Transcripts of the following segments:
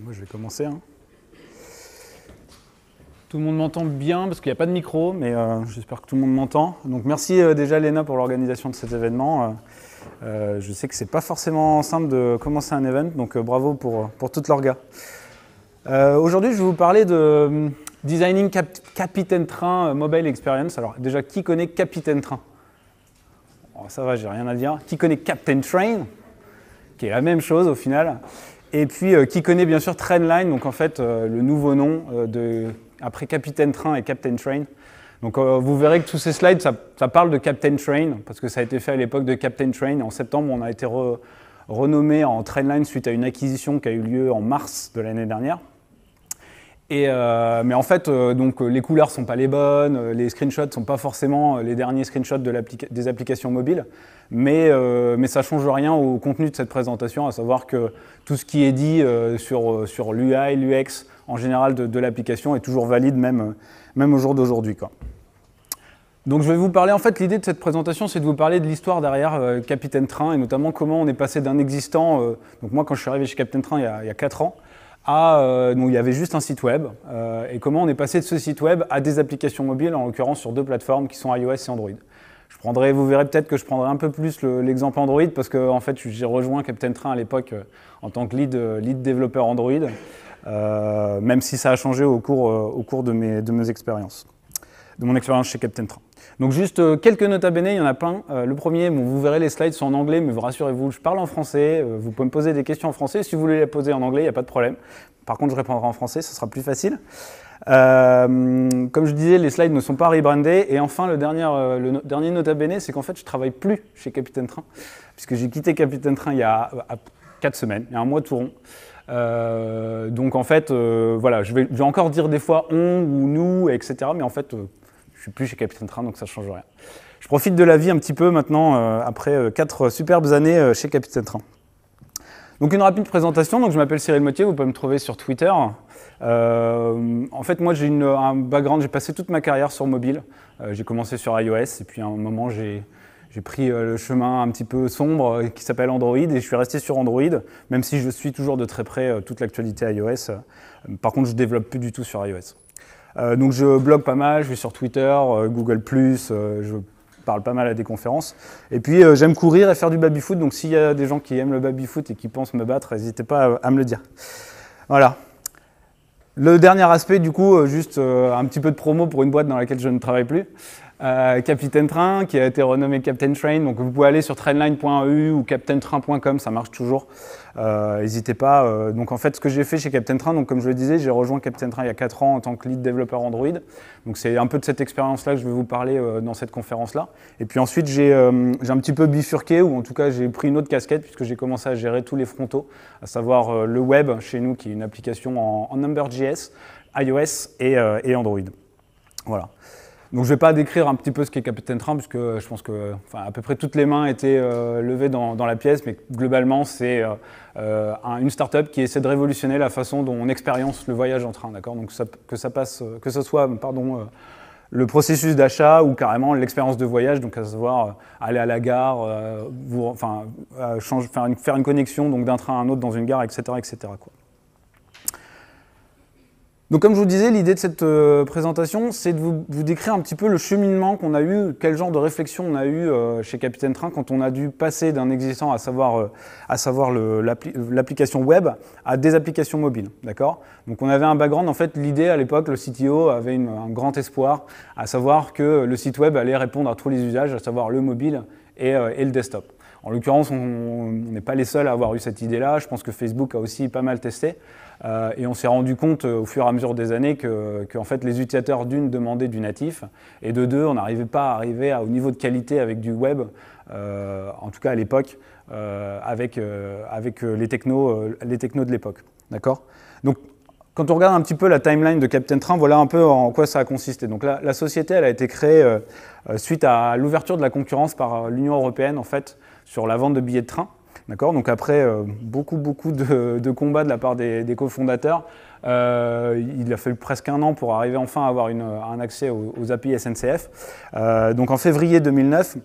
moi, je vais commencer. Hein. Tout le monde m'entend bien parce qu'il n'y a pas de micro, mais euh, j'espère que tout le monde m'entend. Donc merci euh, déjà Léna pour l'organisation de cet événement. Euh, je sais que ce n'est pas forcément simple de commencer un event, donc bravo pour, pour toute l'orga. Aujourd'hui, je vais vous parler de Designing Capitaine Train Mobile Experience. Alors déjà, qui connaît Capitaine Train oh, Ça va, j'ai rien à dire. Qui connaît Captain Train Qui est la même chose au final. Et puis, euh, qui connaît bien sûr Trainline, donc en fait euh, le nouveau nom euh, après Captain Train et Captain Train. Donc vous verrez que tous ces slides, ça, parle de Captain Train, parce que ça a été fait à l'époque de Captain Train. En septembre, on a été renommé en Trainline suite à une acquisition qui a eu lieu en mars de l'année dernière. Euh, mais en fait, euh, donc euh, les couleurs sont pas les bonnes, les screenshots sont pas forcément les derniers screenshots de des applications mobiles, mais mais ça change rien au contenu de cette présentation, à savoir que tout ce qui est dit sur sur l'UI, l'UX en général de, l'application est toujours valide même même au jour d'aujourd'hui Donc je vais vous parler, en fait l'idée de cette présentation c'est de vous parler de l'histoire derrière Captain Capitaine Train et notamment comment on est passé d'un existant, donc moi quand je suis arrivé chez Capitaine Train il il y a 4 ans, à, euh, il y avait juste un site web, euh, et comment on est passé de ce site web à des applications mobiles, en l'occurrence sur deux plateformes qui sont iOS et Android. Je prendrai, vous verrez peut-être que je prendrai un peu plus l'exemple Android, parce que fait j'ai rejoint Captain Train à l'époque euh, en tant que lead, lead développeur Android, même si ça a changé au cours, au cours de, mes, de mes expériences, de mon expérience chez Captain Train. Donc juste euh, quelques notes à bene, il y en a plein. Euh, le premier, vous verrez, les slides sont en anglais, mais vous rassurez-vous, je parle en français. Euh, vous pouvez me poser des questions en français. Si vous voulez les poser en anglais, il n'y a pas de problème. Par contre, je répondrai en français, ce sera plus facile. comme je disais, les slides ne sont pas rebrandés. Et enfin, le dernier, le à dernier nota bene, c'est qu'en fait, je ne travaille plus chez Capitaine Train, puisque j'ai quitté Capitaine Train il y a 4 semaines, il y a un mois tout rond. donc en fait, voilà, je vais, je vais, encore dire des fois on ou nous, etc. Mais en fait, je suis plus chez Capitaine Train, donc ça ne change rien. Je profite de la vie un petit peu maintenant, euh, après euh, quatre superbes années euh, chez Capitaine Train. Donc une rapide présentation, donc je m'appelle Cyril Mottier, vous pouvez me trouver sur Twitter. en fait moi j'ai un background, j'ai passé toute ma carrière sur mobile. j'ai commencé sur iOS et puis à un moment j'ai pris le chemin un petit peu sombre qui s'appelle Android et je suis resté sur Android, même si je suis toujours de très près toute l'actualité iOS. Par contre je développe plus du tout sur iOS. Euh, donc je blogue pas mal, je suis sur Twitter, euh, Google euh, je parle pas mal à des conférences. Et puis j'aime courir et faire du baby-foot, donc s'il y a des gens qui aiment le baby-foot et qui pensent me battre, n'hésitez pas à, me le dire. Voilà. Le dernier aspect, du coup, juste un petit peu de promo pour une boîte dans laquelle je ne travaille plus. Euh, Capitaine Train, qui a été renommé Captain Train. Donc vous pouvez aller sur trainline.eu ou captaintrain.com, ça marche toujours. Euh, n'hésitez pas. Euh, donc en fait, ce que j'ai fait chez Captain Train, donc comme je le disais, j'ai rejoint Captain Train il y a 4 ans en tant que lead développeur Android. Donc c'est un peu de cette expérience-là que je vais vous parler dans cette conférence-là. Et puis ensuite, j'ai un petit peu bifurqué, ou en tout cas, j'ai pris une autre casquette, puisque j'ai commencé à gérer tous les frontaux, à savoir le web chez nous, qui est une application en, Number.js, iOS et, et Android. Voilà. Donc je ne vais pas décrire un petit peu ce qu'est Capitaine Train, puisque je pense que à peu près toutes les mains étaient euh, levées dans, la pièce, mais globalement c'est euh, euh, une start-up qui essaie de révolutionner la façon dont on expérience le voyage en train, d'accord Donc que ça passe, que ce soit, pardon, le processus d'achat ou carrément l'expérience de voyage, donc à savoir aller à la gare, vous, enfin, faire, une, faire, une, connexion d'un train à un autre dans une gare, etc., etc. Donc comme je vous disais, l'idée de cette euh, présentation, c'est de vous, décrire un petit peu le cheminement qu'on a eu, quel genre de réflexion on a eu euh, chez Capitaine Train quand on a dû passer d'un existant, à savoir, euh, l'application web, à des applications mobiles. D'accord Donc on avait un background, en fait l'idée à l'époque, le CTO avait un grand espoir, à savoir que le site web allait répondre à tous les usages, à savoir le mobile et le desktop. En l'occurrence, on n'est pas les seuls à avoir eu cette idée-là. Je pense que Facebook a aussi pas mal testé. Euh, et on s'est rendu compte euh, au fur et à mesure des années que, fait, les utilisateurs d'une demandaient du natif et de deux, on n'arrivait pas à arriver au niveau de qualité avec du web, euh, en tout cas à l'époque, avec, les, technos, de l'époque. D'accord Donc, quand on regarde un petit peu la timeline de Captain Train, voilà un peu en quoi ça a consisté. Donc la, société, elle a été créée suite à l'ouverture de la concurrence par l'Union européenne en fait sur la vente de billets de train. D'accord Donc après euh, beaucoup, beaucoup de, combats de la part des, cofondateurs, euh, il a fallu presque un an pour arriver enfin à avoir un accès aux, API SNCF. Euh, donc en février 2009,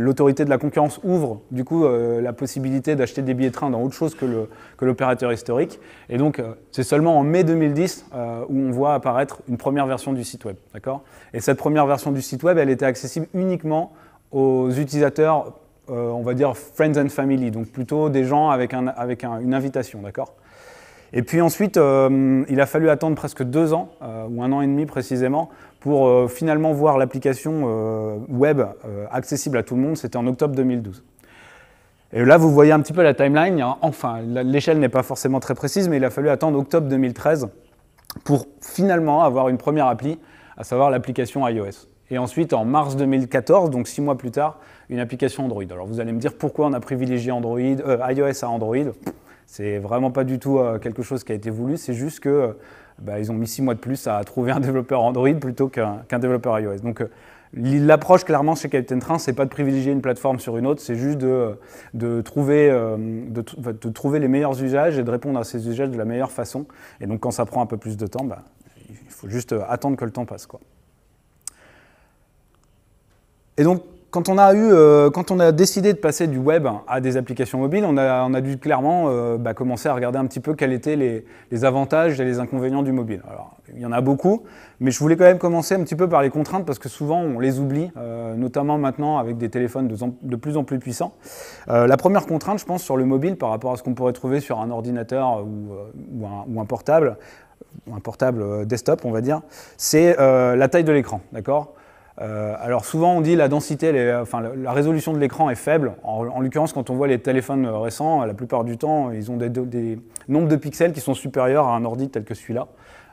l'autorité de la concurrence ouvre du coup la possibilité d'acheter des billets de train dans autre chose que l'opérateur historique. Et donc c'est seulement en mai 2010 où on voit apparaître une première version du site web. D'accord Et cette première version du site web, elle était accessible uniquement aux utilisateurs euh, on va dire friends and family, donc plutôt des gens avec, une invitation, d'accord Et puis ensuite, euh, il a fallu attendre presque deux ans, euh, ou un an et demi précisément, pour finalement voir l'application web accessible à tout le monde. C'était en octobre 2012. Et là, vous voyez un petit peu la timeline. Hein. Enfin, l'échelle n'est pas forcément très précise, mais il a fallu attendre octobre 2013 pour finalement avoir une première appli, à savoir l'application iOS. Et ensuite, en mars 2014, donc six mois plus tard, une application Android. Alors vous allez me dire pourquoi on a privilégié Android, euh, iOS à Android. C'est vraiment pas du tout euh, quelque chose qui a été voulu, c'est juste que euh, bah, ils ont mis six mois de plus à trouver un développeur Android plutôt qu'un développeur iOS. Donc L'approche clairement chez Captain Train, c'est pas de privilégier une plateforme sur une autre, c'est juste de, trouver, les meilleurs usages et de répondre à ces usages de la meilleure façon. Et donc quand ça prend un peu plus de temps, bah, il faut juste attendre que le temps passe. Quoi. Et donc euh, quand on a décidé de passer du web à des applications mobiles, on a, dû clairement euh, bah, commencer à regarder un petit peu quels étaient les, avantages et les inconvénients du mobile. Alors, il y en a beaucoup, mais je voulais quand même commencer un petit peu par les contraintes parce que souvent on les oublie, euh, notamment maintenant avec des téléphones de, plus en plus puissants. la première contrainte, je pense, sur le mobile par rapport à ce qu'on pourrait trouver sur un ordinateur ou, un, ou un portable, ou un portable desktop, on va dire, c'est la taille de l'écran, d'accord euh, alors souvent on dit la densité, la résolution de l'écran est faible. En, l'occurrence, quand on voit les téléphones récents, la plupart du temps, ils ont des, nombres de pixels qui sont supérieurs à un ordi tel que celui-là.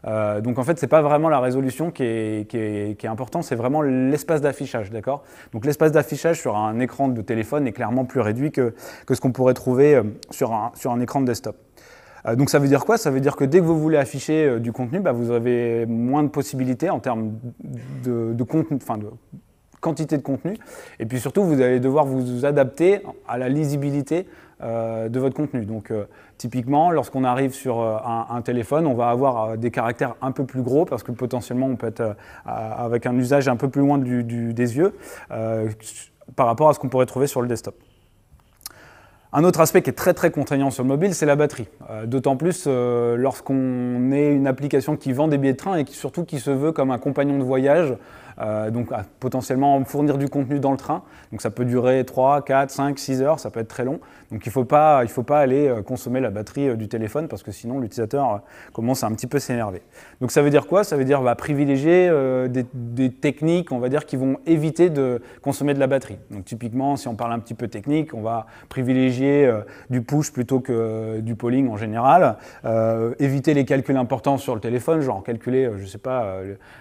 Euh, donc en fait, c'est pas vraiment la résolution qui est, qui importante, c'est vraiment l'espace d'affichage, d'accord Donc l'espace d'affichage sur un écran de téléphone est clairement plus réduit que, ce qu'on pourrait trouver euh, sur sur un écran de desktop. Euh, donc ça veut dire quoi Ça veut dire que dès que vous voulez afficher euh, du contenu, bah, vous avez moins de possibilités en termes de, contenu, enfin de quantité de contenu. Et puis surtout, vous allez devoir vous adapter à la lisibilité euh, de votre contenu. Donc typiquement, lorsqu'on arrive sur un, téléphone, on va avoir des caractères un peu plus gros parce que potentiellement, on peut être avec un usage un peu plus loin des yeux par rapport à ce qu'on pourrait trouver sur le desktop. Un autre aspect qui est très très contraignant sur le mobile, c'est la batterie. Euh, d'autant plus euh, lorsqu'on est une application qui vend des billets de train et qui, surtout qui se veut comme un compagnon de voyage, euh, donc potentiellement fournir du contenu dans le train. Donc ça peut durer 3, 4, 5, 6 heures, ça peut être très long. Donc il ne faut, pas, faut pas aller euh, consommer la batterie euh, du téléphone parce que sinon l'utilisateur euh, commence à un petit peu s'énerver. Donc ça veut dire quoi Ça veut dire va bah, privilégier des, techniques, on va dire, qui vont éviter de consommer de la batterie. Donc typiquement, si on parle un petit peu technique, on va privilégier du push plutôt que du polling en général, éviter les calculs importants sur le téléphone, genre calculer, je ne sais pas,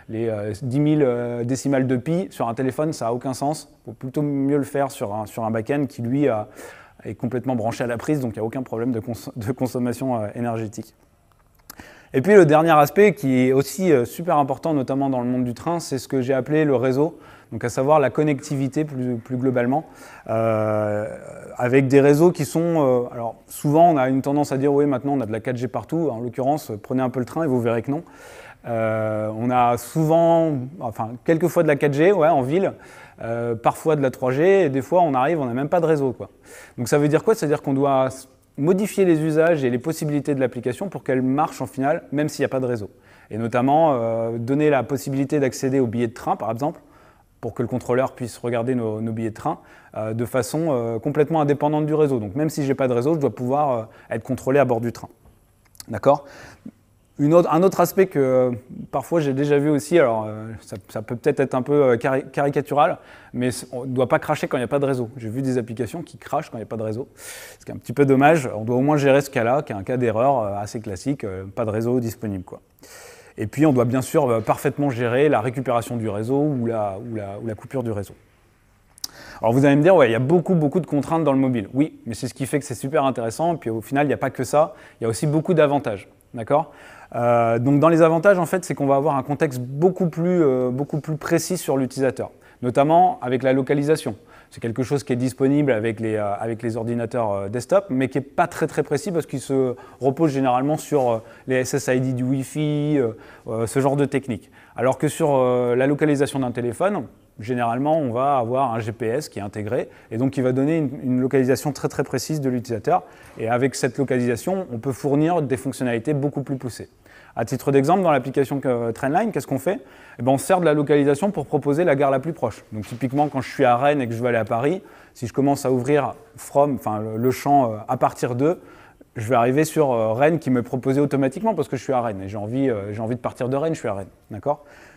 les 10 000 décimales de pi sur un téléphone, ça n'a aucun sens. Il faut plutôt mieux le faire sur un, sur un back-end qui, lui, a est complètement branché à la prise, donc il n'y a aucun problème de, consommation euh, énergétique. Et puis le dernier aspect qui est aussi euh, super important, notamment dans le monde du train, c'est ce que j'ai appelé le réseau, donc à savoir la connectivité plus, globalement, euh, avec des réseaux qui sont... alors souvent on a une tendance à dire oui maintenant on a de la 4G partout, en l'occurrence prenez un peu le train et vous verrez que non. on a souvent, enfin quelques fois de la 4G ouais, en ville, euh, parfois de la 3G, et des fois on arrive, on n'a même pas de réseau. Quoi. Donc ça veut dire quoi Ça veut dire qu'on doit modifier les usages et les possibilités de l'application pour qu'elle marche en finale, même s'il n'y a pas de réseau. Et notamment euh, donner la possibilité d'accéder aux billets de train, par exemple, pour que le contrôleur puisse regarder nos, billets de train euh, de façon complètement indépendante du réseau. Donc même si je n'ai pas de réseau, je dois pouvoir être contrôlé à bord du train. D'accord un autre aspect que euh, parfois j'ai déjà vu aussi, alors euh, ça, peut peut-être être un peu euh, caricatural, mais on ne doit pas cracher quand il n'y a pas de réseau. J'ai vu des applications qui crachent quand il n'y a pas de réseau, ce qui est un petit peu dommage. On doit au moins gérer ce cas-là, qui est un cas d'erreur assez classique, pas de réseau disponible. Quoi. Et puis on doit bien sûr parfaitement gérer la récupération du réseau ou la, ou la coupure du réseau. Alors vous allez me dire, ouais, il y a beaucoup, beaucoup de contraintes dans le mobile. Oui, mais c'est ce qui fait que c'est super intéressant. Et puis au final, il n'y a pas que ça, il y a aussi beaucoup d'avantages. D'accord euh, donc dans les avantages, en fait, c'est qu'on va avoir un contexte euh, beaucoup plus, précis sur l'utilisateur, notamment avec la localisation. C'est quelque chose qui est disponible avec les, euh, ordinateurs desktop, mais qui n'est pas très très précis parce qu'il se repose généralement sur les SSID du Wi-Fi, ce genre de technique. Alors que sur la localisation d'un téléphone, généralement, on va avoir un GPS qui est intégré et donc qui va donner une, une localisation très très précise de l'utilisateur. Et avec cette localisation, on peut fournir des fonctionnalités beaucoup plus poussées. À titre d'exemple, dans l'application euh, Trainline, qu'est-ce qu'on fait eh ben, On sert de la localisation pour proposer la gare la plus proche. Donc typiquement, quand je suis à Rennes et que je veux aller à Paris, si je commence à ouvrir from, enfin, le champ euh, à partir de, je vais arriver sur euh, Rennes qui me proposait automatiquement parce que je suis à Rennes et j'ai envie, de partir de Rennes, je suis à Rennes.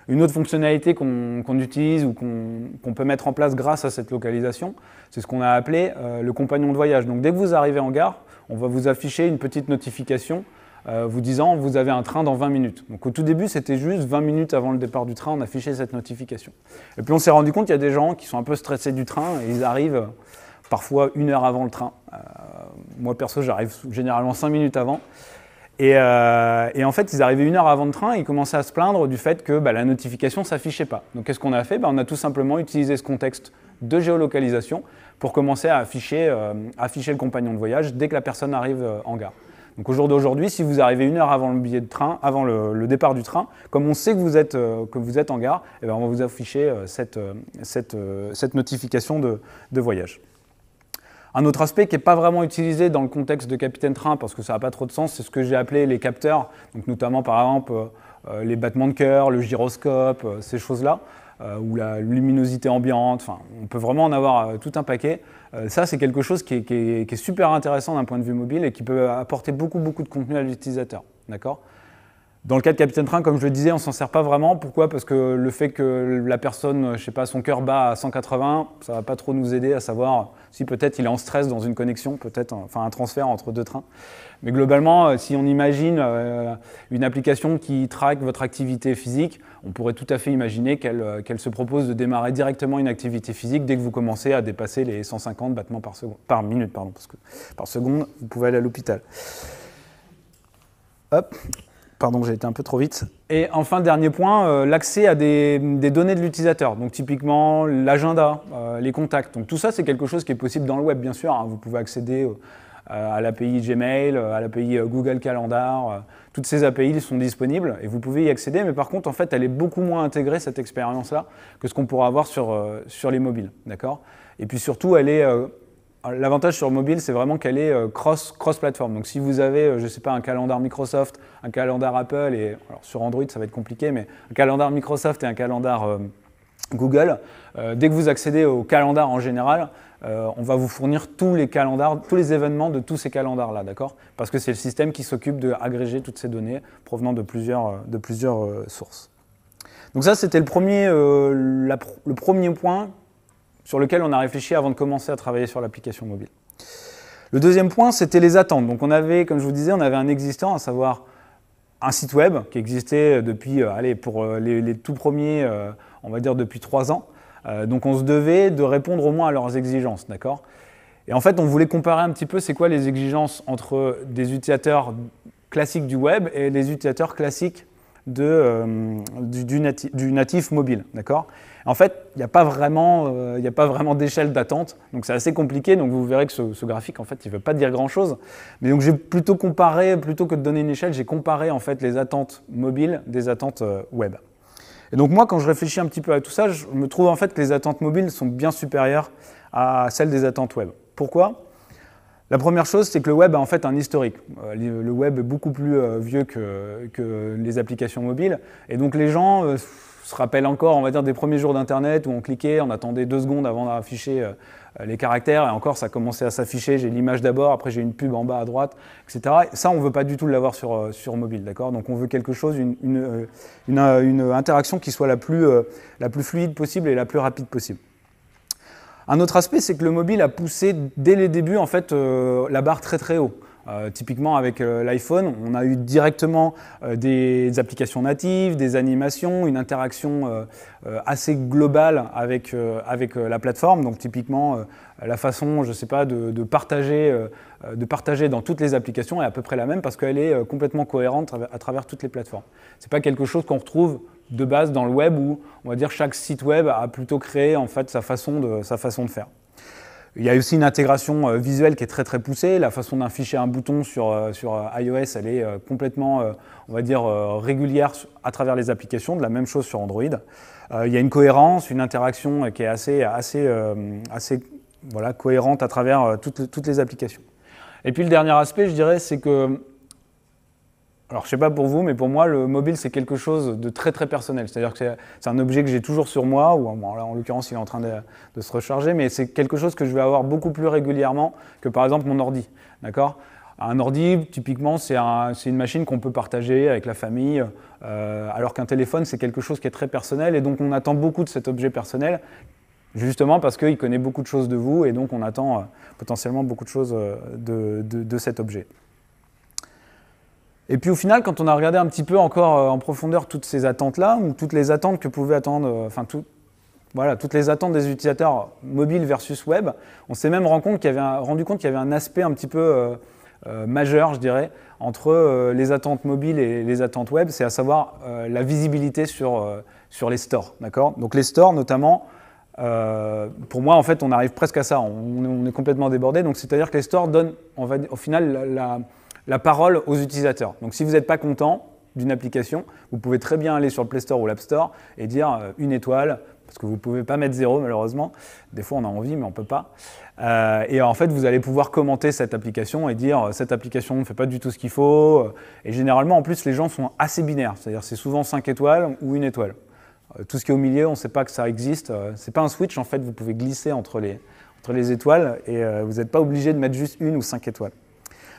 Une autre fonctionnalité qu'on utilise ou qu'on peut mettre en place grâce à cette localisation, c'est ce qu'on a appelé le compagnon de voyage. Donc dès que vous arrivez en gare, on va vous afficher une petite notification euh, vous disant vous avez un train dans 20 minutes. Donc au tout début, c'était juste 20 minutes avant le départ du train, on affichait cette notification. Et puis on s'est rendu compte qu'il y a des gens qui sont un peu stressés du train et ils arrivent euh, parfois une heure avant le train. Euh, moi perso, j'arrive généralement 5 minutes avant. Et, en fait, ils arrivaient une heure avant le train et ils commençaient à se plaindre du fait que bah, la notification ne s'affichait pas. Donc qu'est-ce qu'on a fait bah, On a tout simplement utilisé ce contexte de géolocalisation pour commencer à afficher, afficher le compagnon de voyage dès que la personne arrive en gare. Donc au jour d'aujourd'hui, si vous arrivez une heure avant le billet de train, avant le, départ du train, comme on sait que vous êtes, euh, en gare, eh bien, on va vous afficher euh, euh, cette, notification de, voyage. Un autre aspect qui n'est pas vraiment utilisé dans le contexte de Capitaine Train, parce que ça n'a pas trop de sens, c'est ce que j'ai appelé les capteurs, donc notamment par exemple les battements de cœur, le gyroscope, ces choses-là, ou la luminosité ambiante, enfin on peut vraiment en avoir tout un paquet. Euh, ça, c'est quelque chose qui est, super intéressant d'un point de vue mobile et qui peut apporter beaucoup, beaucoup de contenu à l'utilisateur. dans le cas de Capitaine Train, comme je le disais, on s'en sert pas vraiment. Pourquoi Parce que le fait que la personne, je sais pas, son cœur bat à 180, ça va pas trop nous aider à savoir si peut-être il est en stress dans une connexion, peut-être, enfin un transfert entre deux trains. Mais globalement, euh, si on imagine euh, une application qui traque votre activité physique, on pourrait tout à fait imaginer euh, qu'elle se propose de démarrer directement une activité physique dès que vous commencez à dépasser les 150 battements par, seconde, par minute. Pardon, parce que par seconde, vous pouvez aller à l'hôpital. Hop, Pardon, j'ai été un peu trop vite. Et enfin, dernier point, l'accès à des, données de l'utilisateur. Donc typiquement l'agenda, les contacts. Donc tout ça, c'est quelque chose qui est possible dans le web, bien sûr. Hein. Vous pouvez accéder euh, à l'API Gmail, euh, à l'API euh, Google Calendar. Toutes ces API sont disponibles et vous pouvez y accéder, mais par contre, en fait, elle est beaucoup moins intégrée, cette expérience-là, que ce qu'on pourra avoir sur, sur les mobiles. D'accord Et puis surtout, elle est. L'avantage sur mobile, c'est vraiment qu'elle est cross, cross Donc si vous avez, je ne sais pas, un calendrier Microsoft, un calendrier Apple, et alors sur Android, ça va être compliqué, mais un calendrier Microsoft et un calendrier Google, dès que vous accédez au calendrier en général, euh, on va vous fournir tous les calendars, tous les événements de tous ces calendars-là, d'accord Parce que c'est le système qui s'occupe d'agréger toutes ces données provenant de plusieurs, euh, de plusieurs euh, sources. Donc ça, c'était le, premier, point sur lequel on a réfléchi avant de commencer à travailler sur l'application mobile. Le deuxième point, c'était les attentes. Donc on avait, comme je vous disais, on avait un existant, à savoir un site web qui existait depuis, allez, pour les, tout premiers, on va dire depuis trois ans, euh, donc on se devait de répondre au moins à leurs exigences, d'accord Et en fait, on voulait comparer un petit peu c'est quoi les exigences entre des utilisateurs classiques du web et les utilisateurs classiques euh, du, natif mobile, d'accord En fait, il n'y euh, a pas vraiment, d'échelle d'attente, donc c'est assez compliqué. Donc vous verrez que ce, graphique, en fait, il ne veut pas dire grand-chose. Mais donc j'ai plutôt comparé, plutôt que de donner une échelle, j'ai comparé en fait les attentes mobiles des attentes web. Et donc moi, quand je réfléchis un petit peu à tout ça, je me trouve en fait que les attentes mobiles sont bien supérieures à celles des attentes web. Pourquoi La première chose, c'est que le web a en fait un historique. Euh, le web est beaucoup plus euh, vieux que, les applications mobiles. Et donc les gens euh, se rappellent encore, on va dire, des premiers jours d'Internet où on cliquait, on attendait deux secondes avant d'afficher euh, les caractères, et encore, ça commençait à s'afficher, j'ai l'image d'abord, après j'ai une pub en bas à droite, etc. Ça, on ne veut pas du tout l'avoir sur, euh, mobile, d'accord Donc on veut quelque chose, une, euh, interaction qui soit la plus, fluide possible et la plus rapide possible. Un autre aspect, c'est que le mobile a poussé dès les débuts en fait la barre très très haut. Euh, typiquement avec euh, l'iPhone, on a eu directement euh, des applications natives, des animations, une interaction assez globale avec, la plateforme. Donc typiquement la façon, je sais pas, de, partager, dans toutes les applications est à peu près la même parce qu'elle est complètement cohérente à travers toutes les plateformes. Ce n'est pas quelque chose qu'on retrouve de base dans le web où on va dire chaque site web a plutôt créé en fait sa façon de faire. Il y a aussi une intégration euh, visuelle qui est très très poussée. La façon d'afficher un bouton sur, euh, sur euh, iOS, elle est complètement, on va dire, régulière à travers les applications, de la même chose sur Android. Il y a une cohérence, une interaction qui est assez, assez, assez voilà, cohérente à travers toutes, toutes les applications. Et puis le dernier aspect, je dirais, c'est que alors, je sais pas pour vous, mais pour moi, le mobile, c'est quelque chose de très très personnel. C'est-à-dire que c'est un objet que j'ai toujours sur moi, ou en l'occurrence, il est en train de, se recharger, mais c'est quelque chose que je vais avoir beaucoup plus régulièrement que par exemple mon ordi. D'accord un ordi, typiquement, c'est une machine qu'on peut partager avec la famille, euh, alors qu'un téléphone, c'est quelque chose qui est très personnel, et donc on attend beaucoup de cet objet personnel, justement parce qu'il connaît beaucoup de choses de vous, et donc on attend euh, potentiellement beaucoup de choses euh, de cet objet. Et puis au final, quand on a regardé un petit peu encore euh, en profondeur toutes ces attentes-là, ou toutes les attentes que pouvaient attendre, euh, enfin tout, voilà, toutes les attentes des utilisateurs mobiles versus web, on s'est même rendu compte qu'il y, y avait un aspect un petit peu euh, majeur, je dirais, entre les attentes mobiles et les attentes web, c'est à savoir la visibilité sur, sur les stores. Donc les stores notamment, pour moi, en fait, on arrive presque à ça. On, on est complètement débordé. Donc, c'est-à-dire que les stores donnent, on va, au final, la, la parole aux utilisateurs. Donc si vous n'êtes pas content d'une application, vous pouvez très bien aller sur le Play Store ou l'App Store et dire euh, une étoile, parce que vous ne pouvez pas mettre zéro malheureusement. Des fois on a envie mais on ne peut pas. Euh, et en fait vous allez pouvoir commenter cette application et dire euh, cette application ne fait pas du tout ce qu'il faut. Et généralement en plus les gens sont assez binaires, c'est-à-dire c'est souvent 5 étoiles ou une étoile. Tout ce qui est au milieu, on ne sait pas que ça existe. Ce n'est pas un switch en fait, vous pouvez glisser entre les, entre les étoiles et vous n'êtes pas obligé de mettre juste une ou cinq étoiles.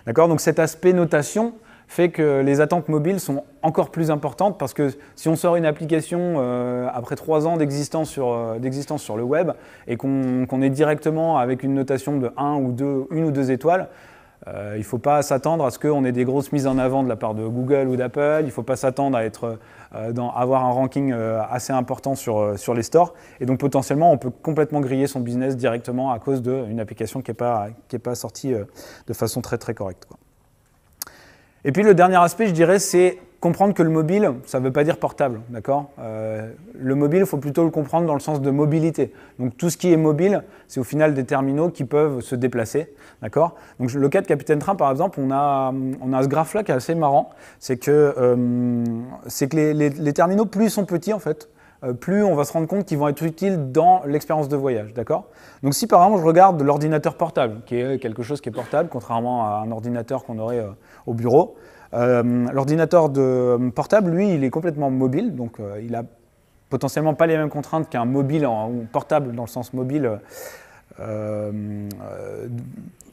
D'accord Donc cet aspect notation fait que les attentes mobiles sont encore plus importantes parce que si on sort une application euh, après trois ans d'existence sur, euh, le web et qu'on, est directement avec une notation de 1 ou 2, une ou deux étoiles, euh, il ne faut pas s'attendre à ce qu'on ait des grosses mises en avant de la part de Google ou d'Apple. Il ne faut pas s'attendre à être, euh, avoir un ranking euh, assez important sur, sur, les stores. Et donc potentiellement, on peut complètement griller son business directement à cause d'une application qui n'est pas, sortie de façon très très correcte. Et puis le dernier aspect, je dirais, c'est comprendre que le mobile, ça ne veut pas dire portable, d'accord euh, Le mobile, il faut plutôt le comprendre dans le sens de mobilité. Donc tout ce qui est mobile, c'est au final des terminaux qui peuvent se déplacer, d'accord Donc le cas de Capitaine Train, par exemple, on a, on a ce graphe-là qui est assez marrant, c'est que, euh, c'est que les, terminaux, plus ils sont petits, en fait, euh, plus on va se rendre compte qu'ils vont être utiles dans l'expérience de voyage, d'accord Donc si par exemple je regarde l'ordinateur portable, qui est quelque chose qui est portable, contrairement à un ordinateur qu'on aurait au bureau, euh, l'ordinateur euh, portable, lui, il est complètement mobile, donc euh, il n'a potentiellement pas les mêmes contraintes qu'un mobile ou portable dans le sens mobile.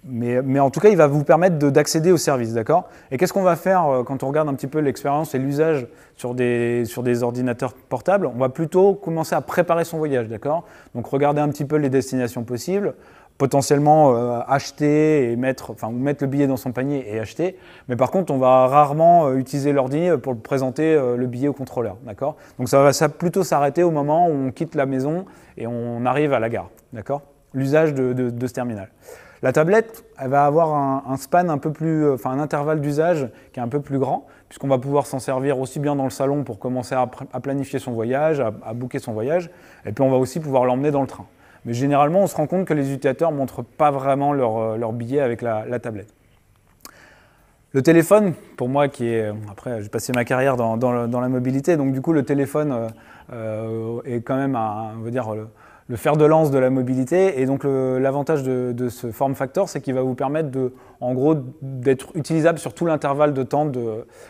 mais, en tout cas, il va vous permettre d'accéder au service, d'accord Et qu'est-ce qu'on va faire quand on regarde un petit peu l'expérience et l'usage sur des, sur des ordinateurs portables On va plutôt commencer à préparer son voyage, d'accord Donc regarder un petit peu les destinations possibles, potentiellement euh, acheter et mettre, enfin, mettre le billet dans son panier et acheter. Mais par contre, on va rarement euh, utiliser l'ordi euh, pour présenter le billet au contrôleur, d'accord Donc ça va ça, plutôt s'arrêter au moment où on quitte la maison et on arrive à la gare, d'accord L'usage de, ce terminal. La tablette, elle va avoir un, span un peu plus, enfin un intervalle d'usage qui est un peu plus grand, puisqu'on va pouvoir s'en servir aussi bien dans le salon pour commencer à, planifier son voyage, à, à booker son voyage, et puis on va aussi pouvoir l'emmener dans le train. Mais généralement, on se rend compte que les utilisateurs ne montrent pas vraiment leur, euh, billet avec la, tablette. Le téléphone, pour moi qui est... Euh, après, j'ai passé ma carrière dans, la mobilité, donc du coup, le téléphone euh, est quand même, on dire, le, fer de lance de la mobilité. Et donc, l'avantage de, ce form factor, c'est qu'il va vous permettre, en gros, d'être utilisable sur tout l'intervalle de temps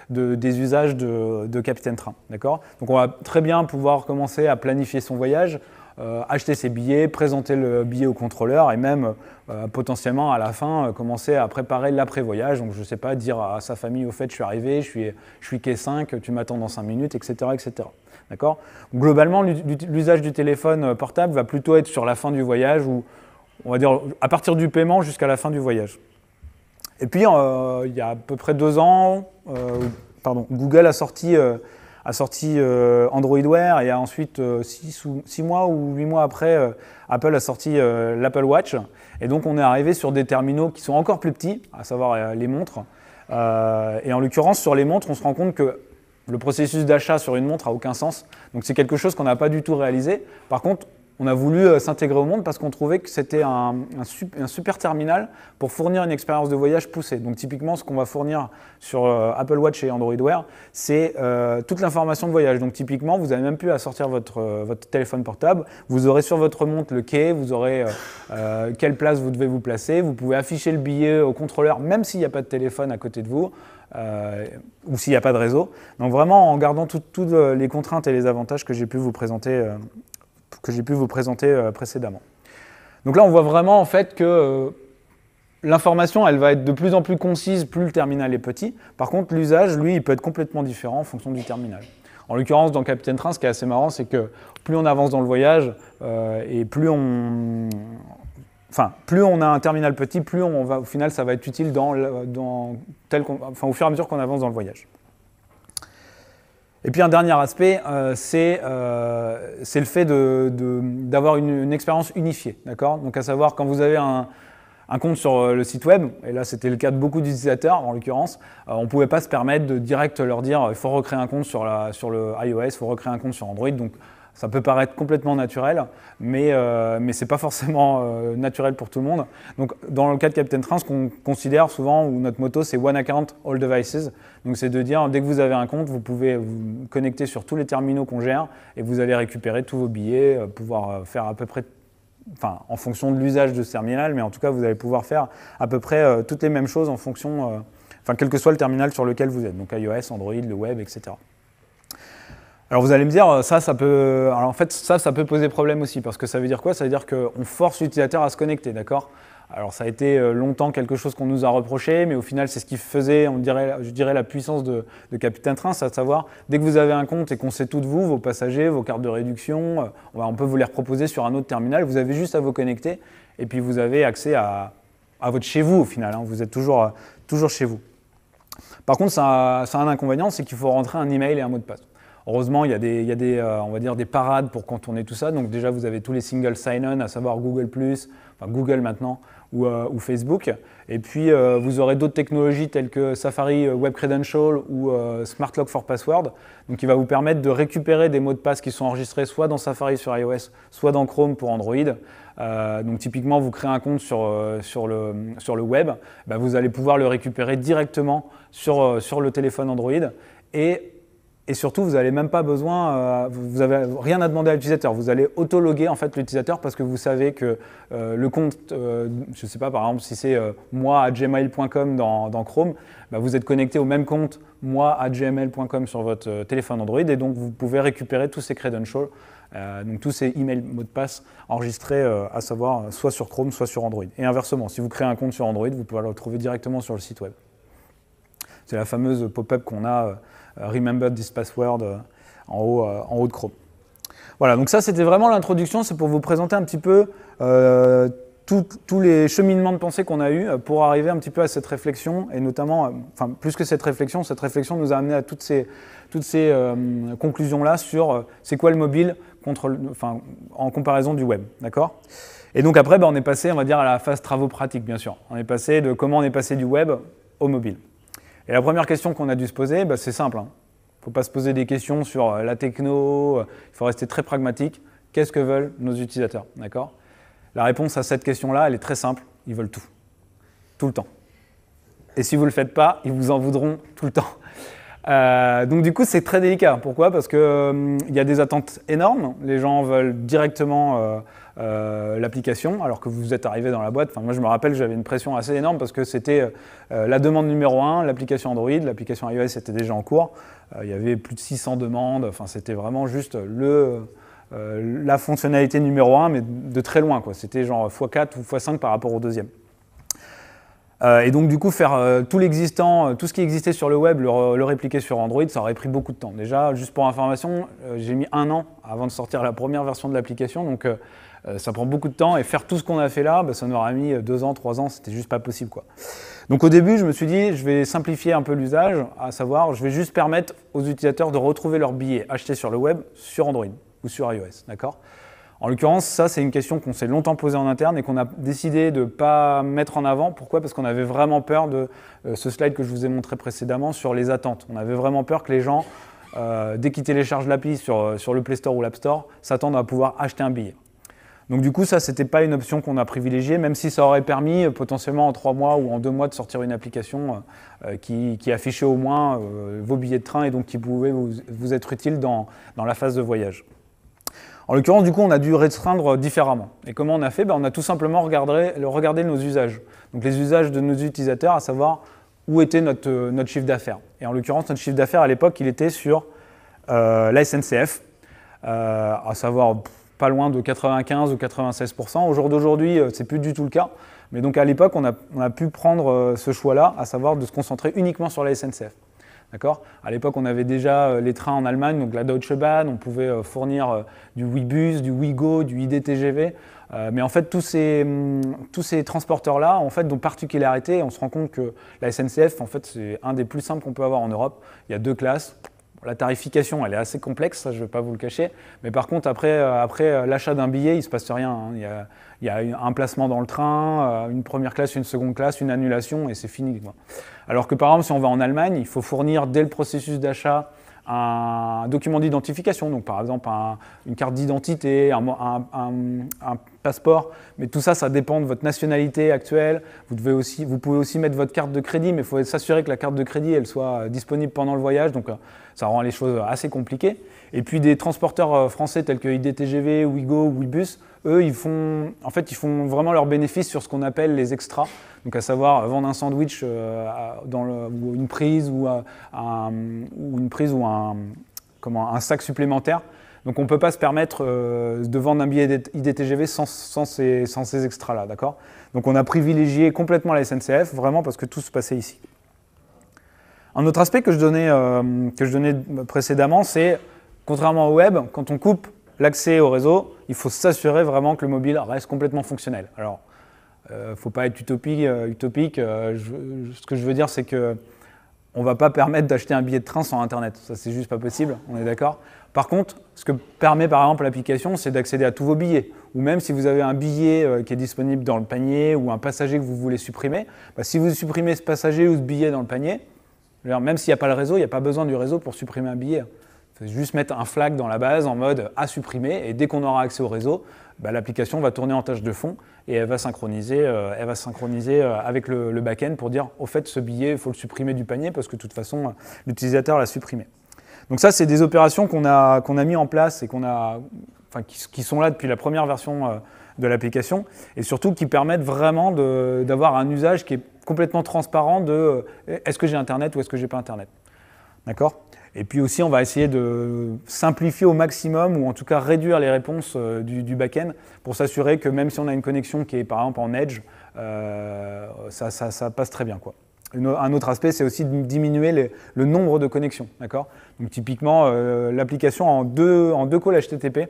des usages de, de Capitaine Train. D'accord Donc, on va très bien pouvoir commencer à planifier son voyage, euh, acheter ses billets, présenter le billet au contrôleur et même euh, potentiellement à la fin euh, commencer à préparer l'après-voyage. Donc je ne sais pas, dire à sa famille au fait je suis arrivé, je suis, je suis quai 5, tu m'attends dans 5 minutes, etc. etc. D'accord Globalement, l'usage du téléphone portable va plutôt être sur la fin du voyage ou on va dire à partir du paiement jusqu'à la fin du voyage. Et puis, il y a à peu près deux ans, pardon, Google a sorti a sorti euh, Android Wear et ensuite, euh, six mois ou huit mois après, euh, Apple a sorti l'Apple Watch. Et donc on est arrivé sur des terminaux qui sont encore plus petits, à savoir les montres. et en l'occurrence, sur les montres, on se rend compte que le processus d'achat sur une montre a aucun sens. Donc c'est quelque chose qu'on n'a pas du tout réalisé. Par contre, on a voulu euh, s'intégrer au monde parce qu'on trouvait que c'était un, super, terminal pour fournir une expérience de voyage poussée. Donc typiquement, ce qu'on va fournir sur euh, Apple Watch et Android Wear, c'est euh, toute l'information de voyage. Donc typiquement, vous avez même pu à votre, votre téléphone portable. Vous aurez sur votre montre le quai, vous aurez quelle place vous devez vous placer. Vous pouvez afficher le billet au contrôleur, même s'il n'y a pas de téléphone à côté de vous. ou s'il n'y a pas de réseau. Donc vraiment en gardant toutes les contraintes et les avantages que j'ai pu vous présenter que j'ai pu vous présenter euh, précédemment. Donc là, on voit vraiment en fait que euh, l'information, elle va être de plus en plus concise plus le terminal est petit. Par contre, l'usage, lui, il peut être complètement différent en fonction du terminal. En l'occurrence, dans Capitaine Train, ce qui est assez marrant, c'est que plus on avance dans le voyage euh, et plus on, enfin, plus on a un terminal petit, plus on va, au final, ça va être utile dans, au fur et à mesure qu'on avance dans le voyage. Et puis un dernier aspect, euh, euh, c'est le fait d'avoir une, expérience unifiée. Donc à savoir, quand vous avez un, compte sur euh, le site web, et là c'était le cas de beaucoup d'utilisateurs en l'occurrence, on ne pouvait pas se permettre de direct leur dire il faut recréer un compte sur, le iOS, il faut recréer un compte sur Android. Donc ça peut paraître complètement naturel, mais, euh, ce n'est pas forcément euh, naturel pour tout le monde. Donc, dans le cas de Captain Train, ce qu'on considère souvent, ou notre moto, c'est One Account, All Devices. Donc, c'est de dire, dès que vous avez un compte, vous pouvez vous connecter sur tous les terminaux qu'on gère et vous allez récupérer tous vos billets, euh, pouvoir faire à peu près enfin, en fonction de l'usage de ce terminal, mais en tout cas, vous allez pouvoir faire à peu près toutes les mêmes choses en fonction, enfin, quel que soit le terminal sur lequel vous êtes, donc iOS, Android, le web, etc. Alors vous allez me dire, euh, ça, ça peut. Alors en fait, ça, ça peut poser problème aussi, parce que ça veut dire quoi Ça veut dire qu'on force l'utilisateur à se connecter, d'accord alors ça a été euh, longtemps quelque chose qu'on nous a reproché, mais au final c'est ce qui faisait, on dirait, je dirais, la puissance de, de Capitaine Train, c'est à savoir, dès que vous avez un compte et qu'on sait tout de vous, vos passagers, vos cartes de réduction, euh, on peut vous les reproposer sur un autre terminal, vous avez juste à vous connecter, et puis vous avez accès à, votre chez vous au final, hein, vous êtes toujours, toujours chez vous. Par contre, ça, ça a un inconvénient, c'est qu'il faut rentrer un email et un mot de passe. Heureusement, il y a des, euh, on va dire des parades pour contourner tout ça. Donc déjà, vous avez tous les single sign-on, à savoir Google+, enfin Google maintenant, ou, euh, Facebook. Et puis, euh, vous aurez d'autres technologies telles que Safari Web Credential ou Smart Lock for Password, donc il va vous permettre de récupérer des mots de passe qui sont enregistrés soit dans Safari sur iOS, soit dans Chrome pour Android. donc typiquement, vous créez un compte sur, sur, le, sur le web, bah, vous allez pouvoir le récupérer directement sur, sur le téléphone Android. Et et surtout, vous n'avez même pas besoin, euh, vous n'avez rien à demander à l'utilisateur. Vous allez autologuer en fait l'utilisateur parce que vous savez que euh, le compte, euh, je ne sais pas, par exemple, si c'est moi gmail.com dans, Chrome, bah, vous êtes connecté au même compte moi gmail.com sur votre téléphone Android et donc vous pouvez récupérer tous ces credentials, donc tous ces emails, mots de passe enregistrés, à savoir soit sur Chrome, soit sur Android. Et inversement, si vous créez un compte sur Android, vous pouvez le retrouver directement sur le site web. C'est la fameuse pop-up qu'on a euh, Remember this password euh, euh, en haut, de Chrome. Voilà, donc ça c'était vraiment l'introduction, c'est pour vous présenter un petit peu tous les cheminements de pensée qu'on a eu pour arriver un petit peu à cette réflexion, et notamment, plus que cette réflexion, cette réflexion nous a amené à toutes ces, toutes ces conclusions-là sur c'est quoi le mobile en comparaison du web, d'accord Et donc après, ben, on est passé, on va dire, à la phase travaux pratiques, bien sûr. On est passé de comment on est passé du web au mobile. Et la première question qu'on a dû se poser, bah, c'est simple. Il hein. ne faut pas se poser des questions sur euh, la techno, il euh, faut rester très pragmatique. Qu'est-ce que veulent nos utilisateurs D'accord La réponse à cette question-là, elle est très simple. Ils veulent tout. Tout le temps. Et si vous ne le faites pas, ils vous en voudront tout le temps. Euh, donc du coup, c'est très délicat. Pourquoi Parce qu'il y a des attentes énormes. Les gens veulent directement... Euh, l'application alors que vous êtes arrivé dans la boîte. Enfin, moi, je me rappelle j'avais une pression assez énorme parce que c'était euh, euh, la demande numéro 1, l'application Android, l'application iOS était déjà en cours. il y avait plus de 600 demandes. Enfin, c'était vraiment juste le, la fonctionnalité numéro un, mais de très loin. C'était genre x4 ou x5 par rapport au deuxième. et donc, du coup, faire tout l'existant, tout ce qui existait sur le web, le, le, répliquer sur Android, ça aurait pris beaucoup de temps. Déjà, juste pour information, j'ai mis un an avant de sortir la première version de l'application. Donc, euh, ça prend beaucoup de temps et faire tout ce qu'on a fait là, bah, ça nous aura mis euh, deux ans, trois ans, c'était juste pas possible. Quoi. Donc au début, je me suis dit, je vais simplifier un peu l'usage, à savoir, je vais juste permettre aux utilisateurs de retrouver leurs billets achetés sur le web, sur Android ou sur iOS. D'accord en l'occurrence, ça, c'est une question qu'on s'est longtemps posée en interne et qu'on a décidé de ne pas mettre en avant. Pourquoi Parce qu'on avait vraiment peur de euh, ce slide que je vous ai montré précédemment sur les attentes. On avait vraiment peur que les gens, dès qu'ils téléchargent l'appli sur, sur le Play Store ou l'App Store, s'attendent à pouvoir acheter un billet. Donc du coup, ça, c'était pas une option qu'on a privilégiée, même si ça aurait permis euh, potentiellement en trois mois ou en deux mois de sortir une application euh, euh, qui, affichait au moins vos billets de train et donc qui pouvait vous, être utile dans, la phase de voyage. En l'occurrence, du coup, on a dû restreindre différemment. Et comment on a fait ben, On a tout simplement regardé, nos usages. Donc les usages de nos utilisateurs, à savoir où était notre, notre chiffre d'affaires. Et en l'occurrence, notre chiffre d'affaires à l'époque, il était sur la SNCF, à savoir pas loin de 95 ou 96%. Au jour d'aujourd'hui, euh, c'est plus du tout le cas. Mais donc à l'époque, on a, on a, pu prendre euh, ce choix-là, à savoir de se concentrer uniquement sur la SNCF. D'accord À l'époque, on avait déjà euh, les trains en Allemagne, donc la Deutsche Bahn, on pouvait fournir du WeBus, du WeGo, du IDTGV. mais en fait, tous ces, mm, tous ces transporteurs-là, en fait, dont particularité, on se rend compte que la SNCF, en fait, c'est un des plus simples qu'on peut avoir en Europe. Il y a deux classes, la tarification, elle est assez complexe, je ne vais pas vous le cacher. Mais par contre, après, euh, après euh, l'achat d'un billet, il ne se passe rien. Hein. Il, y a, un placement dans le train, euh, une première classe, une seconde classe, une annulation, et c'est fini. Alors que par exemple, si on va en Allemagne, il faut fournir dès le processus d'achat un document d'identification, donc par exemple une carte d'identité, un, passeport, mais tout ça, ça dépend de votre nationalité actuelle. Vous, devez aussi, vous pouvez aussi mettre votre carte de crédit, mais il faut s'assurer que la carte de crédit, elle soit disponible pendant le voyage. Donc ça rend les choses assez compliquées. Et puis des transporteurs euh, français tels que IDTGV, Ouigo, Ouibus, eux, ils font, en fait, ils font vraiment leurs bénéfices sur ce qu'on appelle les extras, donc à savoir euh, vendre un sandwich ou une prise ou, un, une prise ou un, sac supplémentaire. Donc on ne peut pas se permettre euh, de vendre un billet IDTGV sans, ces, sans ces extras-là, d'accord Donc on a privilégié complètement la SNCF, vraiment parce que tout se passait ici. Un autre aspect que je donnais, euh, que je donnais précédemment, c'est contrairement au web, quand on coupe l'accès au réseau, il faut s'assurer vraiment que le mobile reste complètement fonctionnel. Alors, ne euh, faut pas être euh, utopique. utopique ce que je veux dire, c'est que on va pas permettre d'acheter un billet de train sans Internet. Ça, c'est juste pas possible. On est d'accord. Par contre, ce que permet par exemple l'application, c'est d'accéder à tous vos billets. Ou même si vous avez un billet qui est disponible dans le panier ou un passager que vous voulez supprimer, bah, si vous supprimez ce passager ou ce billet dans le panier, même s'il n'y a pas le réseau, il n'y a pas besoin du réseau pour supprimer un billet. Faut juste mettre un flag dans la base en mode à supprimer et dès qu'on aura accès au réseau, bah, l'application va tourner en tâche de fond et elle va synchroniser, euh, elle va synchroniser euh, avec le, back-end pour dire au fait ce billet, il faut le supprimer du panier parce que de toute façon l'utilisateur l'a supprimé. Donc ça, c'est des opérations qu'on a, qu'on a mis en place et qu'on a, qui, sont là depuis la première version. Euh, de l'application et surtout qui permettent vraiment d'avoir un usage qui est complètement transparent de euh, est-ce que j'ai Internet ou est-ce que j'ai pas Internet. D'accord Et puis aussi, on va essayer de simplifier au maximum ou en tout cas réduire les réponses euh, du, back-end pour s'assurer que même si on a une connexion qui est par exemple en Edge, euh, ça, passe très bien. Quoi. un autre aspect, c'est aussi de diminuer le nombre de connexions. D'accord Donc typiquement, l'application en deux, en deux calls HTTP,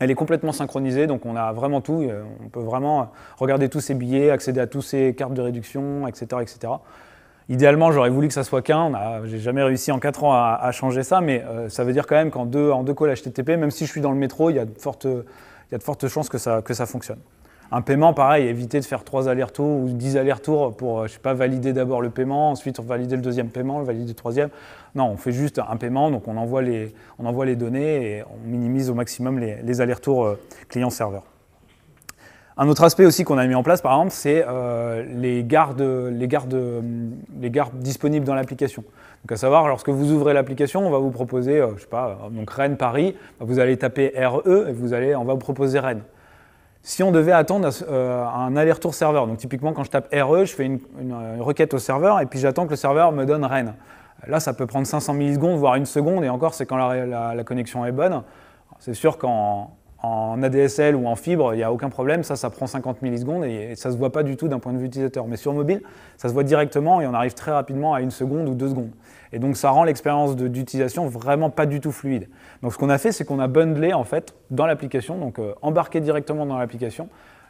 elle est complètement synchronisée, donc on a vraiment tout. Euh, on peut vraiment euh, regarder tous ses billets, accéder à tous ses cartes de réduction, etc. etc. Idéalement, j'aurais voulu que ça soit qu'un. J'ai jamais réussi en quatre ans à, changer ça, mais euh, ça veut dire quand même qu'en deux, en calls HTTP, même si je suis dans le métro, il y a de fortes, il de fortes chances que ça, que ça fonctionne un paiement, pareil, éviter de faire trois allers-retours ou dix allers-retours pour, euh, je sais pas, valider d'abord le paiement, ensuite valider le deuxième paiement, valider le troisième. Non, on fait juste un paiement, donc on envoie les, on envoie les données et on minimise au maximum les, allers-retours euh, client-serveur. Un autre aspect aussi qu'on a mis en place, par exemple, c'est euh, les, gardes, les, les disponibles dans l'application. Donc à savoir, lorsque vous ouvrez l'application, on va vous proposer, je sais pas, donc Rennes-Paris, vous allez taper RE et vous allez, on va vous proposer Rennes si on devait attendre euh, un aller-retour serveur. Donc typiquement quand je tape RE, je fais une, requête au serveur et puis j'attends que le serveur me donne REN. Là, ça peut prendre 500 millisecondes, voire une seconde, et encore, c'est quand la, connexion est bonne. C'est sûr qu'en ADSL ou en fibre, il n'y a aucun problème, ça, ça prend 50 millisecondes et, et ça ne se voit pas du tout d'un point de vue utilisateur. Mais sur mobile, ça se voit directement et on arrive très rapidement à une seconde ou deux secondes. Et donc ça rend l'expérience d'utilisation vraiment pas du tout fluide. Donc ce qu'on a fait, c'est qu'on a bundlé en fait dans l'application, donc euh, embarqué directement dans l'application,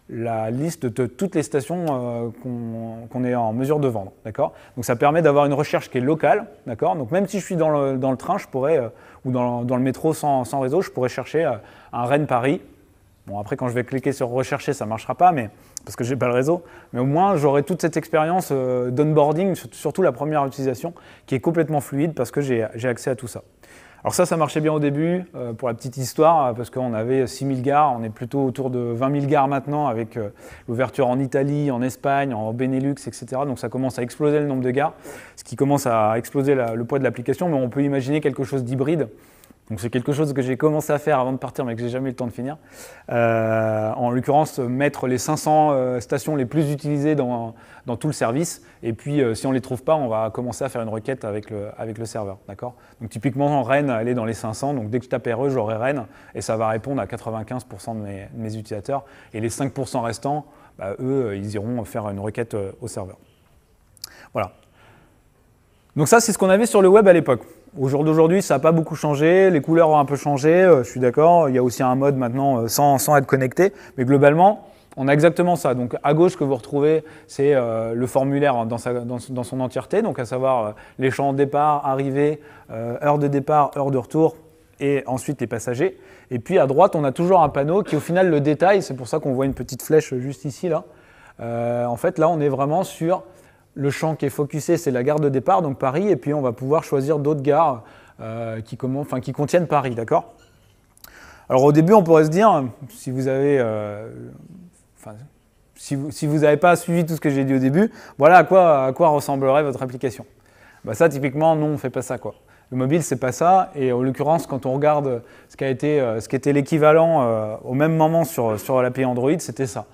la liste de toutes les stations euh, qu'on est en mesure de vendre. Donc ça permet d'avoir une recherche qui est locale. Donc même si je suis dans le, train, je pourrais, euh, ou dans, le métro sans, sans, réseau, je pourrais chercher un Rennes-Paris. Bon, après, quand je vais cliquer sur rechercher, ça ne marchera pas, mais parce que j'ai pas le réseau, mais au moins j'aurai toute cette expérience euh, d'onboarding, surtout la première utilisation, qui est complètement fluide parce que j'ai accès à tout ça. Alors ça, ça marchait bien au début, euh, pour la petite histoire, euh, parce qu'on avait 6000 gares, on est plutôt autour de 20 000 gares maintenant, avec l'ouverture en Italie, en Espagne, en Benelux, etc. Donc ça commence à exploser le nombre de gares, ce qui commence à exploser le poids de l'application, mais on peut imaginer quelque chose d'hybride, donc c'est quelque chose que j'ai commencé à faire avant de partir, mais que j'ai jamais eu le temps de finir. Euh, en l'occurrence, mettre les 500 euh, stations les plus utilisées dans, tout le service, et puis euh, si on ne les trouve pas, on va commencer à faire une requête avec le, avec le serveur, d'accord Donc typiquement, en Rennes, elle est dans les 500, donc dès que je tape RE, j'aurai Rennes, et ça va répondre à 95% de mes, utilisateurs, et les 5% restants, bah, eux, ils iront faire une requête au serveur. Voilà. Donc ça, c'est ce qu'on avait sur le web à l'époque au jour d'aujourd'hui, ça n'a pas beaucoup changé. Les couleurs ont un peu changé, euh, je suis d'accord. Il y a aussi un mode maintenant euh, sans, être connecté. Mais globalement, on a exactement ça. Donc à gauche, que vous retrouvez, c'est euh, le formulaire dans, son entièreté, donc à savoir les champs départ, arrivée, heure de départ, heure de retour, et ensuite les passagers. Et puis à droite, on a toujours un panneau qui au final le détail. C'est pour ça qu'on voit une petite flèche juste ici là. en fait, là, on est vraiment sur le champ qui est focusé, c'est la gare de départ, donc Paris, et puis on va pouvoir choisir d'autres gares euh, qui, contiennent Paris, d'accord Alors au début, on pourrait se dire, si vous avez, euh, si vous, n'avez pas suivi tout ce que j'ai dit au début, voilà à quoi, à quoi ressemblerait votre application. Bah, ça, typiquement, non, on ne fait pas ça, quoi. Le mobile, c'est pas ça. Et en l'occurrence, quand on regarde ce qui euh, ce qui était l'équivalent au même moment sur, sur l'appli Android, c'était ça.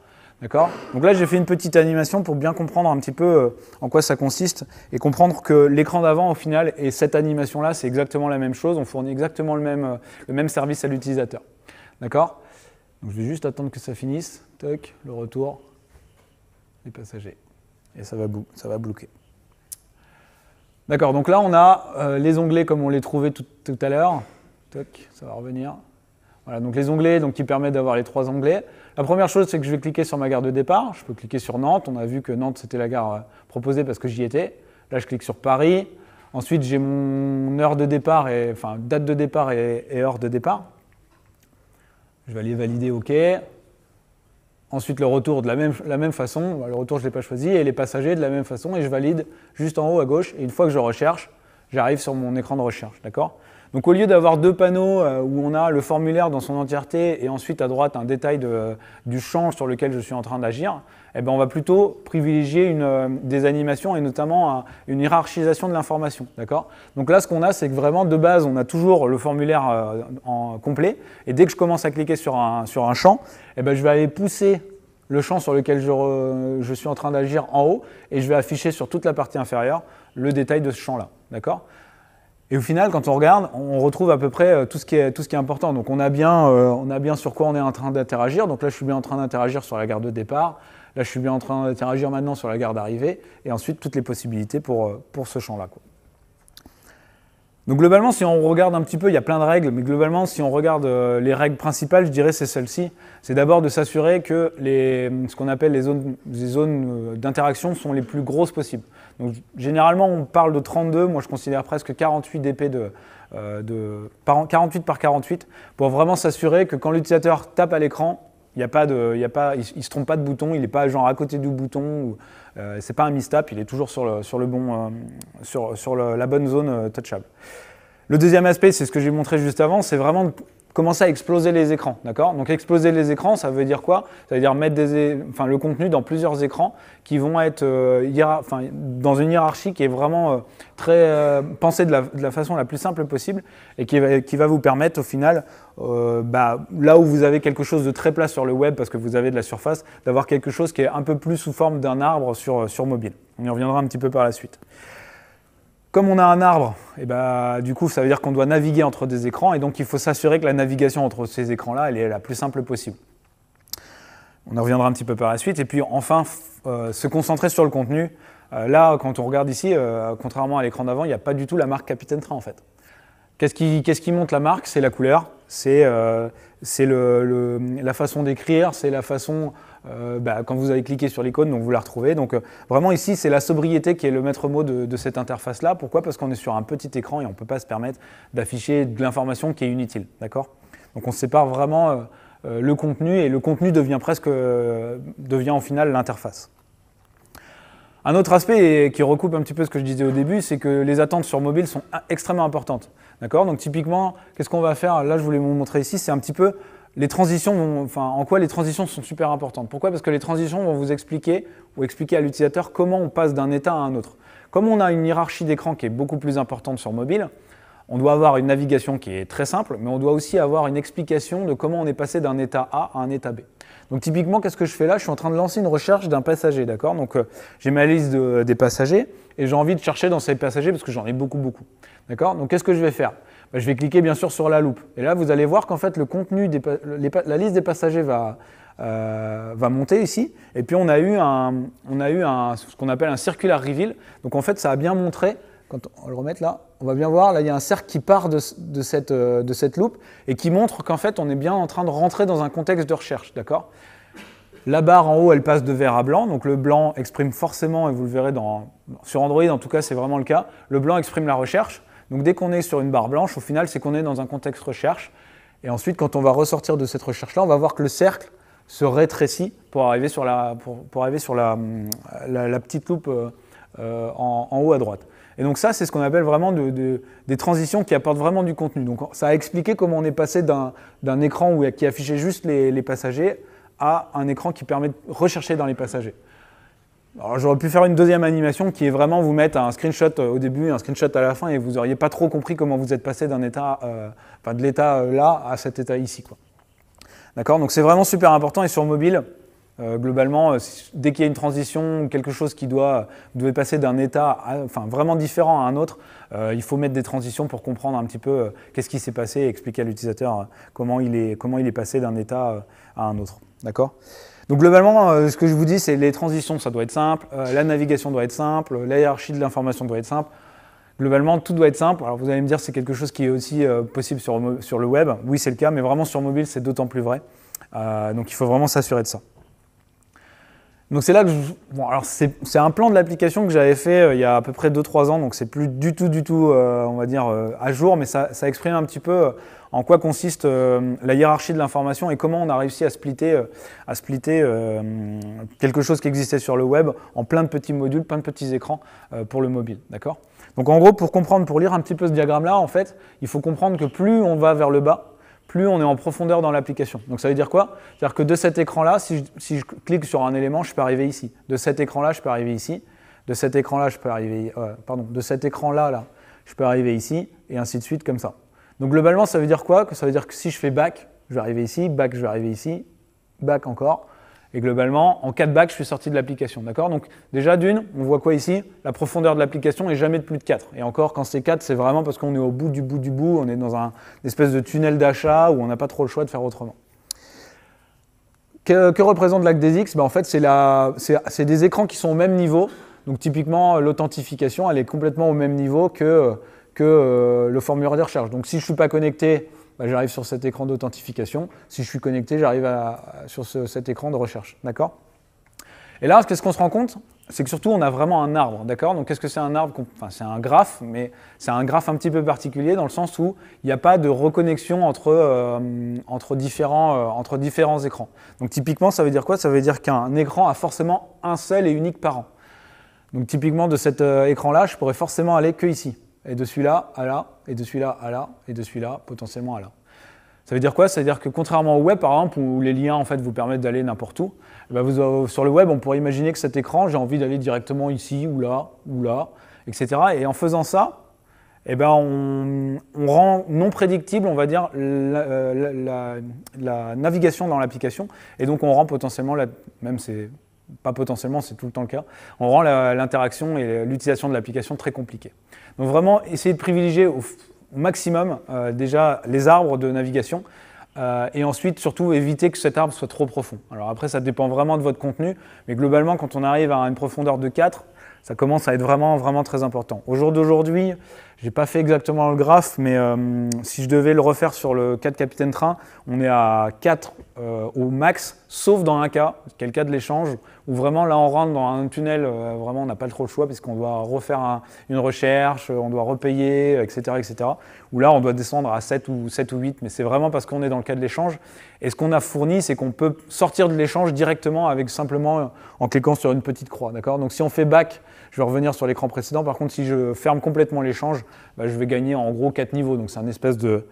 D'accord Donc là, j'ai fait une petite animation pour bien comprendre un petit peu euh, en quoi ça consiste et comprendre que l'écran d'avant, au final, et cette animation-là, c'est exactement la même chose. On fournit exactement le même, euh, service à l'utilisateur. D'accord Donc je vais juste attendre que ça finisse. Toc, le retour des passagers. Et ça va, ça va bloquer. D'accord, donc là, on a euh, les onglets comme on les trouvait tout, tout à l'heure. Toc, ça va revenir. Voilà, donc les onglets donc, qui permettent d'avoir les trois onglets. La première chose, c'est que je vais cliquer sur ma gare de départ. Je peux cliquer sur Nantes. On a vu que Nantes, c'était la gare euh, proposée parce que j'y étais. Là, je clique sur Paris. Ensuite, j'ai mon heure de départ, et, enfin date de départ et, heure de départ. Je vais aller valider OK. Ensuite, le retour de la même, la même façon. Bah, le retour, je ne l'ai pas choisi. Et les passagers de la même façon. Et je valide juste en haut à gauche. Et une fois que je recherche, j'arrive sur mon écran de recherche. D'accord donc au lieu d'avoir deux panneaux euh, où on a le formulaire dans son entièreté et ensuite à droite un détail du champ sur lequel je suis en train d'agir, eh ben, on va plutôt privilégier euh, des animations et notamment une hiérarchisation de l'information. Donc là, ce qu'on a, c'est que vraiment de base, on a toujours le formulaire euh, en complet. Et dès que je commence à cliquer sur un, champ, eh ben, je vais aller pousser le champ sur lequel je, je suis en train d'agir en haut et je vais afficher sur toute la partie inférieure le détail de ce champ-là. D'accord et au final, quand on regarde, on retrouve à peu près euh, tout ce qui est, tout ce qui est important. Donc on a, bien, euh, on a bien sur quoi on est en train d'interagir. Donc là, je suis bien en train d'interagir sur la gare de départ. Là, je suis bien en train d'interagir maintenant sur la gare d'arrivée. Et ensuite, toutes les possibilités pour, euh, pour ce champ-là. Donc globalement, si on regarde un petit peu, il y a plein de règles, mais globalement, si on regarde les règles principales, je dirais c'est celle-ci. C'est d'abord de s'assurer que les, ce qu'on appelle les les zones d'interaction sont les plus grosses possibles. Donc, généralement, on parle de 32, moi je considère presque 48 DP de, 48 euh, par 48 pour vraiment s'assurer que quand l'utilisateur tape à l'écran, il ne il, se trompe pas de bouton, il n'est pas genre à côté du bouton, euh, c'est pas un mis-tap, il est toujours sur, le, bon, euh, sur, la bonne zone touchable. Le deuxième aspect, c'est ce que j'ai montré juste avant, c'est vraiment commencer à exploser les écrans, d'accord Donc exploser les écrans, ça veut dire quoi Ça veut dire mettre le contenu dans plusieurs écrans qui vont être euh, dans une hiérarchie qui est vraiment euh, très euh, pensée de la, façon la plus simple possible et qui va, vous permettre au final, bah, là où vous avez quelque chose de très plat sur le web parce que vous avez de la surface, d'avoir quelque chose qui est un peu plus sous forme d'un arbre sur mobile. On y reviendra un petit peu par la suite. Comme on a un arbre, et eh bah, ben, du coup, ça veut dire qu'on doit naviguer entre des écrans, et donc il faut s'assurer que la navigation entre ces écrans-là, elle est la plus simple possible. On en reviendra un petit peu par la suite. Et puis enfin, euh, se concentrer sur le contenu. Euh, là, quand on regarde ici, euh, contrairement à l'écran d'avant, il n'y a pas du tout la marque Capitaine Train en fait. Qu'est-ce qui, qui, monte la marque C'est la couleur, c'est la façon d'écrire, c'est la façon euh, bah, quand vous avez cliqué sur l'icône, donc vous la retrouvez. Donc euh, vraiment ici, c'est la sobriété qui est le maître mot de, cette interface-là. Pourquoi Parce qu'on est sur un petit écran et on ne peut pas se permettre d'afficher de l'information qui est inutile. D'accord Donc on sépare vraiment euh, le contenu et le contenu devient presque, devient en final l'interface. Un autre aspect qui recoupe un petit peu ce que je disais au début, c'est que les attentes sur mobile sont extrêmement importantes. D'accord Donc typiquement, qu'est-ce qu'on va faire Là, je voulais vous montrer ici, c'est un petit peu les transitions vont, en quoi les transitions sont super importantes. Pourquoi Parce que les transitions vont vous expliquer ou expliquer à l'utilisateur comment on passe d'un état à un autre. Comme on a une hiérarchie d'écran qui est beaucoup plus importante sur mobile, on doit avoir une navigation qui est très simple, mais on doit aussi avoir une explication de comment on est passé d'un état A à un état B. Donc typiquement, qu'est-ce que je fais là Je suis en train de lancer une recherche d'un passager, d'accord Donc euh, j'ai ma liste des passagers et j'ai envie de chercher dans ces passagers parce que j'en ai beaucoup, beaucoup, d'accord Donc qu'est-ce que je vais faire bah, je vais cliquer bien sûr sur la loupe. Et là, vous allez voir qu'en fait, le contenu la liste des passagers va, euh, va monter ici. Et puis, on a eu, un, on a eu ce qu'on appelle un circular reveal. Donc, en fait, ça a bien montré, quand on, le remettre là, on va bien voir, là, il y a un cercle qui part de, de cette, euh, de cette loupe et qui montre qu'en fait, on est bien en train de rentrer dans un contexte de recherche. D'accord la barre en haut, elle passe de vert à blanc, donc le blanc exprime forcément, et vous le verrez dans, sur Android en tout cas, c'est vraiment le cas, le blanc exprime la recherche, donc dès qu'on est sur une barre blanche, au final, c'est qu'on est dans un contexte recherche. Et ensuite, quand on va ressortir de cette recherche-là, on va voir que le cercle se rétrécit pour arriver sur la, pour, arriver sur la, petite loupe euh, euh, en, haut à droite. Et donc ça, c'est ce qu'on appelle vraiment des transitions qui apportent vraiment du contenu. Donc ça a expliqué comment on est passé d'un écran qui affichait juste les passagers à un écran qui permet de rechercher dans les passagers. Alors j'aurais pu faire une deuxième animation qui est vraiment vous mettre un screenshot euh, au début et un screenshot à la fin et vous n'auriez pas trop compris comment vous êtes passé d'un état, euh, de l'état euh, là à cet état ici. D'accord Donc c'est vraiment super important et sur mobile, globalement, dès qu'il y a une transition, quelque chose qui doit, passer d'un état vraiment différent à un autre, il faut mettre des transitions pour comprendre un petit peu qu'est-ce qui s'est passé et expliquer à l'utilisateur comment, il est, comment il est passé d'un état à un autre. D'accord donc globalement, euh, ce que je vous dis, c'est les transitions, ça doit être simple, euh, la navigation doit être simple, la hiérarchie de l'information doit être simple. Globalement, tout doit être simple. Alors vous allez me dire, c'est quelque chose qui est aussi euh, possible sur, le web. Oui, c'est le cas, mais vraiment sur mobile, c'est d'autant plus vrai. donc il faut vraiment s'assurer de ça. Donc c'est là que bon, alors c'est, un plan de l'application que j'avais fait il y a à peu près 2-3 ans, donc c'est plus du tout, du tout, on va dire, à jour, mais ça, ça exprime un petit peu en quoi consiste euh, la hiérarchie de l'information et comment on a réussi à splitter, euh, à splitter euh, quelque chose qui existait sur le web en plein de petits modules, plein de petits écrans pour le mobile. Donc en gros, pour comprendre, pour lire un petit peu ce diagramme-là, en fait, il faut comprendre que plus on va vers le bas, plus on est en profondeur dans l'application. Donc ça veut dire quoi C'est-à-dire que de cet écran-là, si je, clique sur un élément, je peux arriver ici. De cet écran-là, je peux arriver ici. De cet écran-là, je peux arriver, pardon, de cet écran-là, là, je peux arriver ici, et ainsi de suite comme ça. Donc globalement, ça veut dire quoi Ça veut dire que si je fais back, je vais arriver ici, back, je vais arriver ici, back encore. Et globalement, en 4 back, je suis sorti de l'application. D'accord Donc déjà d'une, on voit quoi ici La profondeur de l'application est jamais de plus de 4. Et encore, quand c'est 4, c'est vraiment parce qu'on est au bout du bout du bout, on est dans un espèce de tunnel d'achat où on n'a pas trop le choix de faire autrement. Que, que représente X ben, En fait, c'est des écrans qui sont au même niveau. Donc typiquement, l'authentification, elle est complètement au même niveau que euh, le formulaire de recherche. Donc si je ne suis pas connecté, bah, j'arrive sur cet écran d'authentification. Si je suis connecté, j'arrive sur cet écran de recherche. D'accord Et là, qu'est-ce qu'on se rend compte c'est que surtout on a vraiment un arbre, d'accord Donc qu'est-ce que c'est un arbre Enfin c'est un graphe, mais c'est un graphe un petit peu particulier dans le sens où il n'y a pas de reconnexion entre, euh, entre, différents, euh, entre différents écrans. Donc typiquement ça veut dire quoi Ça veut dire qu'un écran a forcément un seul et unique parent. Donc typiquement de cet écran-là, je pourrais forcément aller que ici et de celui-là à là, et de celui-là à là, et de celui-là potentiellement à là. Ça veut dire quoi Ça veut dire que contrairement au web, par exemple, où les liens en fait vous permettent d'aller n'importe où, eh ben, vous, euh, sur le web, on pourrait imaginer que cet écran, j'ai envie d'aller directement ici ou là ou là, etc. Et en faisant ça, eh ben on, rend non prédictible, on va dire, euh, la, la navigation dans l'application, et donc on rend potentiellement, la, même c'est pas potentiellement, c'est tout le temps le cas, on rend l'interaction et l'utilisation de l'application très compliquée. Donc vraiment, essayer de privilégier au, maximum euh, déjà les arbres de navigation euh, et ensuite surtout éviter que cet arbre soit trop profond. Alors après, ça dépend vraiment de votre contenu, mais globalement, quand on arrive à une profondeur de 4, ça commence à être vraiment, vraiment très important. Au jour d'aujourd'hui, j'ai pas fait exactement le graphe, mais euh, si je devais le refaire sur le cas de capitaine train, on est à 4 au euh, max, sauf dans un cas, qui est le cas de l'échange, où vraiment là on rentre dans un tunnel, euh, vraiment on n'a pas trop le choix, puisqu'on doit refaire une recherche, on doit repayer, etc., etc. Où là on doit descendre à 7 ou, 7 ou 8, mais c'est vraiment parce qu'on est dans le cas de l'échange. Et ce qu'on a fourni, c'est qu'on peut sortir de l'échange directement avec simplement en cliquant sur une petite croix. D'accord Donc si on fait back, je vais revenir sur l'écran précédent. Par contre, si je ferme complètement l'échange, bah, je vais gagner en gros 4 niveaux. Donc c'est un espèce de,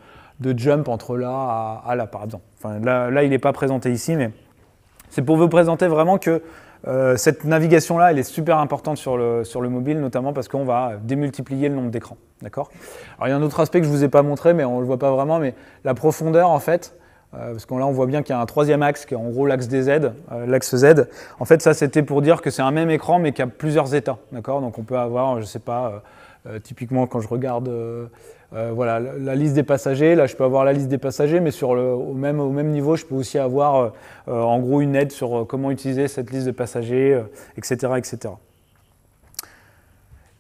jump entre là à, là, par Enfin, là, il n'est pas présenté ici, mais c'est pour vous présenter vraiment que euh, cette navigation-là, elle est super importante sur le, mobile, notamment parce qu'on va démultiplier le nombre d'écrans. Alors, il y a un autre aspect que je ne vous ai pas montré, mais on ne le voit pas vraiment, mais la profondeur, en fait, euh, parce que là, on voit bien qu'il y a un troisième axe, qui est en gros l'axe des Z, euh, l'axe Z. En fait, ça, c'était pour dire que c'est un même écran, mais qu'il y a plusieurs états, d'accord Donc, on peut avoir, je ne sais pas, euh, typiquement, quand je regarde... voilà, la, liste des passagers, là je peux avoir la liste des passagers, mais sur le, au, même, au même niveau, je peux aussi avoir en gros une aide sur comment utiliser cette liste de passagers, etc., etc.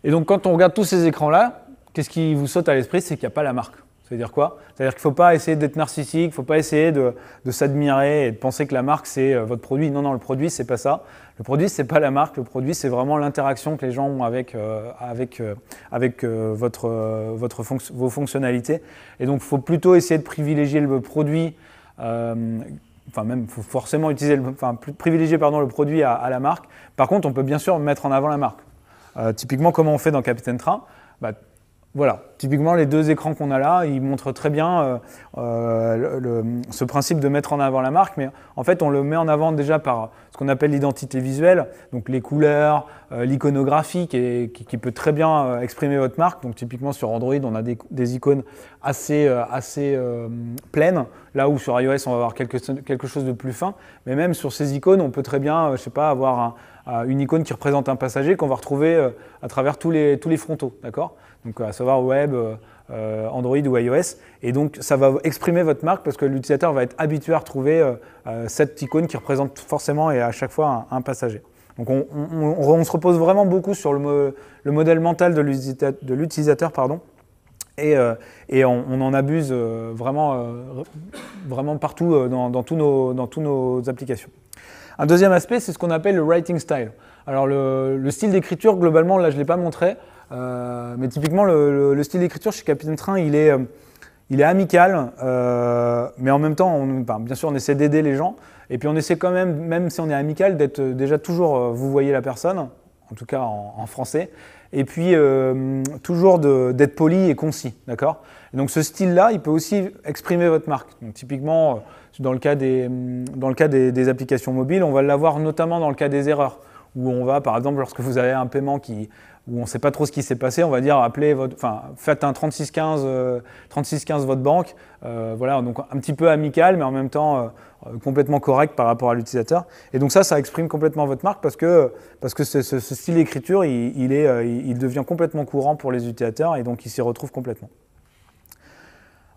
Et donc quand on regarde tous ces écrans-là, qu'est-ce qui vous saute à l'esprit C'est qu'il n'y a pas la marque. Ça veut dire quoi C'est-à-dire qu'il ne faut pas essayer d'être narcissique, il ne faut pas essayer de, s'admirer et de penser que la marque c'est euh, votre produit. Non, non, le produit c'est pas ça. Le produit c'est pas la marque. Le produit c'est vraiment l'interaction que les gens ont avec, euh, avec, euh, avec votre, votre vos fonctionnalités. Et donc il faut plutôt essayer de privilégier le produit. Enfin, même, faut forcément utiliser, le, enfin, privilégier pardon, le produit à, la marque. Par contre, on peut bien sûr mettre en avant la marque. typiquement, comment on fait dans Capitaine Train bah, voilà, typiquement les deux écrans qu'on a là, ils montrent très bien euh, euh, ce principe de mettre en avant la marque, mais en fait on le met en avant déjà par ce qu'on appelle l'identité visuelle, donc les couleurs, euh, l'iconographie qui, peut très bien exprimer votre marque. Donc typiquement sur Android on a des, icônes assez, pleines, là où sur iOS on va avoir quelque, chose de plus fin, mais même sur ces icônes on peut très bien, je sais pas, avoir une icône qui représente un passager qu'on va retrouver à travers tous les, tous les frontaux, d'accord donc à savoir web, euh, euh, Android ou iOS. Et donc ça va exprimer votre marque parce que l'utilisateur va être habitué à retrouver euh, cette icône qui représente forcément et à chaque fois un, passager. Donc on, se repose vraiment beaucoup sur le, modèle mental de l'utilisateur, pardon. Et, on, en abuse vraiment, vraiment partout dans, nos, toutes nos applications. Un deuxième aspect, c'est ce qu'on appelle le writing style. Alors le, le style d'écriture, globalement, là je ne l'ai pas montré, euh, mais typiquement, le, style d'écriture chez Capitaine Train, il est, euh, il est amical, euh, mais en même temps, bien sûr, on essaie d'aider les gens. Et puis on essaie quand même, même si on est amical, d'être déjà toujours, vous voyez la personne, en tout cas en, français, et puis toujours d'être poli et concis, d'accord Donc ce style-là, il peut aussi exprimer votre marque. Donc, typiquement, dans le cas, des, mm, dans le cas des, des applications mobiles, on va l'avoir notamment dans le cas des erreurs, où on va, par exemple, lorsque vous avez un paiement qui, où on ne sait pas trop ce qui s'est passé, on va dire appelez votre, enfin faites un 3615, 3615 euh, votre banque, euh, voilà donc un petit peu amical mais en même temps euh, complètement correct par rapport à l'utilisateur. Et donc ça, ça exprime complètement votre marque parce que parce que ce, style d'écriture, il, il devient complètement courant pour les utilisateurs et donc ils s'y retrouvent complètement.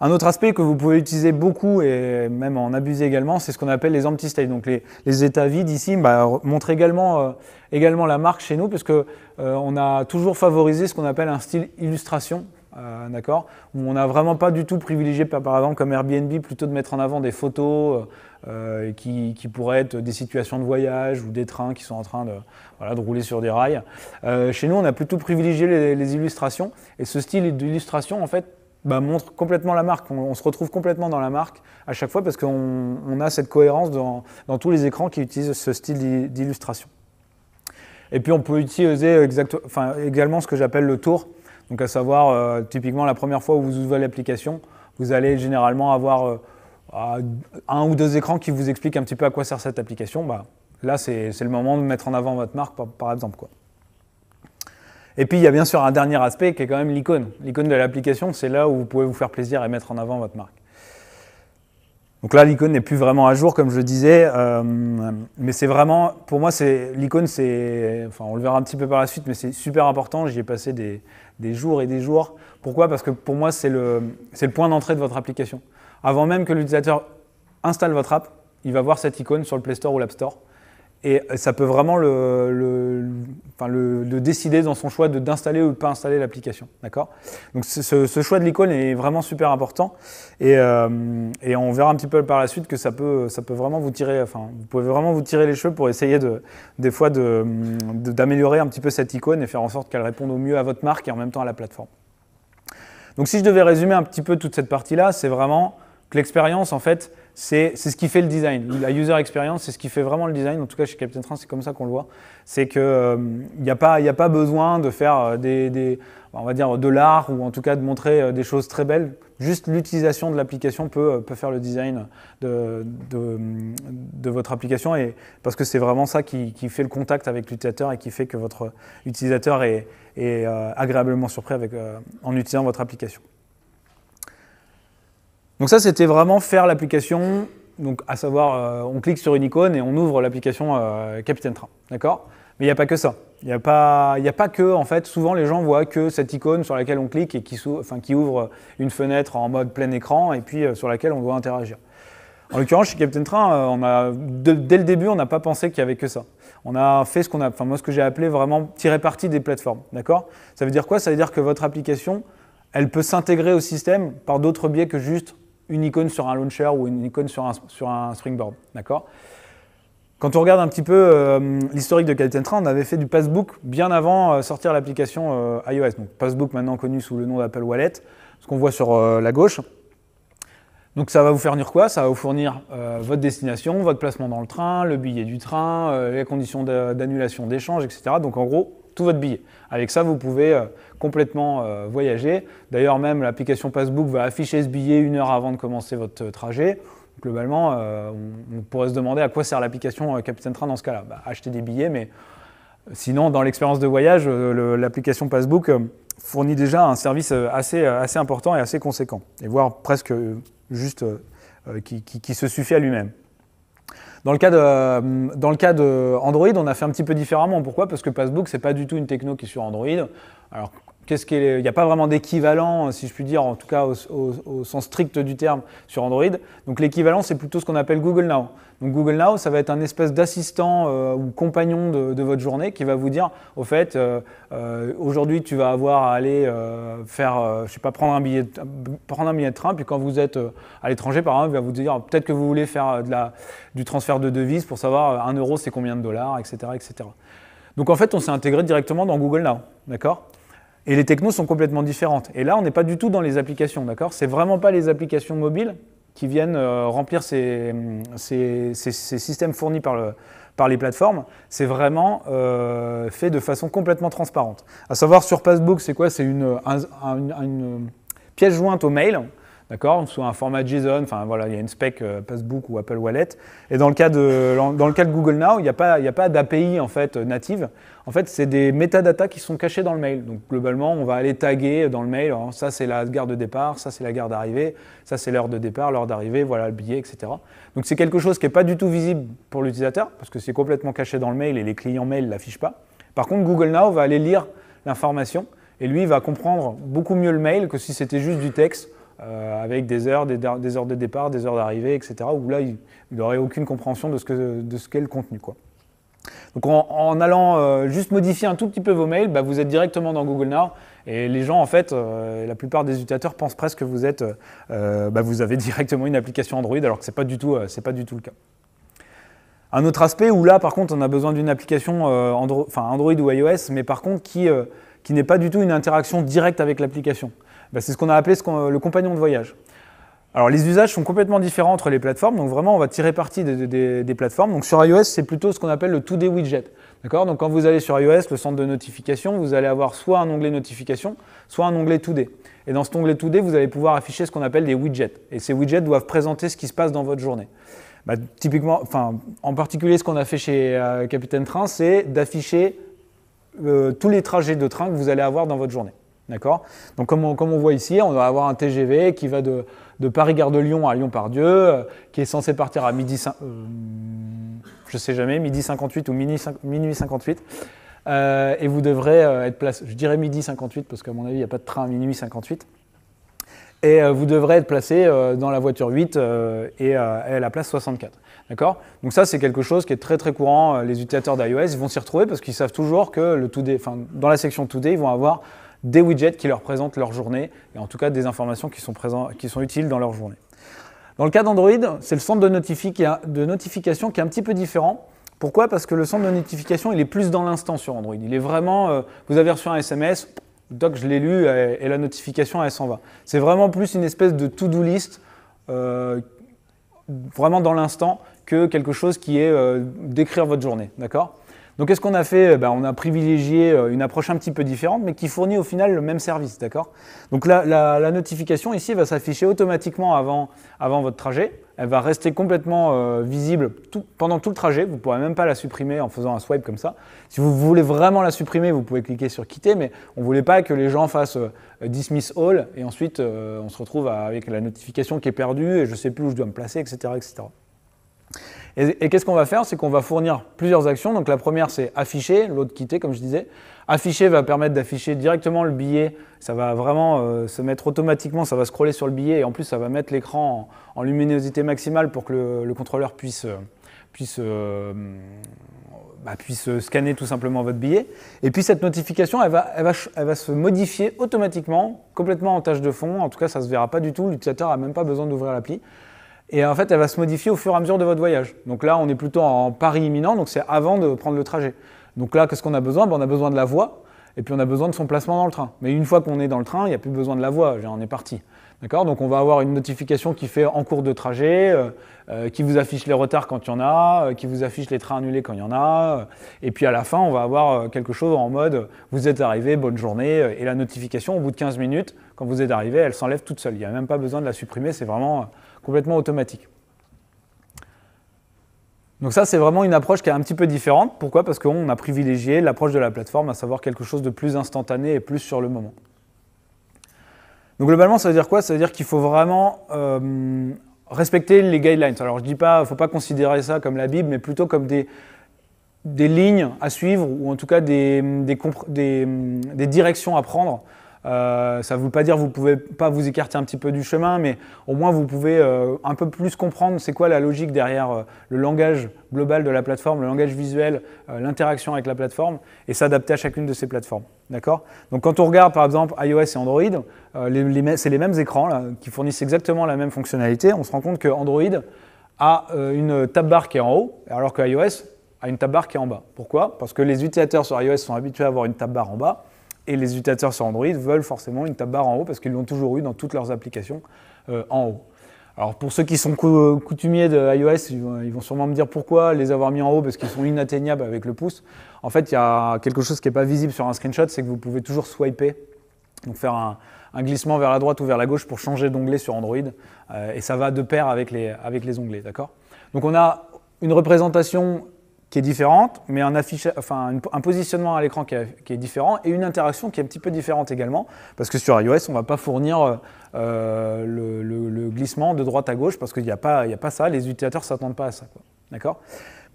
Un autre aspect que vous pouvez utiliser beaucoup et même en abuser également, c'est ce qu'on appelle les empty states, donc les, états vides ici, bah, montrent euh, également, la marque chez nous, puisque euh, on a toujours favorisé ce qu'on appelle un style illustration, euh, d'accord Où on n'a vraiment pas du tout privilégié, par exemple, comme Airbnb, plutôt de mettre en avant des photos qui, pourraient être des situations de voyage ou des trains qui sont en train de, rouler sur des rails. chez nous, on a plutôt privilégié les, les illustrations. Et ce style d'illustration, en fait, bah, montre complètement la marque. On, se retrouve complètement dans la marque à chaque fois parce qu'on a cette cohérence dans, tous les écrans qui utilisent ce style d'illustration. Et puis on peut utiliser également ce que j'appelle le tour, donc à savoir euh, typiquement la première fois où vous ouvrez l'application, vous allez généralement avoir euh, un ou deux écrans qui vous expliquent un petit peu à quoi sert cette application. Bah, là, c'est le moment de mettre en avant votre marque, par, par exemple. Quoi. Et puis il y a bien sûr un dernier aspect qui est quand même l'icône. L'icône de l'application, c'est là où vous pouvez vous faire plaisir et mettre en avant votre marque. Donc là, l'icône n'est plus vraiment à jour, comme je disais, euh, mais c'est vraiment, pour moi, c'est l'icône, c'est, enfin, on le verra un petit peu par la suite, mais c'est super important. J'y ai passé des, jours et des jours. Pourquoi Parce que pour moi, c'est le, c'est le point d'entrée de votre application. Avant même que l'utilisateur installe votre app, il va voir cette icône sur le Play Store ou l'App Store. Et euh, ça peut vraiment le, le, décider dans son choix d'installer ou de pas installer l'application. D'accord Donc ce, choix de l'icône est vraiment super important. Euh, et, on verra un petit peu par la suite que ça peut, ça peut vraiment vous tirer, enfin, vous pouvez vraiment vous tirer les cheveux pour essayer de, des fois d'améliorer de, d'améliorer un petit peu cette icône et faire en sorte qu'elle réponde au mieux à votre marque et en même temps à la plateforme. Donc si je devais résumer un petit peu toute cette partie-là, c'est vraiment que l'expérience, en fait, c'est ce qui fait le design. La user experience, c'est ce qui fait vraiment le design. En tout cas, chez Captain Train, c'est comme ça qu'on le voit. C'est qu'il n'y euh, a, pas, besoin de faire euh, des, on va dire, de l'art ou en tout cas de montrer euh, des choses très belles. Juste l'utilisation de l'application peut, faire le design de, votre application et, parce que c'est vraiment ça qui, fait le contact avec l'utilisateur et qui fait que votre utilisateur est, agréablement surpris en utilisant votre application. Donc ça, c'était vraiment faire l'application, donc à savoir, euh, on clique sur une icône et on ouvre l'application euh, Capitaine Train, d'accord Mais il n'y a pas que ça. Il n'y a, pas, a pas que, en fait, souvent les gens voient que cette icône sur laquelle on clique et qui, ouvre une fenêtre en mode plein écran et puis euh, sur laquelle on doit interagir. En l'occurrence, chez Capitaine Train, on a, dès le début, on n'a pas pensé qu'il n'y avait que ça. On a fait ce qu'on a, enfin moi ce que j'ai appelé vraiment tirer parti des plateformes, d'accord Ça veut dire quoi Ça veut dire que votre application, elle peut s'intégrer au système par d'autres biais que juste une icône sur un launcher ou une icône sur un, sur un springboard. D'accord Quand on regarde un petit peu euh, l'historique de Captain on avait fait du Passbook bien avant euh, sortir l'application euh, iOS. Donc Passbook maintenant connu sous le nom d'Apple Wallet, ce qu'on voit sur la gauche. Donc ça va vous fournir quoi Ça va vous fournir votre destination, votre placement dans le train, le billet du train, les conditions d'annulation d'échange, etc. Donc en gros, tout votre billet. Avec ça, vous pouvez euh, complètement euh, voyager. D'ailleurs, même l'application Passbook va afficher ce billet une heure avant de commencer votre euh, trajet. Globalement, on, pourrait se demander à quoi sert l'application Capitaine Train dans ce cas-là. Bah, acheter des billets, mais sinon, dans l'expérience de voyage, l'application Passbook fournit déjà un service assez, important et assez conséquent, et voire presque juste qui se suffit à lui-même. Dans le cas de, euh, dans le cas de Android, on a fait un petit peu différemment. Pourquoi Parce que Passbook, c'est pas du tout une techno qui est sur Android. Alors, qu'est-ce qu'il n'y a pas vraiment d'équivalent, euh, si je puis dire, en tout cas au sens strict du terme, sur Android. Donc l'équivalent, c'est plutôt ce qu'on appelle Google Now. Donc Google Now, ça va être un espèce d'assistant euh, ou compagnon de, votre journée qui va vous dire, au fait, euh, euh, aujourd'hui tu vas avoir à aller faire, je sais pas, prendre un, billet de, prendre un billet de train, puis quand vous êtes à l'étranger, par exemple, il va vous dire, peut-être que vous voulez faire du transfert de devises pour savoir un euro c'est combien de dollars, etc. etc. Donc en fait, on s'est intégré directement dans Google Now, d'accord et les technos sont complètement différentes. Et là, on n'est pas du tout dans les applications, d'accord C'est vraiment pas les applications mobiles qui viennent euh, remplir ces, systèmes fournis par, par les plateformes, c'est vraiment euh, fait de façon complètement transparente. À savoir sur Facebook, c'est quoi C'est une, une, pièce jointe au mail d'accord, Soit un format JSON. Enfin voilà, il y a une spec euh, Passbook ou Apple Wallet. Et dans le cas de, dans le cas de Google Now, il n'y a pas, pas d'API en fait euh, native. En fait, c'est des métadatas qui sont cachés dans le mail. Donc globalement, on va aller taguer dans le mail. Hein, ça c'est la gare de départ, ça c'est la gare d'arrivée, ça c'est l'heure de départ, l'heure d'arrivée, voilà le billet, etc. Donc c'est quelque chose qui n'est pas du tout visible pour l'utilisateur parce que c'est complètement caché dans le mail et les clients mail l'affichent pas. Par contre, Google Now va aller lire l'information et lui va comprendre beaucoup mieux le mail que si c'était juste du texte euh, avec des heures, des, heures de départ, des heures d'arrivée, etc., où là, il n'aurait aucune compréhension de ce qu'est le contenu. Donc en, allant euh, juste modifier un tout petit peu vos mails, bah, vous êtes directement dans Google Now. Et les gens, en fait, euh, la plupart des utilisateurs pensent presque que vous, êtes, bah, vous avez directement une application Android, alors que ce n'est pas, du tout, le cas. Un autre aspect où là, par contre, on a besoin d'une application Android ou iOS, mais par contre qui n'est pas du tout une interaction directe avec l'application. Bah, c'est ce qu'on a appelé le compagnon de voyage. Alors les usages sont complètement différents entre les plateformes, donc vraiment on va tirer parti des, plateformes. Donc sur iOS, c'est plutôt ce qu'on appelle le tout des widget. D'accord Donc quand vous allez sur iOS, le centre de notification, vous allez avoir soit un onglet notification, soit un onglet tout d Et dans cet onglet 2-D, vous allez pouvoir afficher ce qu'on appelle des widgets. Et ces widgets doivent présenter ce qui se passe dans votre journée. Bah, typiquement, enfin, en particulier ce qu'on a fait chez euh, Capitaine Train, c'est d'afficher euh, tous les trajets de train que vous allez avoir dans votre journée. D'accord Donc, comme on, voit ici, on va avoir un TGV qui va de, Paris-Gare de Lyon à Lyon-Pardieu, euh, qui est censé partir à midi, euh, je sais jamais, midi 58 ou minuit, 58. Euh, et vous devrez être placé, je dirais midi 58, parce qu'à mon avis, il n'y a pas de train à minuit 58. Et vous devrez être placé dans la voiture 8 et à la place 64. D'accord Donc ça, c'est quelque chose qui est très très courant. Les utilisateurs d'iOS vont s'y retrouver parce qu'ils savent toujours que le dans la section Today, ils vont avoir des widgets qui leur présentent leur journée, et en tout cas des informations qui sont, qui sont utiles dans leur journée. Dans le cas d'Android, c'est le centre de, notification qui est un petit peu différent. Pourquoi Parce que le centre de notification, il est plus dans l'instant sur Android. Il est vraiment, euh, vous avez reçu un SMS, doc, je l'ai lu, et, la notification, elle s'en va. C'est vraiment plus une espèce de to-do list, euh, vraiment dans l'instant, que quelque chose qui est euh, d'écrire votre journée, d'accord donc qu'est-ce qu'on a fait euh, ben, On a privilégié euh, une approche un petit peu différente, mais qui fournit au final le même service, d'accord Donc la, notification ici va s'afficher automatiquement avant, avant votre trajet. Elle va rester complètement euh, visible pendant tout le trajet. Vous ne pourrez même pas la supprimer en faisant un swipe comme ça. Si vous voulez vraiment la supprimer, vous pouvez cliquer sur quitter, mais on ne voulait pas que les gens fassent dismiss all et ensuite on se retrouve avec la notification qui est perdue et je ne sais plus où je dois me placer, etc. etc. Et, qu'est-ce qu'on va faire C'est qu'on va fournir plusieurs actions. Donc la première, c'est afficher, l'autre quitter, comme je disais. Afficher va permettre d'afficher directement le billet. Ça va vraiment euh, se mettre automatiquement, ça va scroller sur le billet et en plus, ça va mettre l'écran en, luminosité maximale pour que le, contrôleur puisse, euh, puisse euh, bah, puisse scanner tout simplement votre billet. Et puis cette notification, elle va, elle va, elle va se modifier automatiquement, complètement en tâche de fond. En tout cas, ça ne se verra pas du tout. L'utilisateur n'a même pas besoin d'ouvrir l'appli. Et en fait, elle va se modifier au fur et à mesure de votre voyage. Donc là, on est plutôt en Paris imminent, donc c'est avant de prendre le trajet. Donc là, qu'est-ce qu'on a besoin ben, On a besoin de la voie, et puis on a besoin de son placement dans le train. Mais une fois qu'on est dans le train, il n'y a plus besoin de la voie, on est parti. D'accord Donc on va avoir une notification qui fait en cours de trajet, euh, euh, qui vous affiche les retards quand il y en a, euh, qui vous affiche les trains annulés quand il y en a. et puis à la fin, on va avoir quelque chose en mode vous êtes arrivé, bonne journée. Et la notification, au bout de 15 minutes, quand vous êtes arrivé, elle s'enlève toute seule. Il n'y a même pas besoin de la supprimer, c'est vraiment complètement automatique. Donc ça, c'est vraiment une approche qui est un petit peu différente. Pourquoi Parce qu'on a privilégié l'approche de la plateforme, à savoir quelque chose de plus instantané et plus sur le moment. Donc globalement, ça veut dire quoi Ça veut dire qu'il faut vraiment euh, respecter les guidelines. Alors je dis pas, faut pas considérer ça comme la Bible, mais plutôt comme des, lignes à suivre, ou en tout cas des directions à prendre euh, ça ne veut pas dire que vous ne pouvez pas vous écarter un petit peu du chemin, mais au moins vous pouvez euh, un peu plus comprendre c'est quoi la logique derrière euh, le langage global de la plateforme, le langage visuel, l'interaction avec la plateforme, et s'adapter à chacune de ces plateformes. D'accord Donc quand on regarde par exemple iOS et Android, c'est les mêmes écrans qui fournissent exactement la même fonctionnalité. On se rend compte que Android a une tab barre qui est en haut, alors que iOS a une tab barre qui est en bas. Pourquoi Parce que les utilisateurs sur iOS sont habitués à avoir une tab barre en bas et les utilisateurs sur Android veulent forcément une tab barre en haut parce qu'ils l'ont toujours eu dans toutes leurs applications euh, en haut. Alors pour ceux qui sont coutumiers de iOS, ils vont sûrement me dire pourquoi les avoir mis en haut parce qu'ils sont inatteignables avec le pouce. En fait, il y a quelque chose qui n'est pas visible sur un screenshot, c'est que vous pouvez toujours swiper, donc faire un, glissement vers la droite ou vers la gauche pour changer d'onglet sur Android, euh, et ça va de pair avec les, avec les onglets, d'accord Donc on a une représentation qui est différente, mais un, affichage, enfin, un positionnement à l'écran qui, est différent et une interaction qui est un petit peu différente également, parce que sur iOS, on ne va pas fournir euh, le, glissement de droite à gauche, parce qu'il n'y a, pas, a pas ça, les utilisateurs ne s'attendent pas à ça. D'accord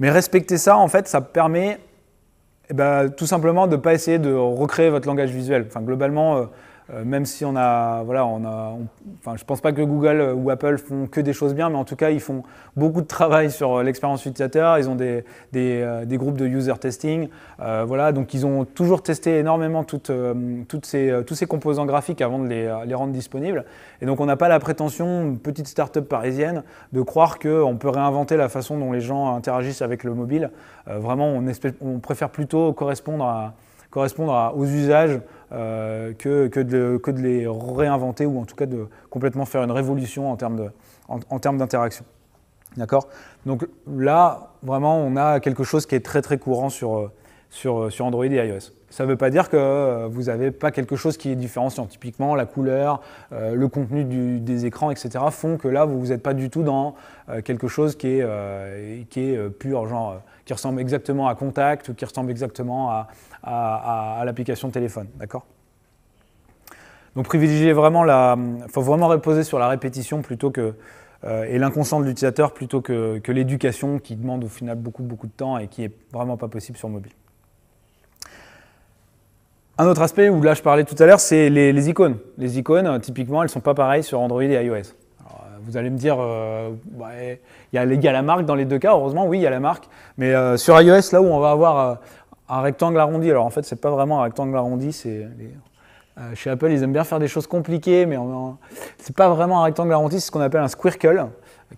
Mais respecter ça, en fait, ça permet eh ben, tout simplement de ne pas essayer de recréer votre langage visuel. Enfin, globalement, euh, euh, même si on a, voilà, on a, enfin, je pense pas que Google ou Apple font que des choses bien, mais en tout cas, ils font beaucoup de travail sur euh, l'expérience utilisateur. Ils ont des, euh, groupes de user testing, voilà, donc ils ont toujours testé énormément toutes, toutes ces, tous ces composants graphiques avant de les, rendre disponibles. Et donc, on n'a pas la prétention, petite start-up parisienne, de croire qu'on peut réinventer la façon dont les gens interagissent avec le mobile. vraiment, on, on préfère plutôt correspondre à correspondre aux usages euh, que, que, de, que, de, les réinventer ou en tout cas de complètement faire une révolution en termes, de, en, d'interaction. D'accord Donc là, vraiment, on a quelque chose qui est très très courant sur, euh, sur, euh, sur Android et iOS ça ne veut pas dire que euh, vous n'avez pas quelque chose qui est différent scientifiquement. la couleur, euh, le contenu des écrans, etc. font que là, vous n'êtes pas du tout dans euh, quelque chose qui est, pur, genre qui ressemble exactement à Contact ou qui ressemble exactement à, l'application de l'application téléphone. D'accord Donc, privilégiez vraiment la. Il faut vraiment reposer sur la répétition plutôt que. et l'inconscient de l'utilisateur plutôt que, l'éducation qui demande au final beaucoup, beaucoup de temps et qui n'est vraiment pas possible sur mobile. Un autre aspect où là je parlais tout à l'heure, c'est les, icônes. Les icônes, euh, typiquement, elles ne sont pas pareilles sur Android et iOS. Euh, vous allez me dire, euh, il y, a la marque dans les deux cas, heureusement, oui, il y a la marque. Mais sur iOS, là où on va avoir un rectangle arrondi, alors en fait, c'est pas vraiment un rectangle arrondi, chez Apple, ils aiment bien faire des choses compliquées, mais c'est pas vraiment un rectangle arrondi, c'est ce qu'on appelle un squircle,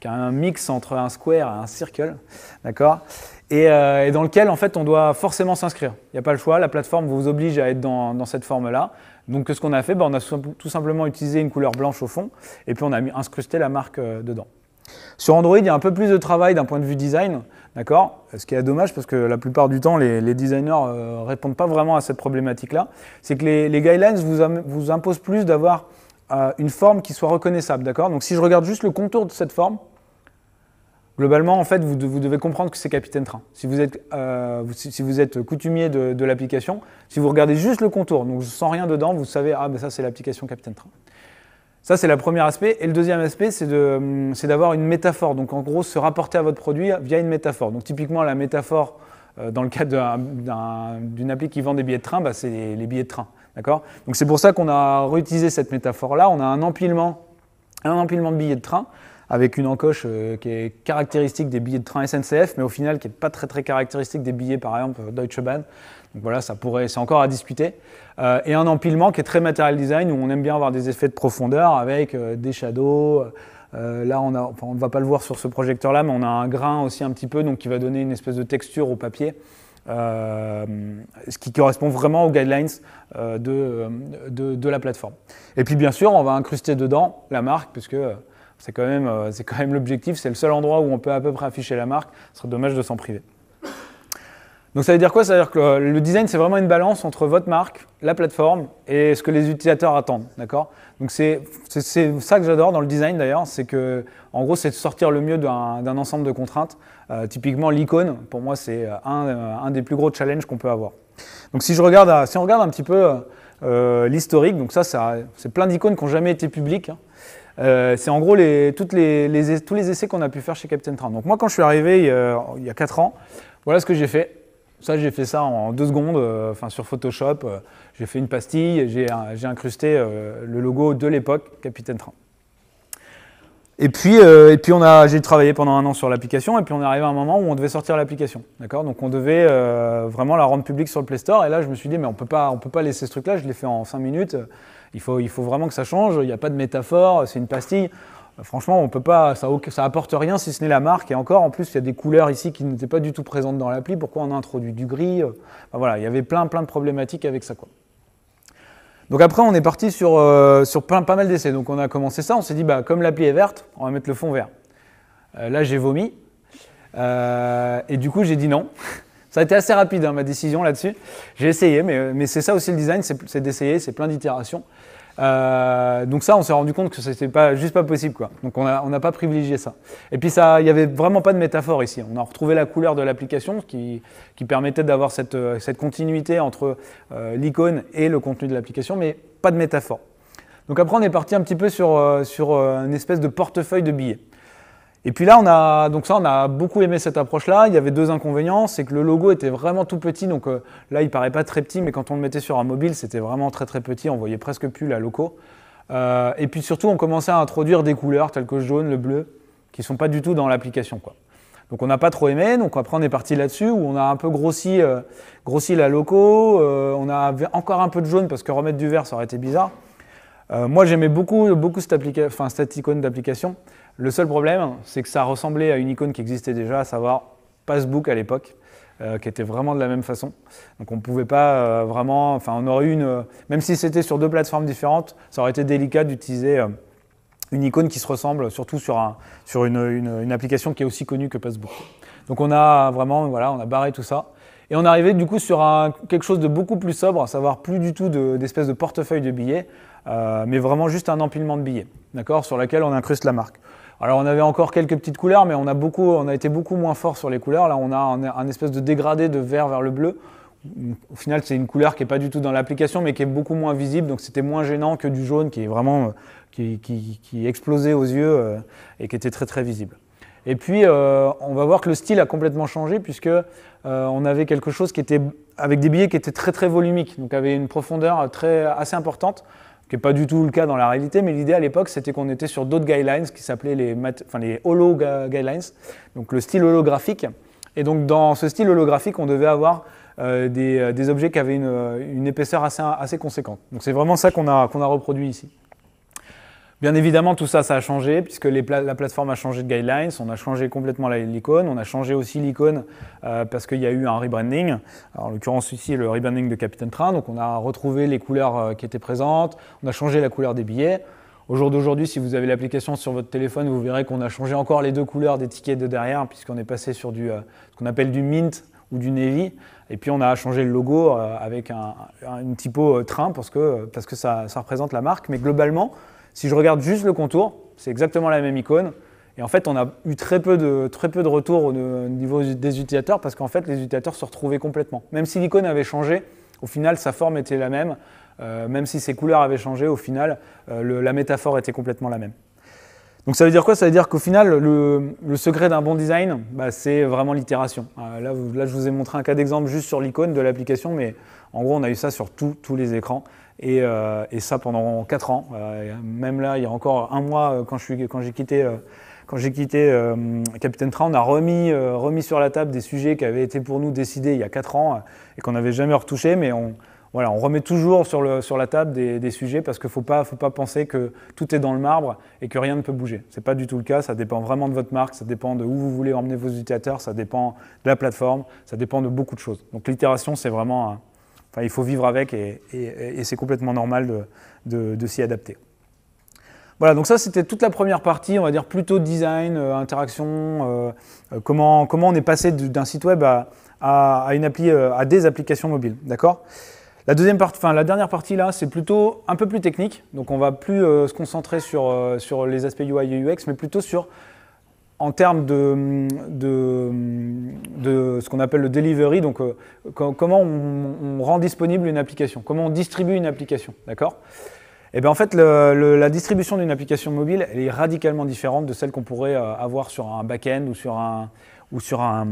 qui est un mix entre un square et un circle. D'accord euh, et, dans lequel en fait on doit forcément s'inscrire. Il n'y a pas le choix, la plateforme vous oblige à être dans, cette forme-là. Donc ce qu'on a fait, ben, on a tout simplement utilisé une couleur blanche au fond et puis on a mis, incrusté la marque euh, dedans. Sur Android, il y a un peu plus de travail d'un point de vue design, d'accord Ce qui est dommage parce que la plupart du temps, les, designers ne euh, répondent pas vraiment à cette problématique-là. C'est que les, guidelines vous, vous imposent plus d'avoir une forme qui soit reconnaissable, d'accord Donc si je regarde juste le contour de cette forme, Globalement, en fait, vous, devez comprendre que c'est Capitaine Train. Si vous êtes, euh, coutumier de, l'application, si vous regardez juste le contour, donc sans rien dedans, vous savez, ah ben ça c'est l'application Capitaine Train. Ça, c'est le premier aspect. Et le deuxième aspect, hum, c'est d'avoir une métaphore. Donc, en gros, se rapporter à votre produit via une métaphore. Donc, typiquement, la métaphore, euh, dans le cadre d'une appli qui vend des billets de train, bah, c'est les, billets de train. D'accord Donc, c'est pour ça qu'on a réutilisé cette métaphore-là. On a un empilement, un empilement de billets de train avec une encoche euh, qui est caractéristique des billets de train SNCF, mais au final qui n'est pas très très caractéristique des billets par exemple euh, Deutsche Bahn. Donc voilà, ça pourrait, c'est encore à discuter. Euh, et un empilement qui est très material design où on aime bien avoir des effets de profondeur avec des shadows. là, on ne va pas le voir sur ce projecteur-là, mais on a un grain aussi un petit peu, donc qui va donner une espèce de texture au papier. ce qui correspond vraiment aux guidelines de, de, de, la plateforme. Et puis bien sûr, on va incruster dedans la marque, puisque c'est quand même, euh, c'est quand même l'objectif, c'est le seul endroit où on peut à peu près afficher la marque. Ce serait dommage de s'en priver. Donc ça veut dire quoi Ça veut dire que euh, le design, c'est vraiment une balance entre votre marque, la plateforme et ce que les utilisateurs attendent. D'accord Donc c'est ça que j'adore dans le design d'ailleurs, c'est que en gros, c'est de sortir le mieux d'un ensemble de contraintes. Euh, typiquement, l'icône, pour moi, c'est un, un, des plus gros challenges qu'on peut avoir. Donc si, je regarde, si on regarde un petit peu l'historique, donc ça, c'est plein d'icônes qui n'ont jamais été publiques. Hein. Euh, c'est en gros tous les essais qu'on a pu faire chez Captain Train. Donc moi, quand je suis arrivé il y a, quatre 4 ans, voilà ce que j'ai fait. Ça, j'ai fait ça en deux secondes, euh, enfin sur Photoshop. Euh, j'ai fait une pastille, j'ai incrusté le logo de l'époque, Captain Train. Et puis, puis j'ai travaillé pendant un an sur l'application, et puis on est arrivé à un moment où on devait sortir l'application, Donc on devait vraiment la rendre publique sur le Play Store. Et là, je me suis dit, mais on ne peut pas laisser ce truc-là. Je l'ai fait en 5 minutes. Il faut, vraiment que ça change. Il n'y a pas de métaphore, c'est une pastille. Franchement, on peut pas, ça, ça apporte rien si ce n'est la marque. Et encore, en plus, il y a des couleurs ici qui n'étaient pas du tout présentes dans l'appli. Pourquoi on a introduit du gris euh, Voilà, il y avait plein, plein de problématiques avec ça. Quoi. Donc après, on est parti sur, euh, pas mal d'essais. Donc on a commencé ça, on s'est dit, bah, comme l'appli est verte, on va mettre le fond vert. Euh, là, j'ai vomi. et du coup, j'ai dit non. Ça a été assez rapide hein, ma décision là-dessus. J'ai essayé, euh, mais, c'est ça aussi le design, c'est d'essayer, c'est plein d'itérations. Euh, donc ça, on s'est rendu compte que c'était pas juste pas possible, quoi. Donc on n'a pas privilégié ça. Et puis ça, il n'y avait vraiment pas de métaphore ici. On a retrouvé la couleur de l'application qui, qui, permettait d'avoir cette, euh, continuité entre l'icône et le contenu de l'application, mais pas de métaphore. Donc après, on est parti un petit peu sur une espèce de portefeuille de billets. Et puis là, on a, donc ça, on a beaucoup aimé cette approche-là. Il y avait deux inconvénients, c'est que le logo était vraiment tout petit, donc euh, là, il paraît pas très petit, mais quand on le mettait sur un mobile, c'était vraiment très très petit, on voyait presque plus la loco. Euh, et puis surtout, on commençait à introduire des couleurs telles que le jaune, le bleu, qui sont pas du tout dans l'application, Donc on n'a pas trop aimé, donc après on est parti là-dessus où on a un peu grossi, euh, la loco, on a encore un peu de jaune parce que remettre du vert ça aurait été bizarre. moi j'aimais beaucoup, beaucoup cette icône d'application. Le seul problème, c'est que ça ressemblait à une icône qui existait déjà, à savoir Passbook à l'époque, euh, qui était vraiment de la même façon. Donc on ne pouvait pas euh, vraiment, enfin on aurait eu une, euh, même si c'était sur deux plateformes différentes, ça aurait été délicat d'utiliser une icône qui se ressemble, surtout sur, une, application qui est aussi connue que Passbook. Donc on a vraiment, voilà, on a barré tout ça. Et on arrivait du coup sur quelque chose de beaucoup plus sobre, à savoir plus du tout d'espèce de, de, portefeuille de billets, mais vraiment juste un empilement de billets, d'accord, sur lequel on incruste la marque. Alors on avait encore quelques petites couleurs, mais on a, été beaucoup moins fort sur les couleurs. Là, on a un, espèce de dégradé de vert vers le bleu. Au final, c'est une couleur qui n'est pas du tout dans l'application, mais qui est beaucoup moins visible. Donc c'était moins gênant que du jaune qui est vraiment euh, qui, explosait aux yeux euh, et qui était très très visible. Et puis, euh, on va voir que le style a complètement changé puisque on avait quelque chose qui était avec des billets qui étaient très très volumiques, donc avait une profondeur très assez importante qui n'est pas du tout le cas dans la réalité, mais l'idée à l'époque, c'était qu'on était sur d'autres guidelines qui s'appelaient les, les holo guidelines, donc le style holographique. Et donc dans ce style holographique, on devait avoir euh, euh, des, objets qui avaient une, euh, épaisseur assez, conséquente. Donc c'est vraiment ça qu'on a reproduit ici. Bien évidemment, tout ça, ça a changé, puisque la plateforme a changé de guidelines, on a changé complètement l'icône, on a changé aussi l'icône euh, parce qu'il y a eu un rebranding, en l'occurrence ici le rebranding de Capitaine Train, donc on a retrouvé les couleurs euh, qui étaient présentes, on a changé la couleur des billets. Au jour d'aujourd'hui, si vous avez l'application sur votre téléphone, vous verrez qu'on a changé encore les deux couleurs des tickets de derrière, puisqu'on est passé sur du, euh, ce qu'on appelle du mint ou du navy, et puis on a changé le logo avec un, une typo train parce que, parce que ça représente la marque, mais globalement, si je regarde juste le contour, c'est exactement la même icône. Et en fait, on a eu très peu de, très peu de retours au niveau des utilisateurs parce qu'en fait, les utilisateurs se retrouvaient complètement. Même si l'icône avait changé, au final, sa forme était la même. Euh, même si ses couleurs avaient changé, au final, euh, la métaphore était complètement la même. Donc ça veut dire quoi Ça veut dire qu'au final, le, secret d'un bon design, bah, c'est vraiment l'itération. Euh, là, je vous ai montré un cas d'exemple juste sur l'icône de l'application, mais en gros, on a eu ça sur tous les écrans. Euh, et, ça pendant 4 ans. Euh, même là, il y a encore un mois, euh, quand, quand j'ai quitté, Capitaine Train, on a remis, remis sur la table des sujets qui avaient été pour nous décidés il y a 4 ans et qu'on n'avait jamais retouchés, mais on, voilà, on remet toujours sur, la table des, sujets parce qu'il ne faut pas, faut pas penser que tout est dans le marbre et que rien ne peut bouger. Ce n'est pas du tout le cas, ça dépend vraiment de votre marque, ça dépend de où vous voulez emmener vos utilisateurs, ça dépend de la plateforme, ça dépend de beaucoup de choses. Donc l'itération, c'est vraiment Enfin, il faut vivre avec et, c'est complètement normal de, s'y adapter. Voilà, donc ça c'était toute la première partie, on va dire plutôt design, euh, interaction, euh, euh, comment, comment on est passé d'un site web à, une appli, à des applications mobiles, d'accord la, deuxième enfin, la dernière partie là, c'est plutôt un peu plus technique, donc on va plus se concentrer sur, sur les aspects UI et UX, mais plutôt sur en termes de, de, de ce qu'on appelle le delivery, donc euh, comment on, rend disponible une application, comment on distribue une application, d'accord Et eh bien en fait, la distribution d'une application mobile, elle est radicalement différente de celle qu'on pourrait euh, avoir sur un back-end ou sur un, ou sur un,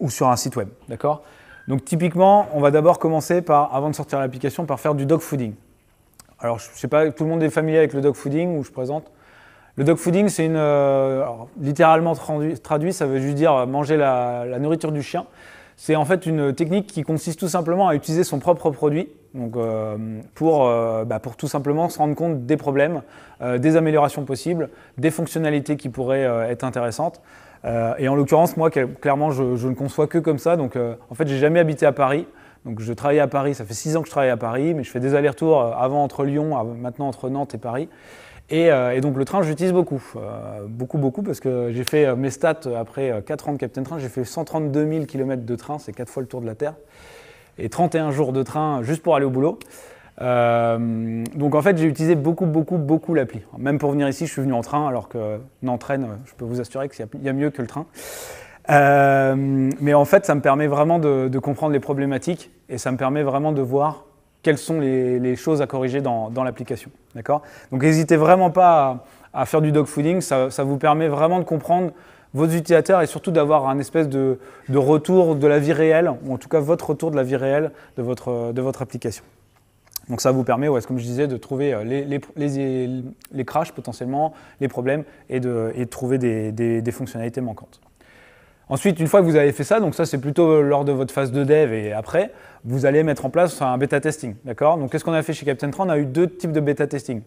ou sur un site web, d'accord Donc typiquement, on va d'abord commencer par, avant de sortir l'application, par faire du dog fooding. Alors je ne sais pas, tout le monde est familier avec le dog fooding où je présente le dog fooding, c'est une. Euh, littéralement traduit, ça veut juste dire euh, manger la, nourriture du chien. C'est en fait une technique qui consiste tout simplement à utiliser son propre produit donc, euh, pour, bah, pour tout simplement se rendre compte des problèmes, des améliorations possibles, des fonctionnalités qui pourraient être intéressantes. et en l'occurrence, moi, clairement, je, ne conçois que comme ça. Donc, en fait, j'ai jamais habité à Paris. Donc je travaille à Paris, ça fait six ans que je travaille à Paris, mais je fais des allers-retours avant entre Lyon, maintenant entre Nantes et Paris. Euh, et, donc le train, j'utilise beaucoup, euh, beaucoup, beaucoup, parce que j'ai fait euh, mes stats après 4 ans de Captain train, j'ai fait 132 000 km de train, c'est 4 fois le tour de la Terre, et 31 jours de train juste pour aller au boulot. donc en fait, j'ai utilisé beaucoup, beaucoup, beaucoup l'appli. Même pour venir ici, je suis venu en train, alors que n'entraîne, je peux vous assurer qu'il y a mieux que le train. mais en fait, ça me permet vraiment de, comprendre les problématiques et ça me permet vraiment de voir quelles sont les, choses à corriger dans, l'application. D'accord Donc n'hésitez vraiment pas à, faire du dogfooding, ça, ça vous permet vraiment de comprendre vos utilisateurs et surtout d'avoir un espèce de, retour de la vie réelle, ou en tout cas votre retour de la vie réelle de votre, de votre application. Donc ça vous permet, ouais, comme je disais, de trouver euh, les, crashs potentiellement, les problèmes et de, trouver des fonctionnalités manquantes. Ensuite, une fois que vous avez fait ça, donc ça c'est plutôt euh, lors de votre phase de dev et après, vous allez mettre en place un bêta testing. D'accord Donc qu'est-ce qu'on a fait chez Captain 3 On a eu deux types de bêta testing.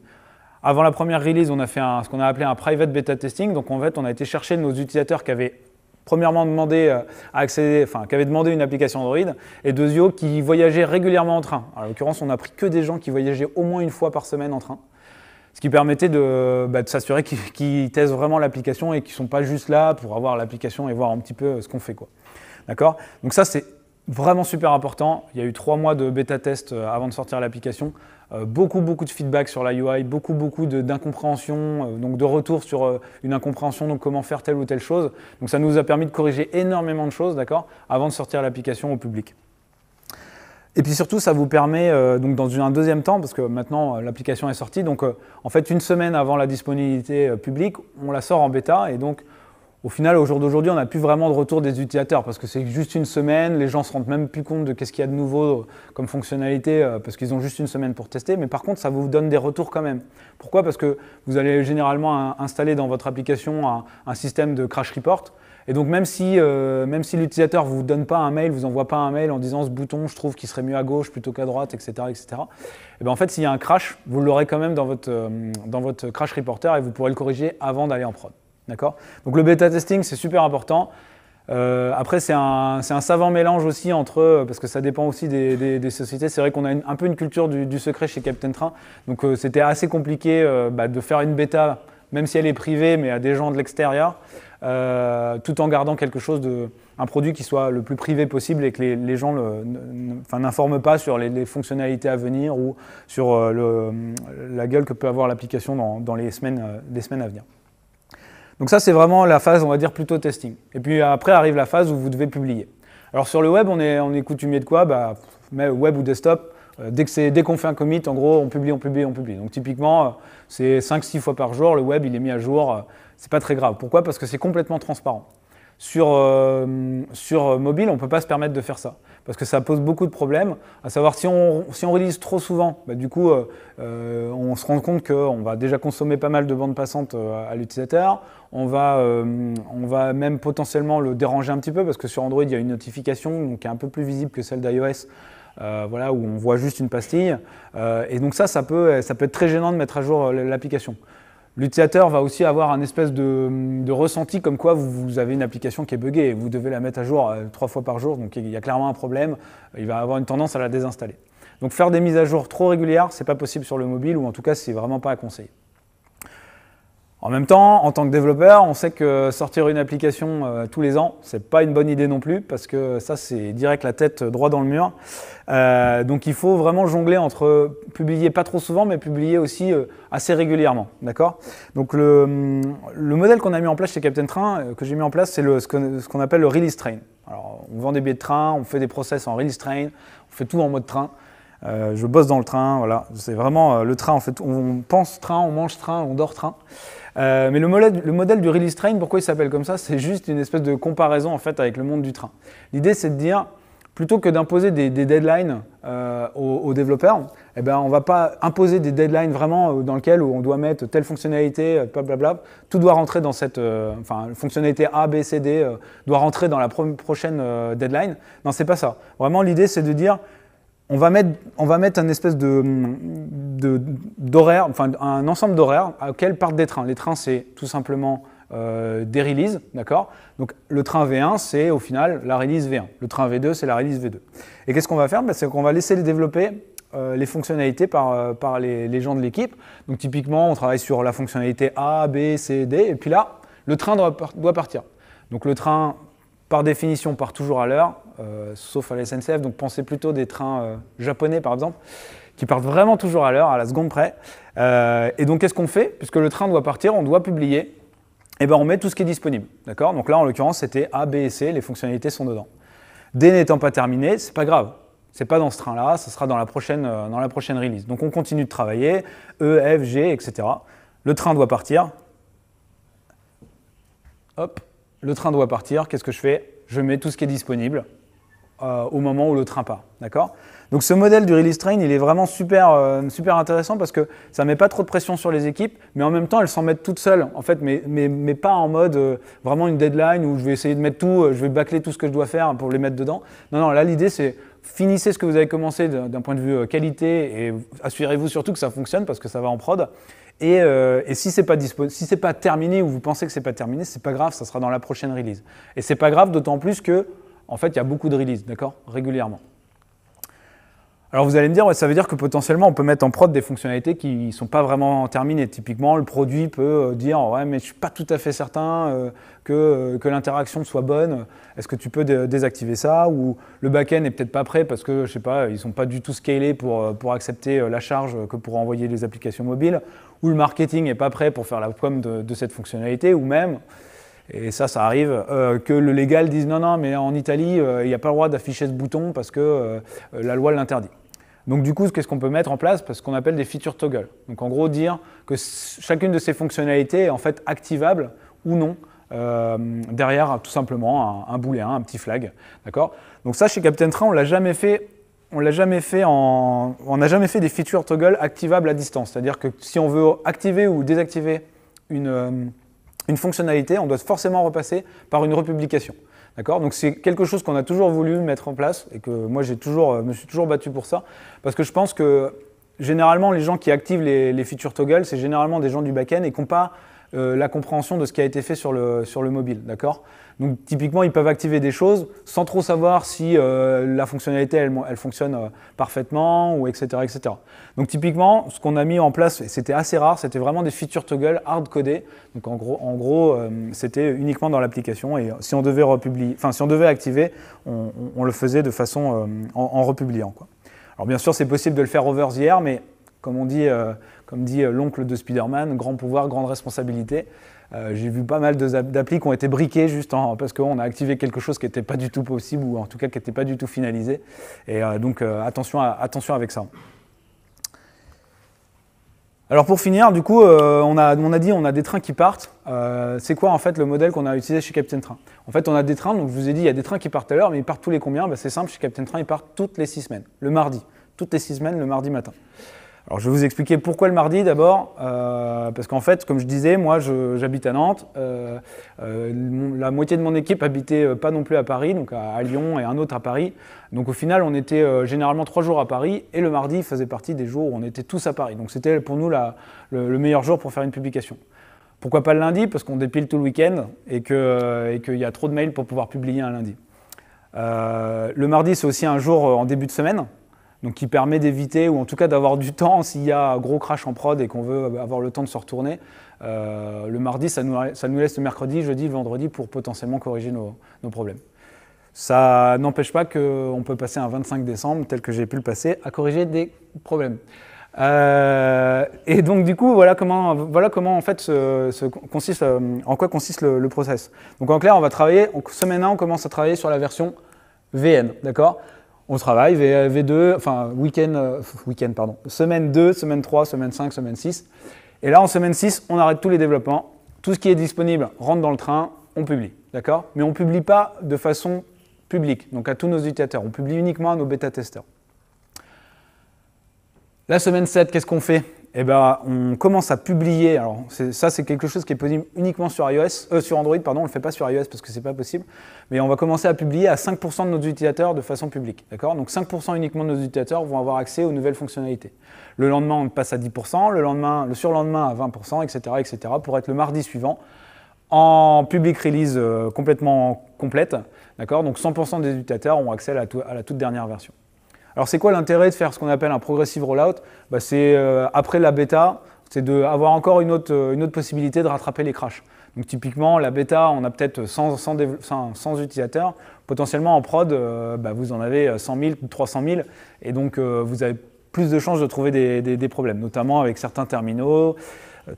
Avant la première release, on a fait ce qu'on a appelé un private bêta testing. Donc en fait, on a été chercher nos utilisateurs qui avaient premièrement demandé euh, accéder, enfin qui avaient demandé une application Android et deuxièmement qui voyageaient régulièrement en train. en l'occurrence, on n'a pris que des gens qui voyageaient au moins une fois par semaine en train. Ce qui permettait de, bah, s'assurer qu'ils taisent testent vraiment l'application et qu'ils ne sont pas juste là pour avoir l'application et voir un petit peu euh, ce qu'on fait. D'accord Donc ça, c'est vraiment super important. Il y a eu trois mois de bêta test euh, avant de sortir l'application. Euh, beaucoup, beaucoup de feedback sur la UI, beaucoup, beaucoup d'incompréhension, donc de retour sur une incompréhension, donc comment faire telle ou telle chose. Donc ça nous a permis de corriger énormément de choses, d'accord, avant de sortir l'application au public. Et puis surtout, ça vous permet, euh, donc dans un deuxième temps, parce que maintenant euh, l'application est sortie, donc euh, en fait une semaine avant la disponibilité publique, on la sort en bêta. Et donc au final, au jour d'aujourd'hui, on n'a plus vraiment de retour des utilisateurs, parce que c'est juste une semaine, les gens ne se rendent même plus compte de qu'est-ce qu'il y a de nouveau comme fonctionnalité, parce qu'ils ont juste une semaine pour tester. Mais par contre, ça vous donne des retours quand même. Pourquoi Parce que vous allez généralement installer dans votre application un système de crash report et donc même si, euh, si l'utilisateur ne vous donne pas un mail, vous envoie pas un mail en disant ce bouton, je trouve qu'il serait mieux à gauche plutôt qu'à droite, etc. etc. Et eh ben, en fait, s'il y a un crash, vous l'aurez quand même dans votre, euh, crash reporter et vous pourrez le corriger avant d'aller en prod. Donc le bêta testing, c'est super important. Euh, après, c'est un, savant mélange aussi entre, parce que ça dépend aussi des, sociétés. C'est vrai qu'on a un peu une culture du, secret chez Captain Train. Donc c'était assez compliqué bah, de faire une bêta, même si elle est privée, mais à des gens de l'extérieur. Euh, tout en gardant quelque chose de, un produit qui soit le plus privé possible et que les, gens n'informent pas sur les, fonctionnalités à venir ou sur euh, la gueule que peut avoir l'application dans, les, semaines, euh, des semaines à venir. Donc ça, c'est vraiment la phase, on va dire, plutôt testing. Et puis après arrive la phase où vous devez publier. Alors sur le web, on est, on coutumier de quoi bah, Web ou desktop, dès qu'on fait un commit, en gros, on publie, on publie, on publie. Donc typiquement, c'est 5-6 fois par jour, le web, il est mis à jour c'est pas très grave. Pourquoi Parce que c'est complètement transparent. Sur, euh, mobile, on ne peut pas se permettre de faire ça, parce que ça pose beaucoup de problèmes, à savoir si on, si trop souvent, bah, du coup, euh, euh, on se rend compte qu'on va déjà consommer pas mal de bandes passantes à l'utilisateur, on, va, même potentiellement le déranger un petit peu, parce que sur Android, il y a une notification qui est un peu plus visible que celle d'iOS, où on voit juste une pastille. et donc ça, ça peut être très gênant de mettre à jour l'application. L'utilisateur va aussi avoir un espèce de, ressenti comme quoi vous, avez une application qui est buggée et vous devez la mettre à jour euh, trois fois par jour, donc il y a clairement un problème, il va avoir une tendance à la désinstaller. Donc faire des mises à jour trop régulières, n'est pas possible sur le mobile ou en tout cas c'est vraiment pas à conseiller. En même temps, en tant que développeur, on sait que sortir une application euh, tous les ans, c'est pas une bonne idée non plus, parce que ça, c'est direct la tête droit dans le mur. Euh, donc il faut vraiment jongler entre publier pas trop souvent, mais publier aussi euh, assez régulièrement. D'accord Donc le, le modèle qu'on a mis en place chez Captain Train, euh, que j'ai mis en place, c'est ce qu'on appelle le release train. Alors on vend des billets de train, on fait des process en release train, on fait tout en mode train. je bosse dans le train, voilà. C'est vraiment le train, en fait. on pense train, on mange train, on dort train. Euh, mais le modèle, le modèle du release train, pourquoi il s'appelle comme ça C'est juste une espèce de comparaison en fait avec le monde du train. L'idée, c'est de dire plutôt que d'imposer des, deadlines euh, aux, développeurs, eh ben, on ne va pas imposer des deadlines vraiment euh, dans lesquelles on doit mettre telle fonctionnalité, blablabla. Tout doit rentrer dans cette. enfin, fonctionnalité A, B, C, D doit rentrer dans la prochaine deadline. Non, c'est pas ça. Vraiment, l'idée, c'est de dire on va mettre, un espèce de, d'horaire, enfin un ensemble d'horaires à quel partent des trains. Les trains, c'est tout simplement euh, des releases, d'accord Donc le train V1, c'est au final la release V1. Le train V2, c'est la release V2. Et qu'est-ce qu'on va faire On ben, C'est qu'on va laisser les développer euh, les fonctionnalités par, euh, les, gens de l'équipe. Donc typiquement, on travaille sur la fonctionnalité A, B, C, D, et puis là, le train doit, doit partir. Donc le train par définition, part toujours à l'heure, euh, sauf à la SNCF. Donc pensez plutôt des trains euh, japonais, par exemple, qui partent vraiment toujours à l'heure, à la seconde près. Euh, et donc, qu'est-ce qu'on fait Puisque le train doit partir, on doit publier. Et eh ben, on met tout ce qui est disponible. D'accord Donc là, en l'occurrence, c'était A, B et C, les fonctionnalités sont dedans. D n'étant pas terminé, c'est pas grave. C'est pas dans ce train-là, ça sera dans la, prochaine, dans la prochaine release. Donc on continue de travailler, E, F, G, etc. Le train doit partir. Hop, le train doit partir, qu'est-ce que je fais Je mets tout ce qui est disponible euh, au moment où le train part. D'accord Donc ce modèle du release train, il est vraiment super, euh, super intéressant parce que ça ne met pas trop de pression sur les équipes, mais en même temps, elles s'en mettent toutes seules, en fait, mais, pas en mode euh, vraiment une deadline où je vais essayer de mettre tout, je vais bâcler tout ce que je dois faire pour les mettre dedans. Non, non, là, l'idée, c'est finissez ce que vous avez commencé d'un point de vue qualité et assurez-vous surtout que ça fonctionne parce que ça va en prod. Euh, et, si ce n'est pas terminé ou vous pensez que ce c'est pas terminé, ce c'est pas grave, ça sera dans la prochaine release. Et n'est pas grave, d'autant plus que fait, il y a beaucoup de releases, d'accord, régulièrement. Alors vous allez me dire, ça veut dire que potentiellement on peut mettre en prod des fonctionnalités qui ne sont pas vraiment terminées. Typiquement, le produit peut euh, dire, ouais, mais je ne suis pas tout à fait certain euh, que, l'interaction soit bonne. Est-ce que tu peux désactiver ça Ou le back-end n'est peut-être pas prêt parce que je sais pas, ils sont pas du tout scalés pour accepter la charge que pour envoyer les applications mobiles ou le marketing n'est pas prêt pour faire la prom de, cette fonctionnalité, ou même, et ça, ça arrive, euh, que le légal dise non, non, mais en Italie, euh, il n'y a pas le droit d'afficher ce bouton parce que euh, la loi l'interdit. Donc du coup, qu'est-ce qu'on peut mettre en place Parce qu'on appelle des feature toggle. Donc en gros, dire que chacune de ces fonctionnalités est en fait activable ou non derrière tout simplement un, boulet, booléen, un petit flag. D'accord Donc ça, chez Captain Train, on ne l'a jamais fait on l'a jamais fait on n'a jamais fait des features toggle activables à distance. C'est-à-dire que si on veut activer ou désactiver une, euh, fonctionnalité, on doit forcément repasser par une republication. D'accord Donc c'est quelque chose qu'on a toujours voulu mettre en place et que moi j'ai toujours, euh, me suis toujours battu pour ça parce que je pense que généralement les gens qui activent les, features toggles c'est généralement des gens du back-end et qui n'ont pas euh, la compréhension de ce qui a été fait sur le, sur le mobile. D'accord donc typiquement, ils peuvent activer des choses sans trop savoir si euh, la fonctionnalité, elle, fonctionne euh, parfaitement, ou etc., etc. Donc typiquement, ce qu'on a mis en place, et c'était assez rare, c'était vraiment des feature toggles hard codés. Donc en gros, euh, c'était uniquement dans l'application, et si on devait, si on devait activer, on, le faisait de façon en, republiant. Alors bien sûr, c'est possible de le faire over the air, mais comme on dit, comme dit l'oncle de Spider-Man, grand pouvoir, grande responsabilité. Euh, j'ai vu pas mal d'applis qui ont été briquées juste en, parce qu'on a activé quelque chose qui n'était pas du tout possible ou en tout cas qui n'était pas du tout finalisé. Et euh, donc euh, attention, attention avec ça. Alors pour finir, du coup, on a, dit on a des trains qui partent. c'est quoi en fait le modèle qu'on a utilisé chez Captain Train En fait, on a des trains, donc je vous ai dit, il y a des trains qui partent à l'heure, mais ils partent tous les combien bah, C'est simple, chez Captain Train, ils partent toutes les six semaines, le mardi. Toutes les six semaines, le mardi matin. Alors, je vais vous expliquer pourquoi le mardi d'abord, euh, parce qu'en fait, comme je disais, moi j'habite à Nantes, euh, euh, la moitié de mon équipe habitait pas non plus à Paris, donc à, Lyon et un autre à Paris. Donc au final, on était généralement trois jours à Paris, et le mardi faisait partie des jours où on était tous à Paris. Donc c'était pour nous le, meilleur jour pour faire une publication. Pourquoi pas le lundi Parce qu'on dépile tout le week-end et qu'il y a trop de mails pour pouvoir publier un lundi. le mardi, c'est aussi un jour en début de semaine, donc qui permet d'éviter ou en tout cas d'avoir du temps s'il y a un gros crash en prod et qu'on veut avoir le temps de se retourner. Euh, le mardi, ça nous, laisse le mercredi, jeudi, vendredi pour potentiellement corriger nos, problèmes. Ça n'empêche pas qu'on peut passer un 25 décembre, tel que j'ai pu le passer, à corriger des problèmes. Euh, et donc du coup, voilà comment, en fait consiste, euh, en quoi consiste le, process. Donc en clair, on va travailler, semaine 1, on commence à travailler sur la version VN, d'accord on travaille, v, 2 euh, enfin week-end, euh, week-end, pardon, semaine 2, semaine 3, semaine 5, semaine 6. Et là, en semaine 6, on arrête tous les développements. Tout ce qui est disponible rentre dans le train, on publie, d'accord Mais on ne publie pas de façon publique, donc à tous nos utilisateurs. On publie uniquement à nos bêta-testeurs. La semaine 7, qu'est-ce qu'on fait eh ben, on commence à publier. Alors, ça, c'est quelque chose qui est possible uniquement sur iOS, euh, sur Android, pardon, on ne le fait pas sur iOS parce que c'est pas possible. Mais on va commencer à publier à 5% de nos utilisateurs de façon publique. D'accord Donc, 5% uniquement de nos utilisateurs vont avoir accès aux nouvelles fonctionnalités. Le lendemain, on passe à 10%, le, lendemain, le surlendemain à 20%, etc., etc., pour être le mardi suivant en public release euh, complètement complète. D'accord Donc, 100% des utilisateurs ont accès à la toute dernière version. Alors c'est quoi l'intérêt de faire ce qu'on appelle un progressive rollout bah, C'est euh, après la bêta, c'est d'avoir encore euh, une autre, possibilité de rattraper les crashs. Donc typiquement, la bêta, on a peut-être 100, utilisateurs. Potentiellement, en prod, euh, bah, vous en avez 100 000, 300 000. Et donc, vous avez plus de chances de trouver des, problèmes, notamment avec certains terminaux,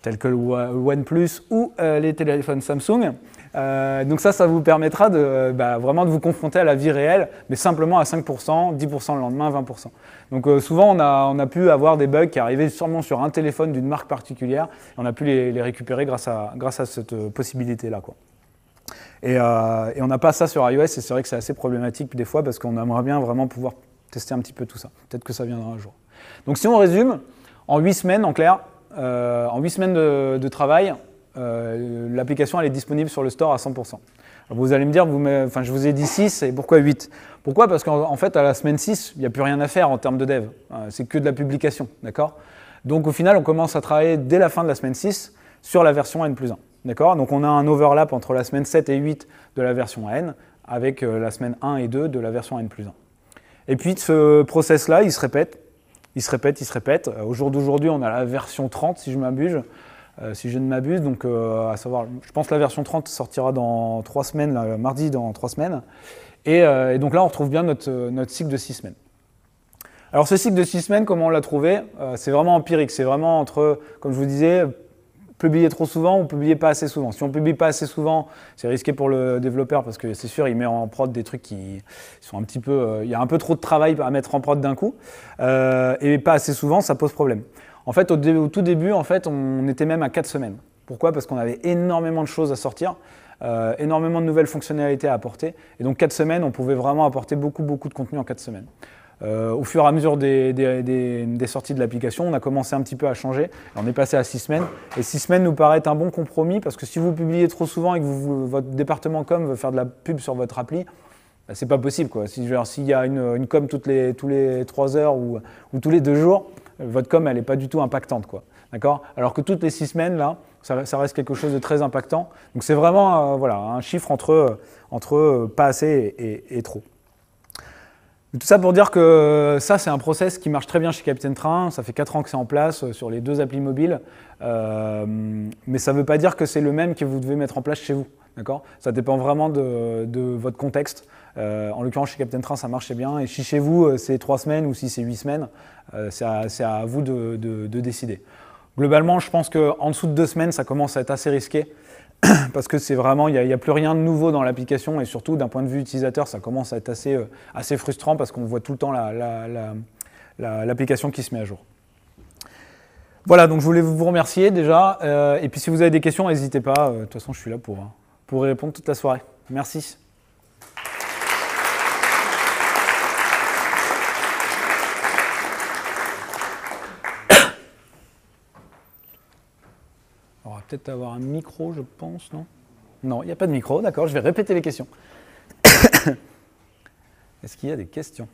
tels que le OnePlus ou les téléphones Samsung. Euh, donc ça, ça vous permettra de, bah, vraiment de vous confronter à la vie réelle, mais simplement à 5%, 10% le lendemain, 20%. Donc euh, souvent, on a, pu avoir des bugs qui arrivaient sûrement sur un téléphone d'une marque particulière, et on a pu les, récupérer grâce à, grâce à cette euh, possibilité-là. Et, on n'a pas ça sur iOS, et c'est vrai que c'est assez problématique des fois, parce qu'on aimerait bien vraiment pouvoir tester un petit peu tout ça. Peut-être que ça viendra un jour. Donc si on résume, en 8 semaines, en clair, en 8 semaines de travail, euh, l'application elle est disponible sur le store à 100%. Vous allez me dire, je vous ai dit 6 et pourquoi 8 Pourquoi Parce qu'en fait, à la semaine 6, il n'y a plus rien à faire en termes de dev. Euh, c'est que de la publication, d'accord Donc au final, on commence à travailler dès la fin de la semaine 6 sur la version N plus 1, d'accord Donc on a un overlap entre la semaine 7 et 8 de la version N avec euh, la semaine 1 et 2 de la version N plus 1. Et puis ce process-là, il se répète, il se répète, il se répète. Au jour d'aujourd'hui, on a la version 30, si je m'abuse. Euh, si je ne m'abuse. Donc, euh, à savoir, je pense que la version 30 sortira dans 3 semaines, mardi dans trois semaines. Euh, et, donc là, on retrouve bien notre, cycle de 6 semaines. Alors, ce cycle de six semaines, comment on l'a trouvé C'est vraiment empirique. C'est vraiment entre, comme je vous disais, publier trop souvent ou publier pas assez souvent. Si on publie pas assez souvent, c'est risqué pour le développeur parce que c'est sûr, il met en prod des trucs qui sont un petit peu. il y a un peu trop de travail à mettre en prod d'un coup. et pas assez souvent, ça pose problème. En fait, au, tout début, en fait, on était même à 4 semaines. Pourquoi Parce qu'on avait énormément de choses à sortir, euh, énormément de nouvelles fonctionnalités à apporter. Et donc 4 semaines, on pouvait vraiment apporter beaucoup, beaucoup de contenu en 4 semaines. Euh, au fur et à mesure des, sorties de l'application, on a commencé un petit peu à changer. On est passé à 6 semaines. Et 6 semaines nous paraît un bon compromis parce que si vous publiez trop souvent et que votre département com veut faire de la pub sur votre appli, bah, c'est pas possible. S'il y a une, com toutes les, tous les 3 heures ou, ou tous les 2 jours, votre com, elle n'est pas du tout impactante. Quoi. Alors que toutes les six semaines, là, ça, reste quelque chose de très impactant. Donc c'est vraiment euh, voilà, un chiffre entre, euh, entre euh, pas assez et, trop. tout ça pour dire que ça, c'est un process qui marche très bien chez Capitaine Train. Ça fait quatre ans que c'est en place sur les deux applis mobiles. mais ça ne veut pas dire que c'est le même que vous devez mettre en place chez vous. Ça dépend vraiment de votre contexte. Euh, en l'occurrence, chez Captain Train, ça marchait bien. Et si chez vous, euh, c'est trois semaines ou si c'est huit semaines, euh, c'est à, vous de, décider. Globalement, je pense qu'en dessous de deux semaines, ça commence à être assez risqué parce que c'est vraiment, il n'y a, plus rien de nouveau dans l'application et surtout d'un point de vue utilisateur, ça commence à être assez, frustrant parce qu'on voit tout le temps l'application qui se met à jour. Voilà, donc je voulais vous remercier déjà. et puis si vous avez des questions, n'hésitez pas. De toute façon, je suis là pour, pour y répondre toute la soirée. Merci. peut-être avoir un micro, je pense, non Non, il n'y a pas de micro, d'accord, je vais répéter les questions. Est-ce qu'il y a des questions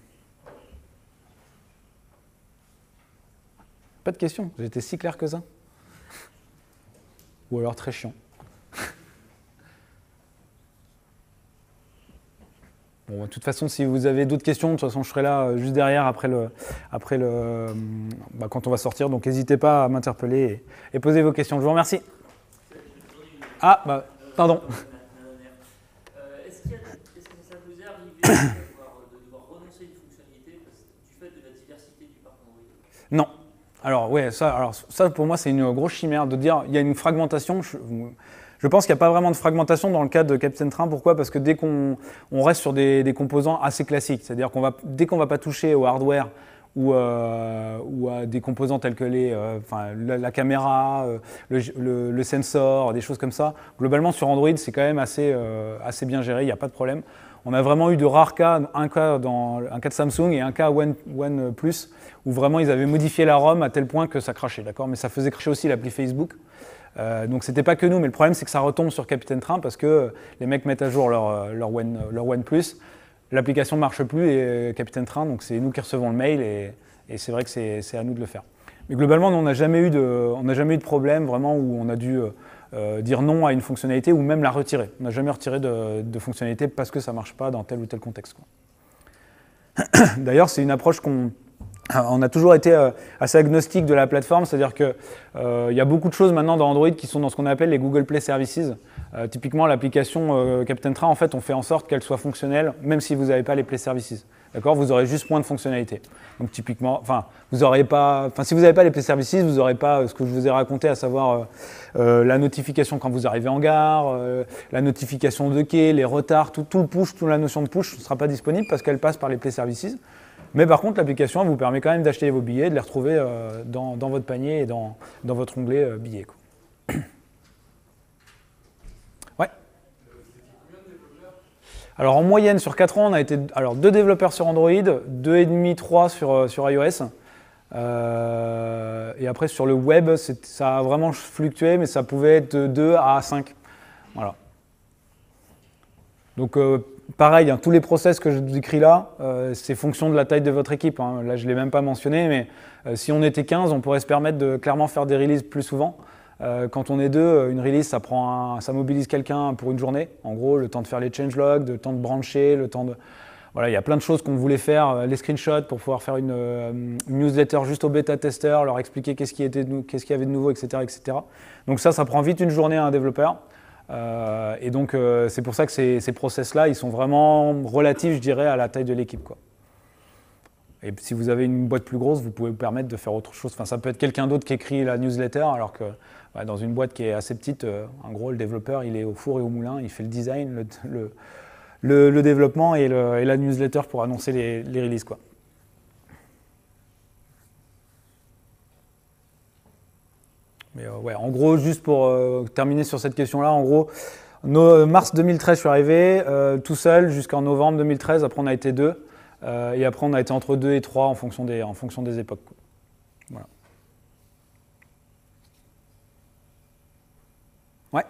Pas de questions, j'étais si clair que ça. Ou alors très chiant. Bon, de toute façon, si vous avez d'autres questions, de toute façon, je serai là euh, juste derrière après le, après le, euh, bah, quand on va sortir. Donc, n'hésitez pas à m'interpeller et poser vos questions. Je vous remercie. Ah, bah, pardon. Euh, est-ce que ça vous de devoir renoncer une fonctionnalité du fait de la diversité du Non. Alors, ouais, ça, alors, ça pour moi, c'est une grosse chimère de dire il y a une fragmentation. Je, pense qu'il n'y a pas vraiment de fragmentation dans le cas de Captain Train. Pourquoi Parce que dès qu'on reste sur des, composants assez classiques, c'est-à-dire qu'on dès qu'on va pas toucher au hardware, ou, euh, ou à des composants tels que les, euh, la, caméra, euh, le, sensor, des choses comme ça. Globalement, sur Android, c'est quand même assez, assez bien géré, il n'y a pas de problème. On a vraiment eu de rares cas, un cas, dans, un cas de Samsung et un cas One, OnePlus, où vraiment ils avaient modifié la ROM à tel point que ça crachait, d'accord Mais ça faisait cracher aussi l'appli Facebook. donc c'était pas que nous, mais le problème c'est que ça retombe sur Capitaine Train parce que les mecs mettent à jour leur, One, leur OnePlus, l'application ne marche plus et euh, Capitaine Train, donc c'est nous qui recevons le mail et, c'est vrai que c'est à nous de le faire. Mais globalement, on n'a jamais, eu de, jamais eu de problème vraiment où on a dû euh, euh, dire non à une fonctionnalité ou même la retirer. On n'a jamais retiré de, de, fonctionnalité parce que ça ne marche pas dans tel ou tel contexte. D'ailleurs, c'est une approche qu'on ah, on a toujours été euh, assez agnostique de la plateforme, c'est-à-dire qu'il euh, y a beaucoup de choses maintenant dans Android qui sont dans ce qu'on appelle les Google Play Services. Euh, typiquement, l'application Captain Train, en fait, on fait en sorte qu'elle soit fonctionnelle, même si vous n'avez pas les Play Services. D'accord Vous aurez juste moins de fonctionnalités. Donc, typiquement, enfin, vous n'aurez pas, enfin, si vous n'avez pas les Play Services, vous n'aurez pas ce que je vous ai raconté, à savoir la notification quand vous arrivez en gare, la notification de quai, les retards, tout, tout le push, toute la notion de push ne sera pas disponible parce qu'elle passe par les Play Services. Mais par contre, l'application vous permet quand même d'acheter vos billets, de les retrouver euh, dans, votre panier et dans, votre onglet euh, billets. Quoi. Ouais. Alors en moyenne sur 4 ans, on a été alors deux développeurs sur Android, 2,5, 3 sur, euh, sur iOS. et après sur le web, ça a vraiment fluctué, mais ça pouvait être de 2 à 5. Voilà. Donc pareil, hein, tous les process que je décris là, euh, c'est fonction de la taille de votre équipe. Hein. Là, je ne l'ai même pas mentionné, mais euh, si on était 15, on pourrait se permettre de clairement faire des releases plus souvent. Euh, quand on est deux, une release, ça, prend ça mobilise quelqu'un pour une journée. En gros, le temps de faire les changelogs, le temps de brancher, le temps de... Voilà, il y a plein de choses qu'on voulait faire, les screenshots pour pouvoir faire une, newsletter juste aux bêta tester leur expliquer qu'est-ce qu'il y avait de nouveau, etc., etc. Donc ça, ça prend vite une journée à un développeur. Euh, et donc, euh, c'est pour ça que ces, process-là, ils sont vraiment relatifs, je dirais, à la taille de l'équipe. Quoi. Et si vous avez une boîte plus grosse, vous pouvez vous permettre de faire autre chose. Enfin, ça peut être quelqu'un d'autre qui écrit la newsletter, alors que dans une boîte qui est assez petite, en euh, gros, le développeur, il est au four et au moulin, il fait le design, le, développement et, la newsletter pour annoncer les, les releases. Quoi. Mais euh, en gros, juste pour euh, terminer sur cette question-là, en gros, euh, mars 2013, je suis arrivé tout seul jusqu'en novembre 2013. Après, on a été deux. et après, on a été entre deux et trois en fonction des, en fonction des époques. Voilà. Ouais.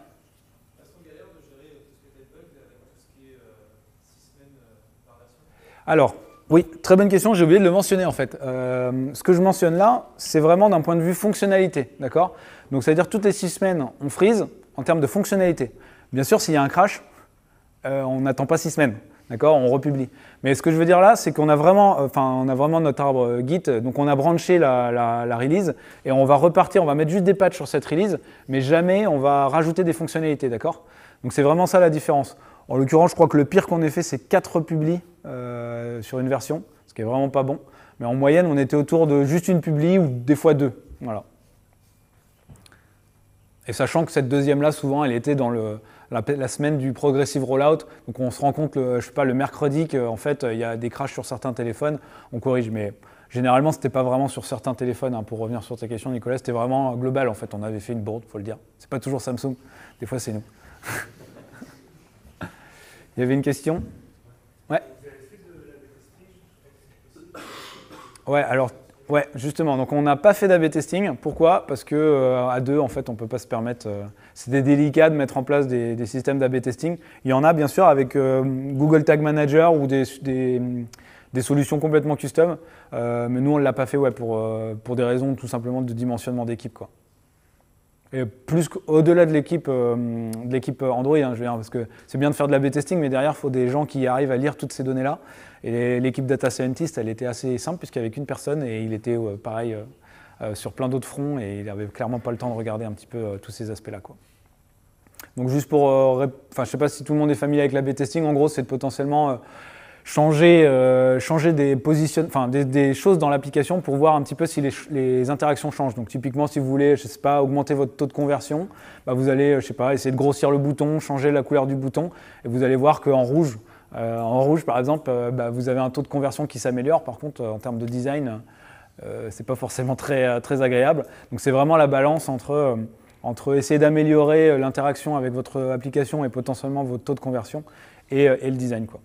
Alors, oui, très bonne question. J'ai oublié de le mentionner en fait. Euh, ce que je mentionne là, c'est vraiment d'un point de vue fonctionnalité, d'accord Donc, ça veut dire toutes les six semaines, on freeze en termes de fonctionnalité. Bien sûr, s'il y a un crash, euh, on n'attend pas six semaines, d'accord On republie. Mais ce que je veux dire là, c'est qu'on a vraiment, euh, on a vraiment notre arbre Git. Donc, on a branché la, release et on va repartir. On va mettre juste des patchs sur cette release, mais jamais on va rajouter des fonctionnalités, d'accord Donc, c'est vraiment ça la différence. En l'occurrence, je crois que le pire qu'on ait fait, c'est 4 publis euh, sur une version, ce qui est vraiment pas bon. Mais en moyenne, on était autour de juste une publie ou des fois deux. Voilà. Et sachant que cette deuxième-là, souvent, elle était dans la, semaine du progressive rollout. Donc on se rend compte, le, je sais pas, le mercredi qu'en fait, il y a des crashs sur certains téléphones. On corrige, mais généralement, ce n'était pas vraiment sur certains téléphones. Hein, pour revenir sur ta question, Nicolas, c'était vraiment global, en fait. On avait fait une board, il faut le dire. Ce n'est pas toujours Samsung. Des fois, c'est nous. Il y avait une question Ouais. Ouais, alors, ouais, justement. Donc, on n'a pas fait d'AB testing. Pourquoi Parce que euh, à deux, en fait, on ne peut pas se permettre. Euh, c'est C'était délicat de mettre en place des, systèmes d'AB testing. Il y en a, bien sûr, avec euh, Google Tag Manager ou des, solutions complètement custom. mais nous, on ne l'a pas fait ouais, pour, pour des raisons tout simplement de dimensionnement d'équipe. quoi. Et plus quau delà de l'équipe euh, de l'équipe Android, hein, je veux dire, parce que c'est bien de faire de l'A-B testing, mais derrière, il faut des gens qui arrivent à lire toutes ces données-là. Et l'équipe data scientist, elle était assez simple, puisqu'il n'y avait qu'une personne, et il était pareil euh, euh, sur plein d'autres fronts, et il n'avait clairement pas le temps de regarder un petit peu tous ces aspects-là. Donc juste pour... Enfin, je ne sais pas si tout le monde est familier avec l'A-B testing, en gros, c'est potentiellement changer, euh, changer des, positions enfin, des, choses dans l'application pour voir un petit peu si les, interactions changent. Donc typiquement, si vous voulez, je sais pas, augmenter votre taux de conversion, bah, vous allez, euh, je sais pas, essayer de grossir le bouton, changer la couleur du bouton, et vous allez voir qu'en rouge, euh, en rouge par exemple, bah, vous avez un taux de conversion qui s'améliore. Par contre, en termes de design, c'est pas forcément très, très agréable. Donc c'est vraiment la balance entre entre essayer d'améliorer l'interaction avec votre application et potentiellement votre taux de conversion et, et le design. Quoi.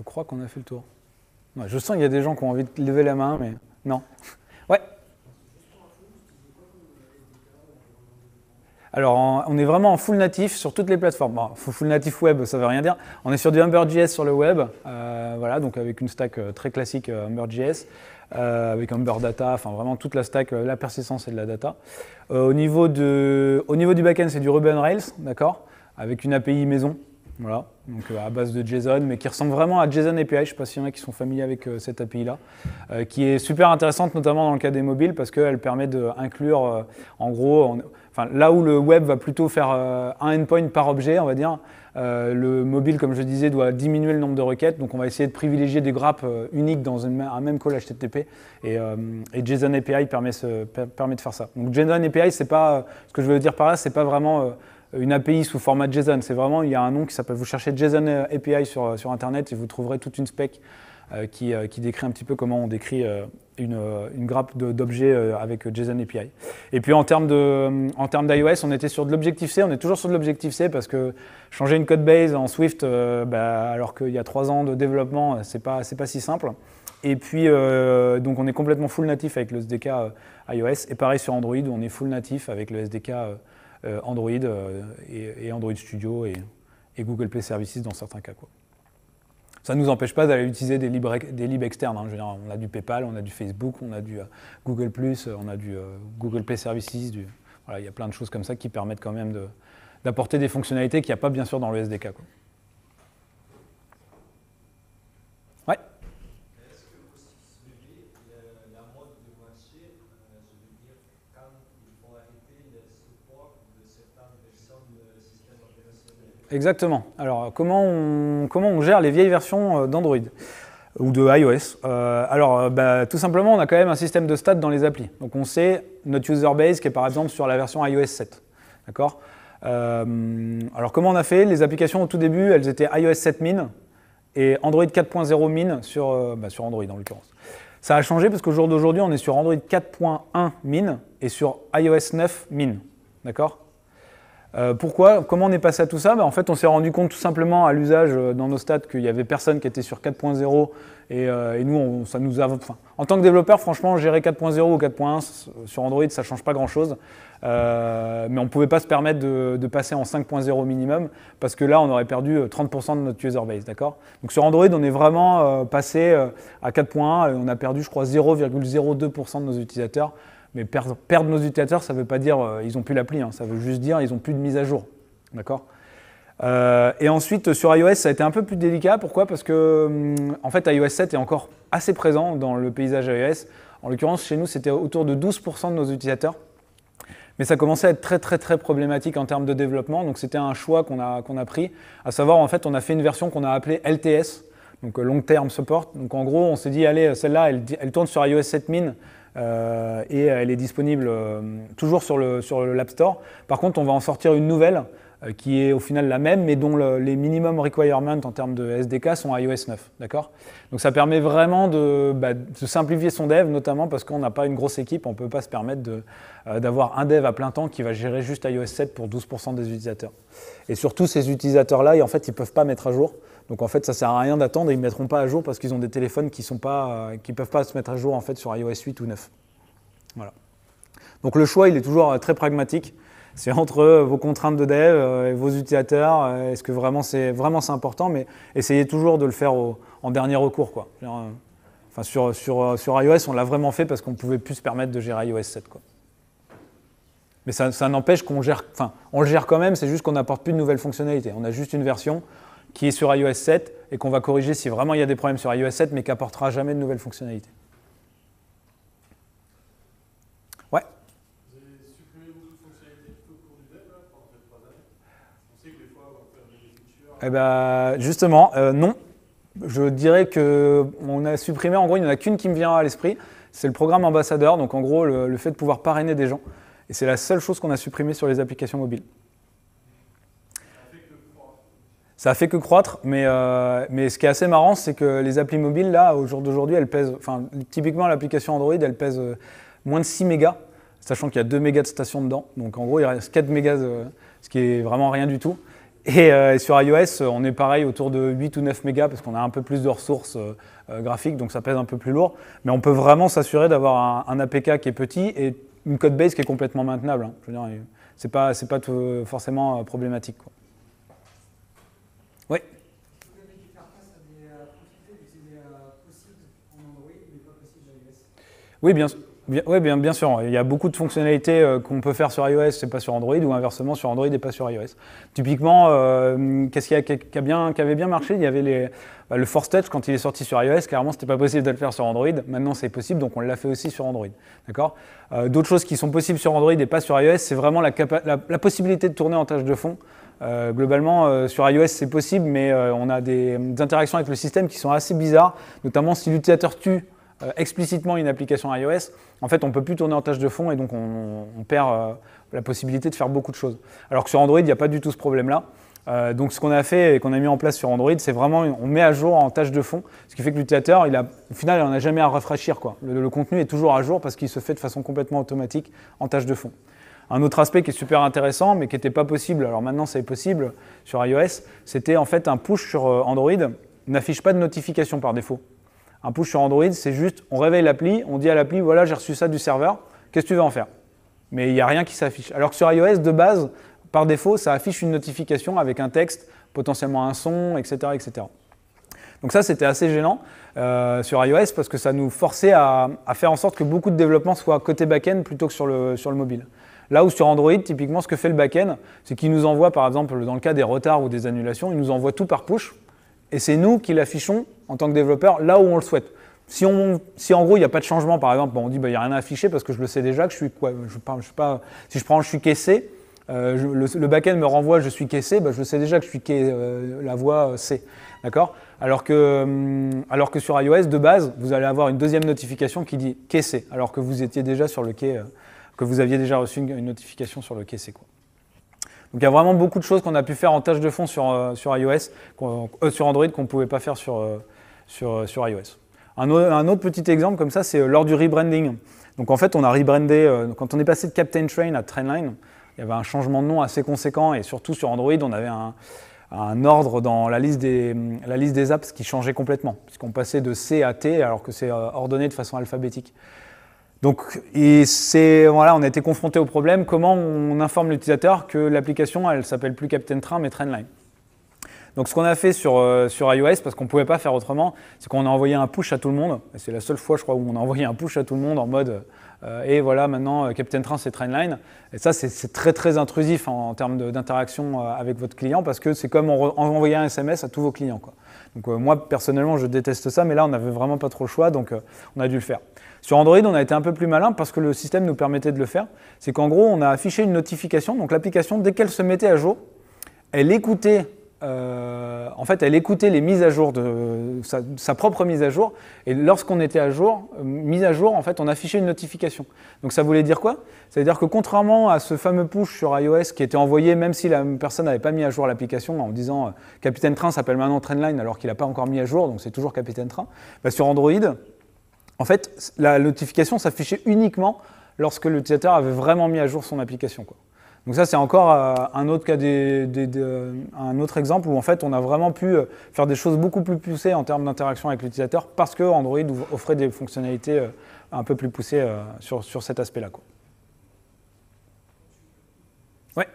Je crois qu'on a fait le tour. je sens qu'il y a des gens qui ont envie de lever la main, mais non. Ouais. Alors, on est vraiment en full natif sur toutes les plateformes. full natif web, ça veut rien dire. On est sur du Humber.js sur le web, euh, voilà, donc avec une stack euh, très classique euh, Humber.js, avec Humber Data, enfin vraiment toute la stack, la persistance et de la data. au, niveau de, au niveau du backend, c'est du Ruby on Rails, d'accord, avec une API maison, voilà, donc euh, à base de JSON, mais qui ressemble vraiment à JSON API. Je ne sais pas s'il y en a qui sont familiers avec euh, cette API-là, euh, qui est super intéressante, notamment dans le cas des mobiles, parce qu'elle permet d'inclure, en gros, là où le web va plutôt faire un endpoint par objet, on va dire, le mobile, comme je disais, doit diminuer le nombre de requêtes. Donc on va essayer de privilégier des grappes uniques dans un même call HTTP. Et, JSON API permet, de faire ça. Donc JSON API, c'est pas, ce que je veux dire par là, c'est pas vraiment une API sous format JSON. C'est vraiment, il y a un nom qui s'appelle, vous cherchez JSON API sur, euh, sur Internet et vous trouverez toute une spec euh, euh, qui, décrit un petit peu comment on décrit une, grappe d'objets avec JSON API. Et puis en termes d'iOS, on était sur de l'objectif C, on est toujours sur de l'objectif C parce que changer une code base en Swift, bah, alors qu'il y a trois ans de développement, c'est pas, pas si simple. Et puis, donc on est complètement full natif avec le SDK iOS. Et pareil sur Android, on est full natif avec le SDK euh, Android euh, et, Android Studio et, Google Play Services dans certains cas. Quoi. Ça ne nous empêche pas d'aller utiliser des libres, externes. Hein. on a du PayPal, on a du Facebook, on a du euh, Google on a du Google Play Services. il y a plein de choses comme ça qui permettent quand même d'apporter des fonctionnalités qu'il n'y a pas bien sûr dans le SDK. Exactement. Alors, comment on, comment on gère les vieilles versions euh, d'Android ou de iOS euh, Alors, euh, bah, tout simplement, on a quand même un système de stats dans les applis. Donc, on sait notre user base qui est par exemple sur la version iOS 7. D'accord Alors, comment on a fait Les applications au tout début, elles étaient iOS 7 min et Android 4.0 min sur, bah, sur Android en l'occurrence. Ça a changé parce qu'au jour d'aujourd'hui, on est sur Android 4.1 min et sur iOS 9 min. D'accord euh, pourquoi Comment on est passé à tout ça bah, En fait, on s'est rendu compte tout simplement à l'usage euh, dans nos stats qu'il n'y avait personne qui était sur 4.0 euh, et, nous, ça nous a, enfin, en tant que développeur, franchement, gérer 4.0 ou 4.1 sur Android, ça ne change pas grand-chose. mais on ne pouvait pas se permettre de, de passer en 5.0 minimum parce que là, on aurait perdu 30% de notre user base, d'accord Donc sur Android, on est vraiment passé à 4.1 et on a perdu, je crois, 0,02% de nos utilisateurs mais perdre, nos utilisateurs, ça ne veut pas dire qu'ils euh, ils n'ont plus l'appli, hein. ça veut juste dire ils n'ont plus de mise à jour. D'accord euh, et ensuite, sur iOS, ça a été un peu plus délicat. Pourquoi Parce que, hum, en fait, iOS 7 est encore assez présent dans le paysage iOS. En l'occurrence, chez nous, c'était autour de 12% de nos utilisateurs. Mais ça commençait à être très, très, très problématique en termes de développement. Donc, c'était un choix qu'on a, a pris. À savoir, en fait, on a fait une version qu'on a appelée LTS, donc euh, Long Term Support. Donc, en gros, on s'est dit, allez, celle-là, elle, elle, tourne sur iOS 7 min. Euh, et euh, elle est disponible euh, toujours sur le, sur l'App Store. Par contre, on va en sortir une nouvelle qui est au final la même, mais dont les minimum requirements en termes de SDK sont iOS 9. D'accord Donc ça permet vraiment bah, de, simplifier son dev, notamment parce qu'on n'a pas une grosse équipe, on ne peut pas se permettre d'avoir un dev à plein temps qui va gérer juste iOS 7 pour 12% des utilisateurs. Et surtout, ces utilisateurs-là, en fait, ils ne peuvent pas mettre à jour. Donc en fait, ça sert à rien d'attendre, et ils ne mettront pas à jour parce qu'ils ont des téléphones qui ne euh, peuvent pas se mettre à jour en fait sur iOS 8 ou 9. Voilà. Donc le choix, il est toujours euh, très pragmatique. C'est entre euh, vos contraintes de dev et vos utilisateurs. Est-ce que vraiment c'est important Mais essayez toujours de le faire en dernier recours, sur, iOS, on l'a vraiment fait parce qu'on ne pouvait plus se permettre de gérer iOS 7, Mais ça, n'empêche qu'on on le gère quand même, c'est juste qu'on n'apporte plus de nouvelles fonctionnalités. On a juste une version, qui est sur iOS 7 et qu'on va corriger si vraiment il y a des problèmes sur iOS 7, mais qui n'apportera jamais de nouvelles fonctionnalités. Ouais. Vous avez supprimé beaucoup de fonctionnalités au cours du dev pendant trois On sait que des fois on va faire des features. Eh bien, justement, euh, non. Je dirais qu'on a supprimé, en gros, il n'y en a qu'une qui me vient à l'esprit. C'est le programme ambassadeur, donc en gros, le fait de pouvoir parrainer des gens. Et c'est la seule chose qu'on a supprimée sur les applications mobiles ça a fait que croître, mais, euh, mais ce qui est assez marrant, c'est que les applis mobiles, là, au jour d'aujourd'hui, elles pèsent, enfin, typiquement l'application Android, elle pèse euh, moins de 6 mégas, sachant qu'il y a 2 mégas de station dedans. Donc en gros, il reste 4 mégas, ce qui est vraiment rien du tout. Et, euh, sur iOS, on est pareil autour de 8 ou 9 mégas parce qu'on a un peu plus de ressources graphiques, donc ça pèse un peu plus lourd. Mais on peut vraiment s'assurer d'avoir un, APK qui est petit et une code base qui est complètement maintenable. Hein. Je veux dire, c'est pas, forcément problématique. Oui, bien sûr. bien, sûr. Il y a beaucoup de fonctionnalités euh, qu'on peut faire sur iOS et pas sur Android, ou inversement sur Android et pas sur iOS. Typiquement, euh, qu'est-ce qui, avait bien marché Il y avait bah, le Force Touch quand il est sorti sur iOS. Clairement, c'était pas possible de le faire sur Android. Maintenant, c'est possible, donc on l'a fait aussi sur Android. D'accord euh, D'autres choses qui sont possibles sur Android et pas sur iOS, c'est vraiment la, possibilité de tourner en tâche de fond. globalement, sur iOS, c'est possible, mais on a des, des, interactions avec le système qui sont assez bizarres, notamment si l'utilisateur tue euh, explicitement une application iOS, en fait, on ne peut plus tourner en tâche de fond et donc on, perd euh, la possibilité de faire beaucoup de choses. Alors que sur Android, il n'y a pas du tout ce problème-là. Euh, donc ce qu'on a fait et qu'on a mis en place sur Android, c'est vraiment on met à jour en tâche de fond, ce qui fait que l'utilisateur, au final, il n'en a jamais à rafraîchir Le, contenu est toujours à jour parce qu'il se fait de façon complètement automatique en tâche de fond. Un autre aspect qui est super intéressant, mais qui n'était pas possible, alors maintenant c'est possible sur iOS, c'était en fait un push sur Android n'affiche pas de notification par défaut. Un push sur Android, c'est juste, on réveille l'appli, on dit à l'appli, voilà, j'ai reçu ça du serveur, qu'est-ce que tu veux en faire Mais il n'y a rien qui s'affiche. Alors que sur iOS, de base, par défaut, ça affiche une notification avec un texte, potentiellement un son, etc. etc. Donc ça, c'était assez gênant euh, sur iOS parce que ça nous forçait à, faire en sorte que beaucoup de développement soit côté back-end plutôt que sur le, sur le mobile. Là où sur Android, typiquement, ce que fait le back-end, c'est qu'il nous envoie, par exemple, dans le cas des retards ou des annulations, il nous envoie tout par push, et c'est nous qui l'affichons en tant que développeur là où on le souhaite. Si, en gros il n'y a pas de changement, par exemple, bah, on dit bah, il n'y a rien à afficher parce que je le sais déjà que je suis quoi je, je pas, Si je prends je suis caissé, euh, le, backend me renvoie je suis caissé, bah, je le sais déjà que je suis euh, la voie euh, C. D'accord hum, alors que, sur iOS, de base, vous allez avoir une deuxième notification qui dit caissé, alors que vous étiez déjà sur le quai, que vous aviez déjà reçu une, notification sur le caissé. quoi. Donc il y a vraiment beaucoup de choses qu'on a pu faire en tâche de fond sur, iOS, sur Android qu'on ne pouvait pas faire sur, euh, sur, iOS. Un, autre petit exemple comme ça, c'est euh, lors du rebranding. Donc en fait, on a rebrandé, euh, quand on est passé de Captain Train à Trainline, il y avait un changement de nom assez conséquent et surtout sur Android, on avait un, ordre dans la liste, des, apps qui changeait complètement, puisqu'on passait de C à T alors que c'est ordonné de façon alphabétique. Donc, et voilà, on a été confronté au problème comment on informe l'utilisateur que l'application, elle s'appelle plus Captain Train mais Trainline. Donc ce qu'on a fait sur, euh, iOS, parce qu'on ne pouvait pas faire autrement, c'est qu'on a envoyé un push à tout le monde. c'est la seule fois, je crois, où on a envoyé un push à tout le monde en mode euh, et voilà, maintenant euh, Captain Train, c'est Trainline. Et ça, c'est très très intrusif en, termes d'interaction avec votre client, parce que c'est comme on envoyer un SMS à tous vos clients. Donc moi, personnellement, je déteste ça, mais là, on n'avait vraiment pas trop le choix, donc on a dû le faire. Sur Android, on a été un peu plus malin parce que le système nous permettait de le faire. C'est qu'en gros, on a affiché une notification. Donc l'application, dès qu'elle se mettait à jour, elle écoutait euh, en fait, elle écoutait les mises à jour de sa, propre mise à jour. Et lorsqu'on était à jour, euh, mise à jour, en fait, on affichait une notification. Donc ça voulait dire quoi c'est à dire que contrairement à ce fameux push sur iOS qui était envoyé même si la personne n'avait pas mis à jour l'application en disant euh, Capitaine Train s'appelle maintenant trendline alors qu'il n'a pas encore mis à jour, donc c'est toujours Capitaine Train. Bah, sur Android, en fait, la notification s'affichait uniquement lorsque l'utilisateur avait vraiment mis à jour son application. Quoi. Donc ça, c'est encore euh, un autre cas euh, autre exemple où en fait, on a vraiment pu euh, faire des choses beaucoup plus poussées en termes d'interaction avec l'utilisateur parce que Android offrait des fonctionnalités un peu plus poussées sur, cet aspect-là. Ouais.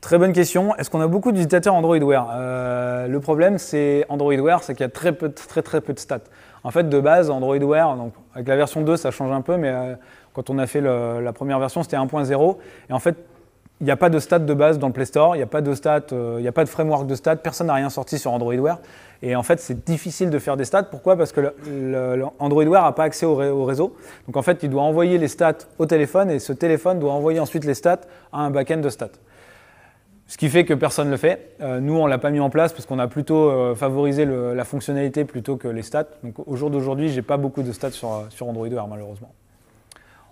Très bonne question. Est-ce qu'on a beaucoup d'utilisateurs Android Wear Le problème, c'est Android Wear, c'est qu'il y a très peu, de, très, très peu de stats. En fait, de base, Android Wear, donc avec la version 2, ça change un peu, mais quand on a fait la première version, c'était 1.0. Et en fait, il n'y a pas de stats de base dans le Play Store, il n'y a pas de stats, euh, il n'y a pas de framework de stats, personne n'a rien sorti sur Android Wear. Et en fait, c'est difficile de faire des stats. Pourquoi Parce que Android Wear n'a pas accès au, réseau. Donc en fait, il doit envoyer les stats au téléphone et ce téléphone doit envoyer ensuite les stats à un back-end de stats. Ce qui fait que personne ne le fait. Euh, nous, on ne l'a pas mis en place parce qu'on a plutôt euh, favorisé la fonctionnalité plutôt que les stats. Donc au jour d'aujourd'hui, je n'ai pas beaucoup de stats sur, sur Android Wear, malheureusement.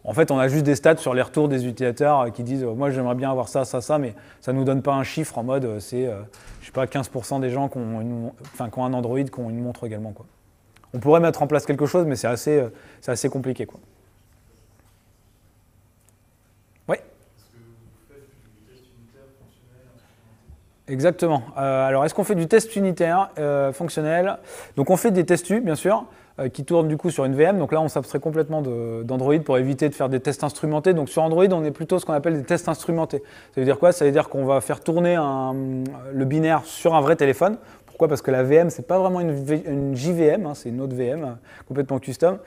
En fait, on a juste des stats sur les retours des utilisateurs euh, qui disent euh, Moi, j'aimerais bien avoir ça, ça, ça, mais ça ne nous donne pas un chiffre en mode euh, c'est, je sais pas, 15% des gens qui ont, un Android, qui ont une montre également. Quoi. On pourrait mettre en place quelque chose, mais c'est assez, c'est assez compliqué. Quoi. Exactement. alors, est-ce qu'on fait du test unitaire fonctionnel Donc, on fait des tests U, bien sûr. Euh, qui tourne du coup sur une VM. Donc là, on s'abstrait complètement d'Android pour éviter de faire des tests instrumentés. Donc sur Android, on est plutôt ce qu'on appelle des tests instrumentés. Ça veut dire quoi Ça veut dire qu'on va faire tourner le binaire sur un vrai téléphone pourquoi Parce que la VM, c'est pas vraiment une, JVM, hein, c'est une autre VM complètement custom.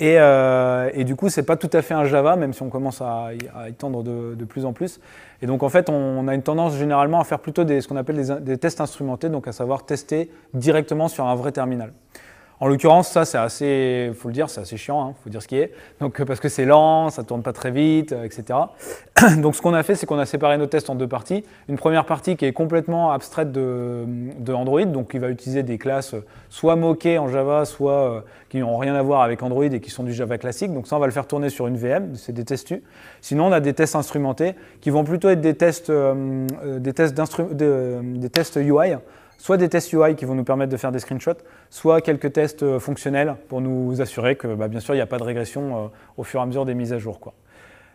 Et, euh, du coup, n'est pas tout à fait un Java, même si on commence à, à y de, plus en plus. Et donc, en fait, on, a une tendance généralement à faire plutôt des, ce qu'on appelle des, tests instrumentés, donc à savoir tester directement sur un vrai terminal. En l'occurrence, ça, c'est assez, faut le dire, c'est assez chiant, il hein, faut dire ce qui est. Donc, euh, parce que c'est lent, ça tourne pas très vite, euh, etc. Donc, ce qu'on a fait, c'est qu'on a séparé nos tests en deux parties. Une première partie qui est complètement abstraite de, Android, donc qui va utiliser des classes euh, soit moquées en Java, soit qui n'ont rien à voir avec Android et qui sont du Java classique. Donc, ça, on va le faire tourner sur une VM, c'est des tests U. Sinon, on a des tests instrumentés qui vont plutôt être des tests, tests, des tests UI soit des tests UI qui vont nous permettre de faire des screenshots, soit quelques tests euh, fonctionnels pour nous assurer que, bah, bien sûr, il n'y a pas de régression euh, au fur et à mesure des mises à jour.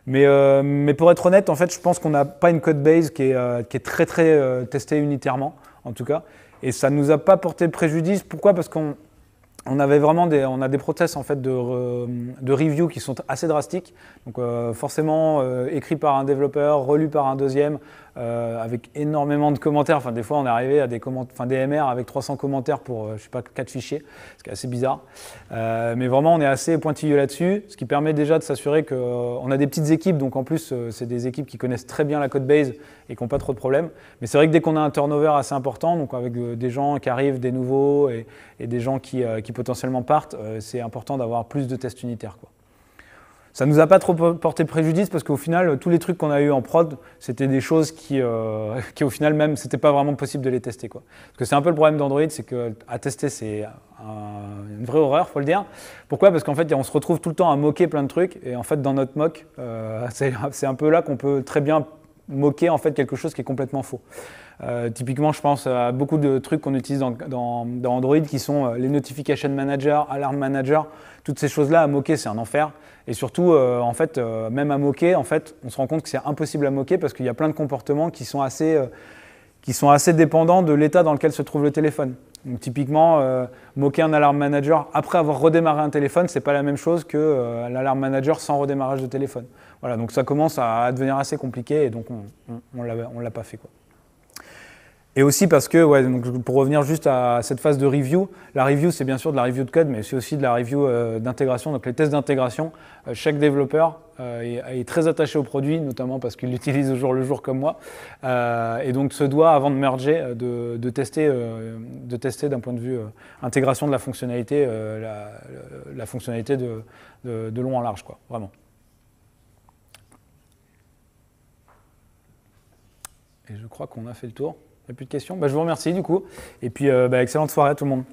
Euh, mais, pour être honnête, en fait, je pense qu'on n'a pas une code base qui est, très très testée unitairement, en tout cas. Et ça ne nous a pas porté préjudice. Pourquoi Parce qu'on avait vraiment des, on a des process en fait de, de review qui sont assez drastiques. Donc forcément écrit par un développeur, relu par un deuxième, euh, avec énormément de commentaires. Enfin, des fois, on est arrivé à des, enfin, des MR avec 300 commentaires pour, euh, je sais pas, 4 fichiers, ce qui est assez bizarre. Euh, mais vraiment, on est assez pointilleux là-dessus, ce qui permet déjà de s'assurer qu'on a des petites équipes. Donc, en plus, c'est des équipes qui connaissent très bien la code base et qui n'ont pas trop de problèmes. Mais c'est vrai que dès qu'on a un turnover assez important, donc avec des gens qui arrivent, des nouveaux et, des gens qui, qui potentiellement partent, c'est important d'avoir plus de tests unitaires. Quoi. Ça nous a pas trop porté préjudice parce qu'au final, tous les trucs qu'on a eu en prod, c'était des choses qui, euh, qui au final même, c'était pas vraiment possible de les tester. Quoi. Parce que c'est un peu le problème d'Android, c'est qu'à tester, c'est une vraie horreur, faut le dire. Pourquoi Parce qu'en fait, on se retrouve tout le temps à moquer plein de trucs et en fait, dans notre moque, euh, c'est un peu là qu'on peut très bien moquer en fait quelque chose qui est complètement faux. Euh, typiquement, je pense à beaucoup de trucs qu'on utilise dans, Android qui sont euh, les notification manager, alarm manager, toutes ces choses-là à moquer, c'est un enfer. Et surtout, euh, en fait, même à moquer, en fait, on se rend compte que c'est impossible à moquer parce qu'il y a plein de comportements qui sont assez, qui sont assez dépendants de l'état dans lequel se trouve le téléphone. typiquement, moquer un alarm manager après avoir redémarré un téléphone, c'est pas la même chose que l'alarm manager sans redémarrage de téléphone. Voilà, donc ça commence à devenir assez compliqué et donc on ne l'a pas fait. Quoi. Et aussi parce que, pour revenir juste à cette phase de review, la review c'est bien sûr de la review de code, mais c'est aussi de la review euh, d'intégration, donc les tests d'intégration. Euh, chaque développeur euh, est, très attaché au produit, notamment parce qu'il l'utilise au jour le jour comme moi, et donc se doit, avant de merger, de, de tester d'un point de vue intégration de la fonctionnalité, la, fonctionnalité de, de long en large, quoi, vraiment. je crois qu'on a fait le tour. Il n'y a plus de questions. Bah, je vous remercie du coup. Et puis, euh, bah, excellente soirée à tout le monde.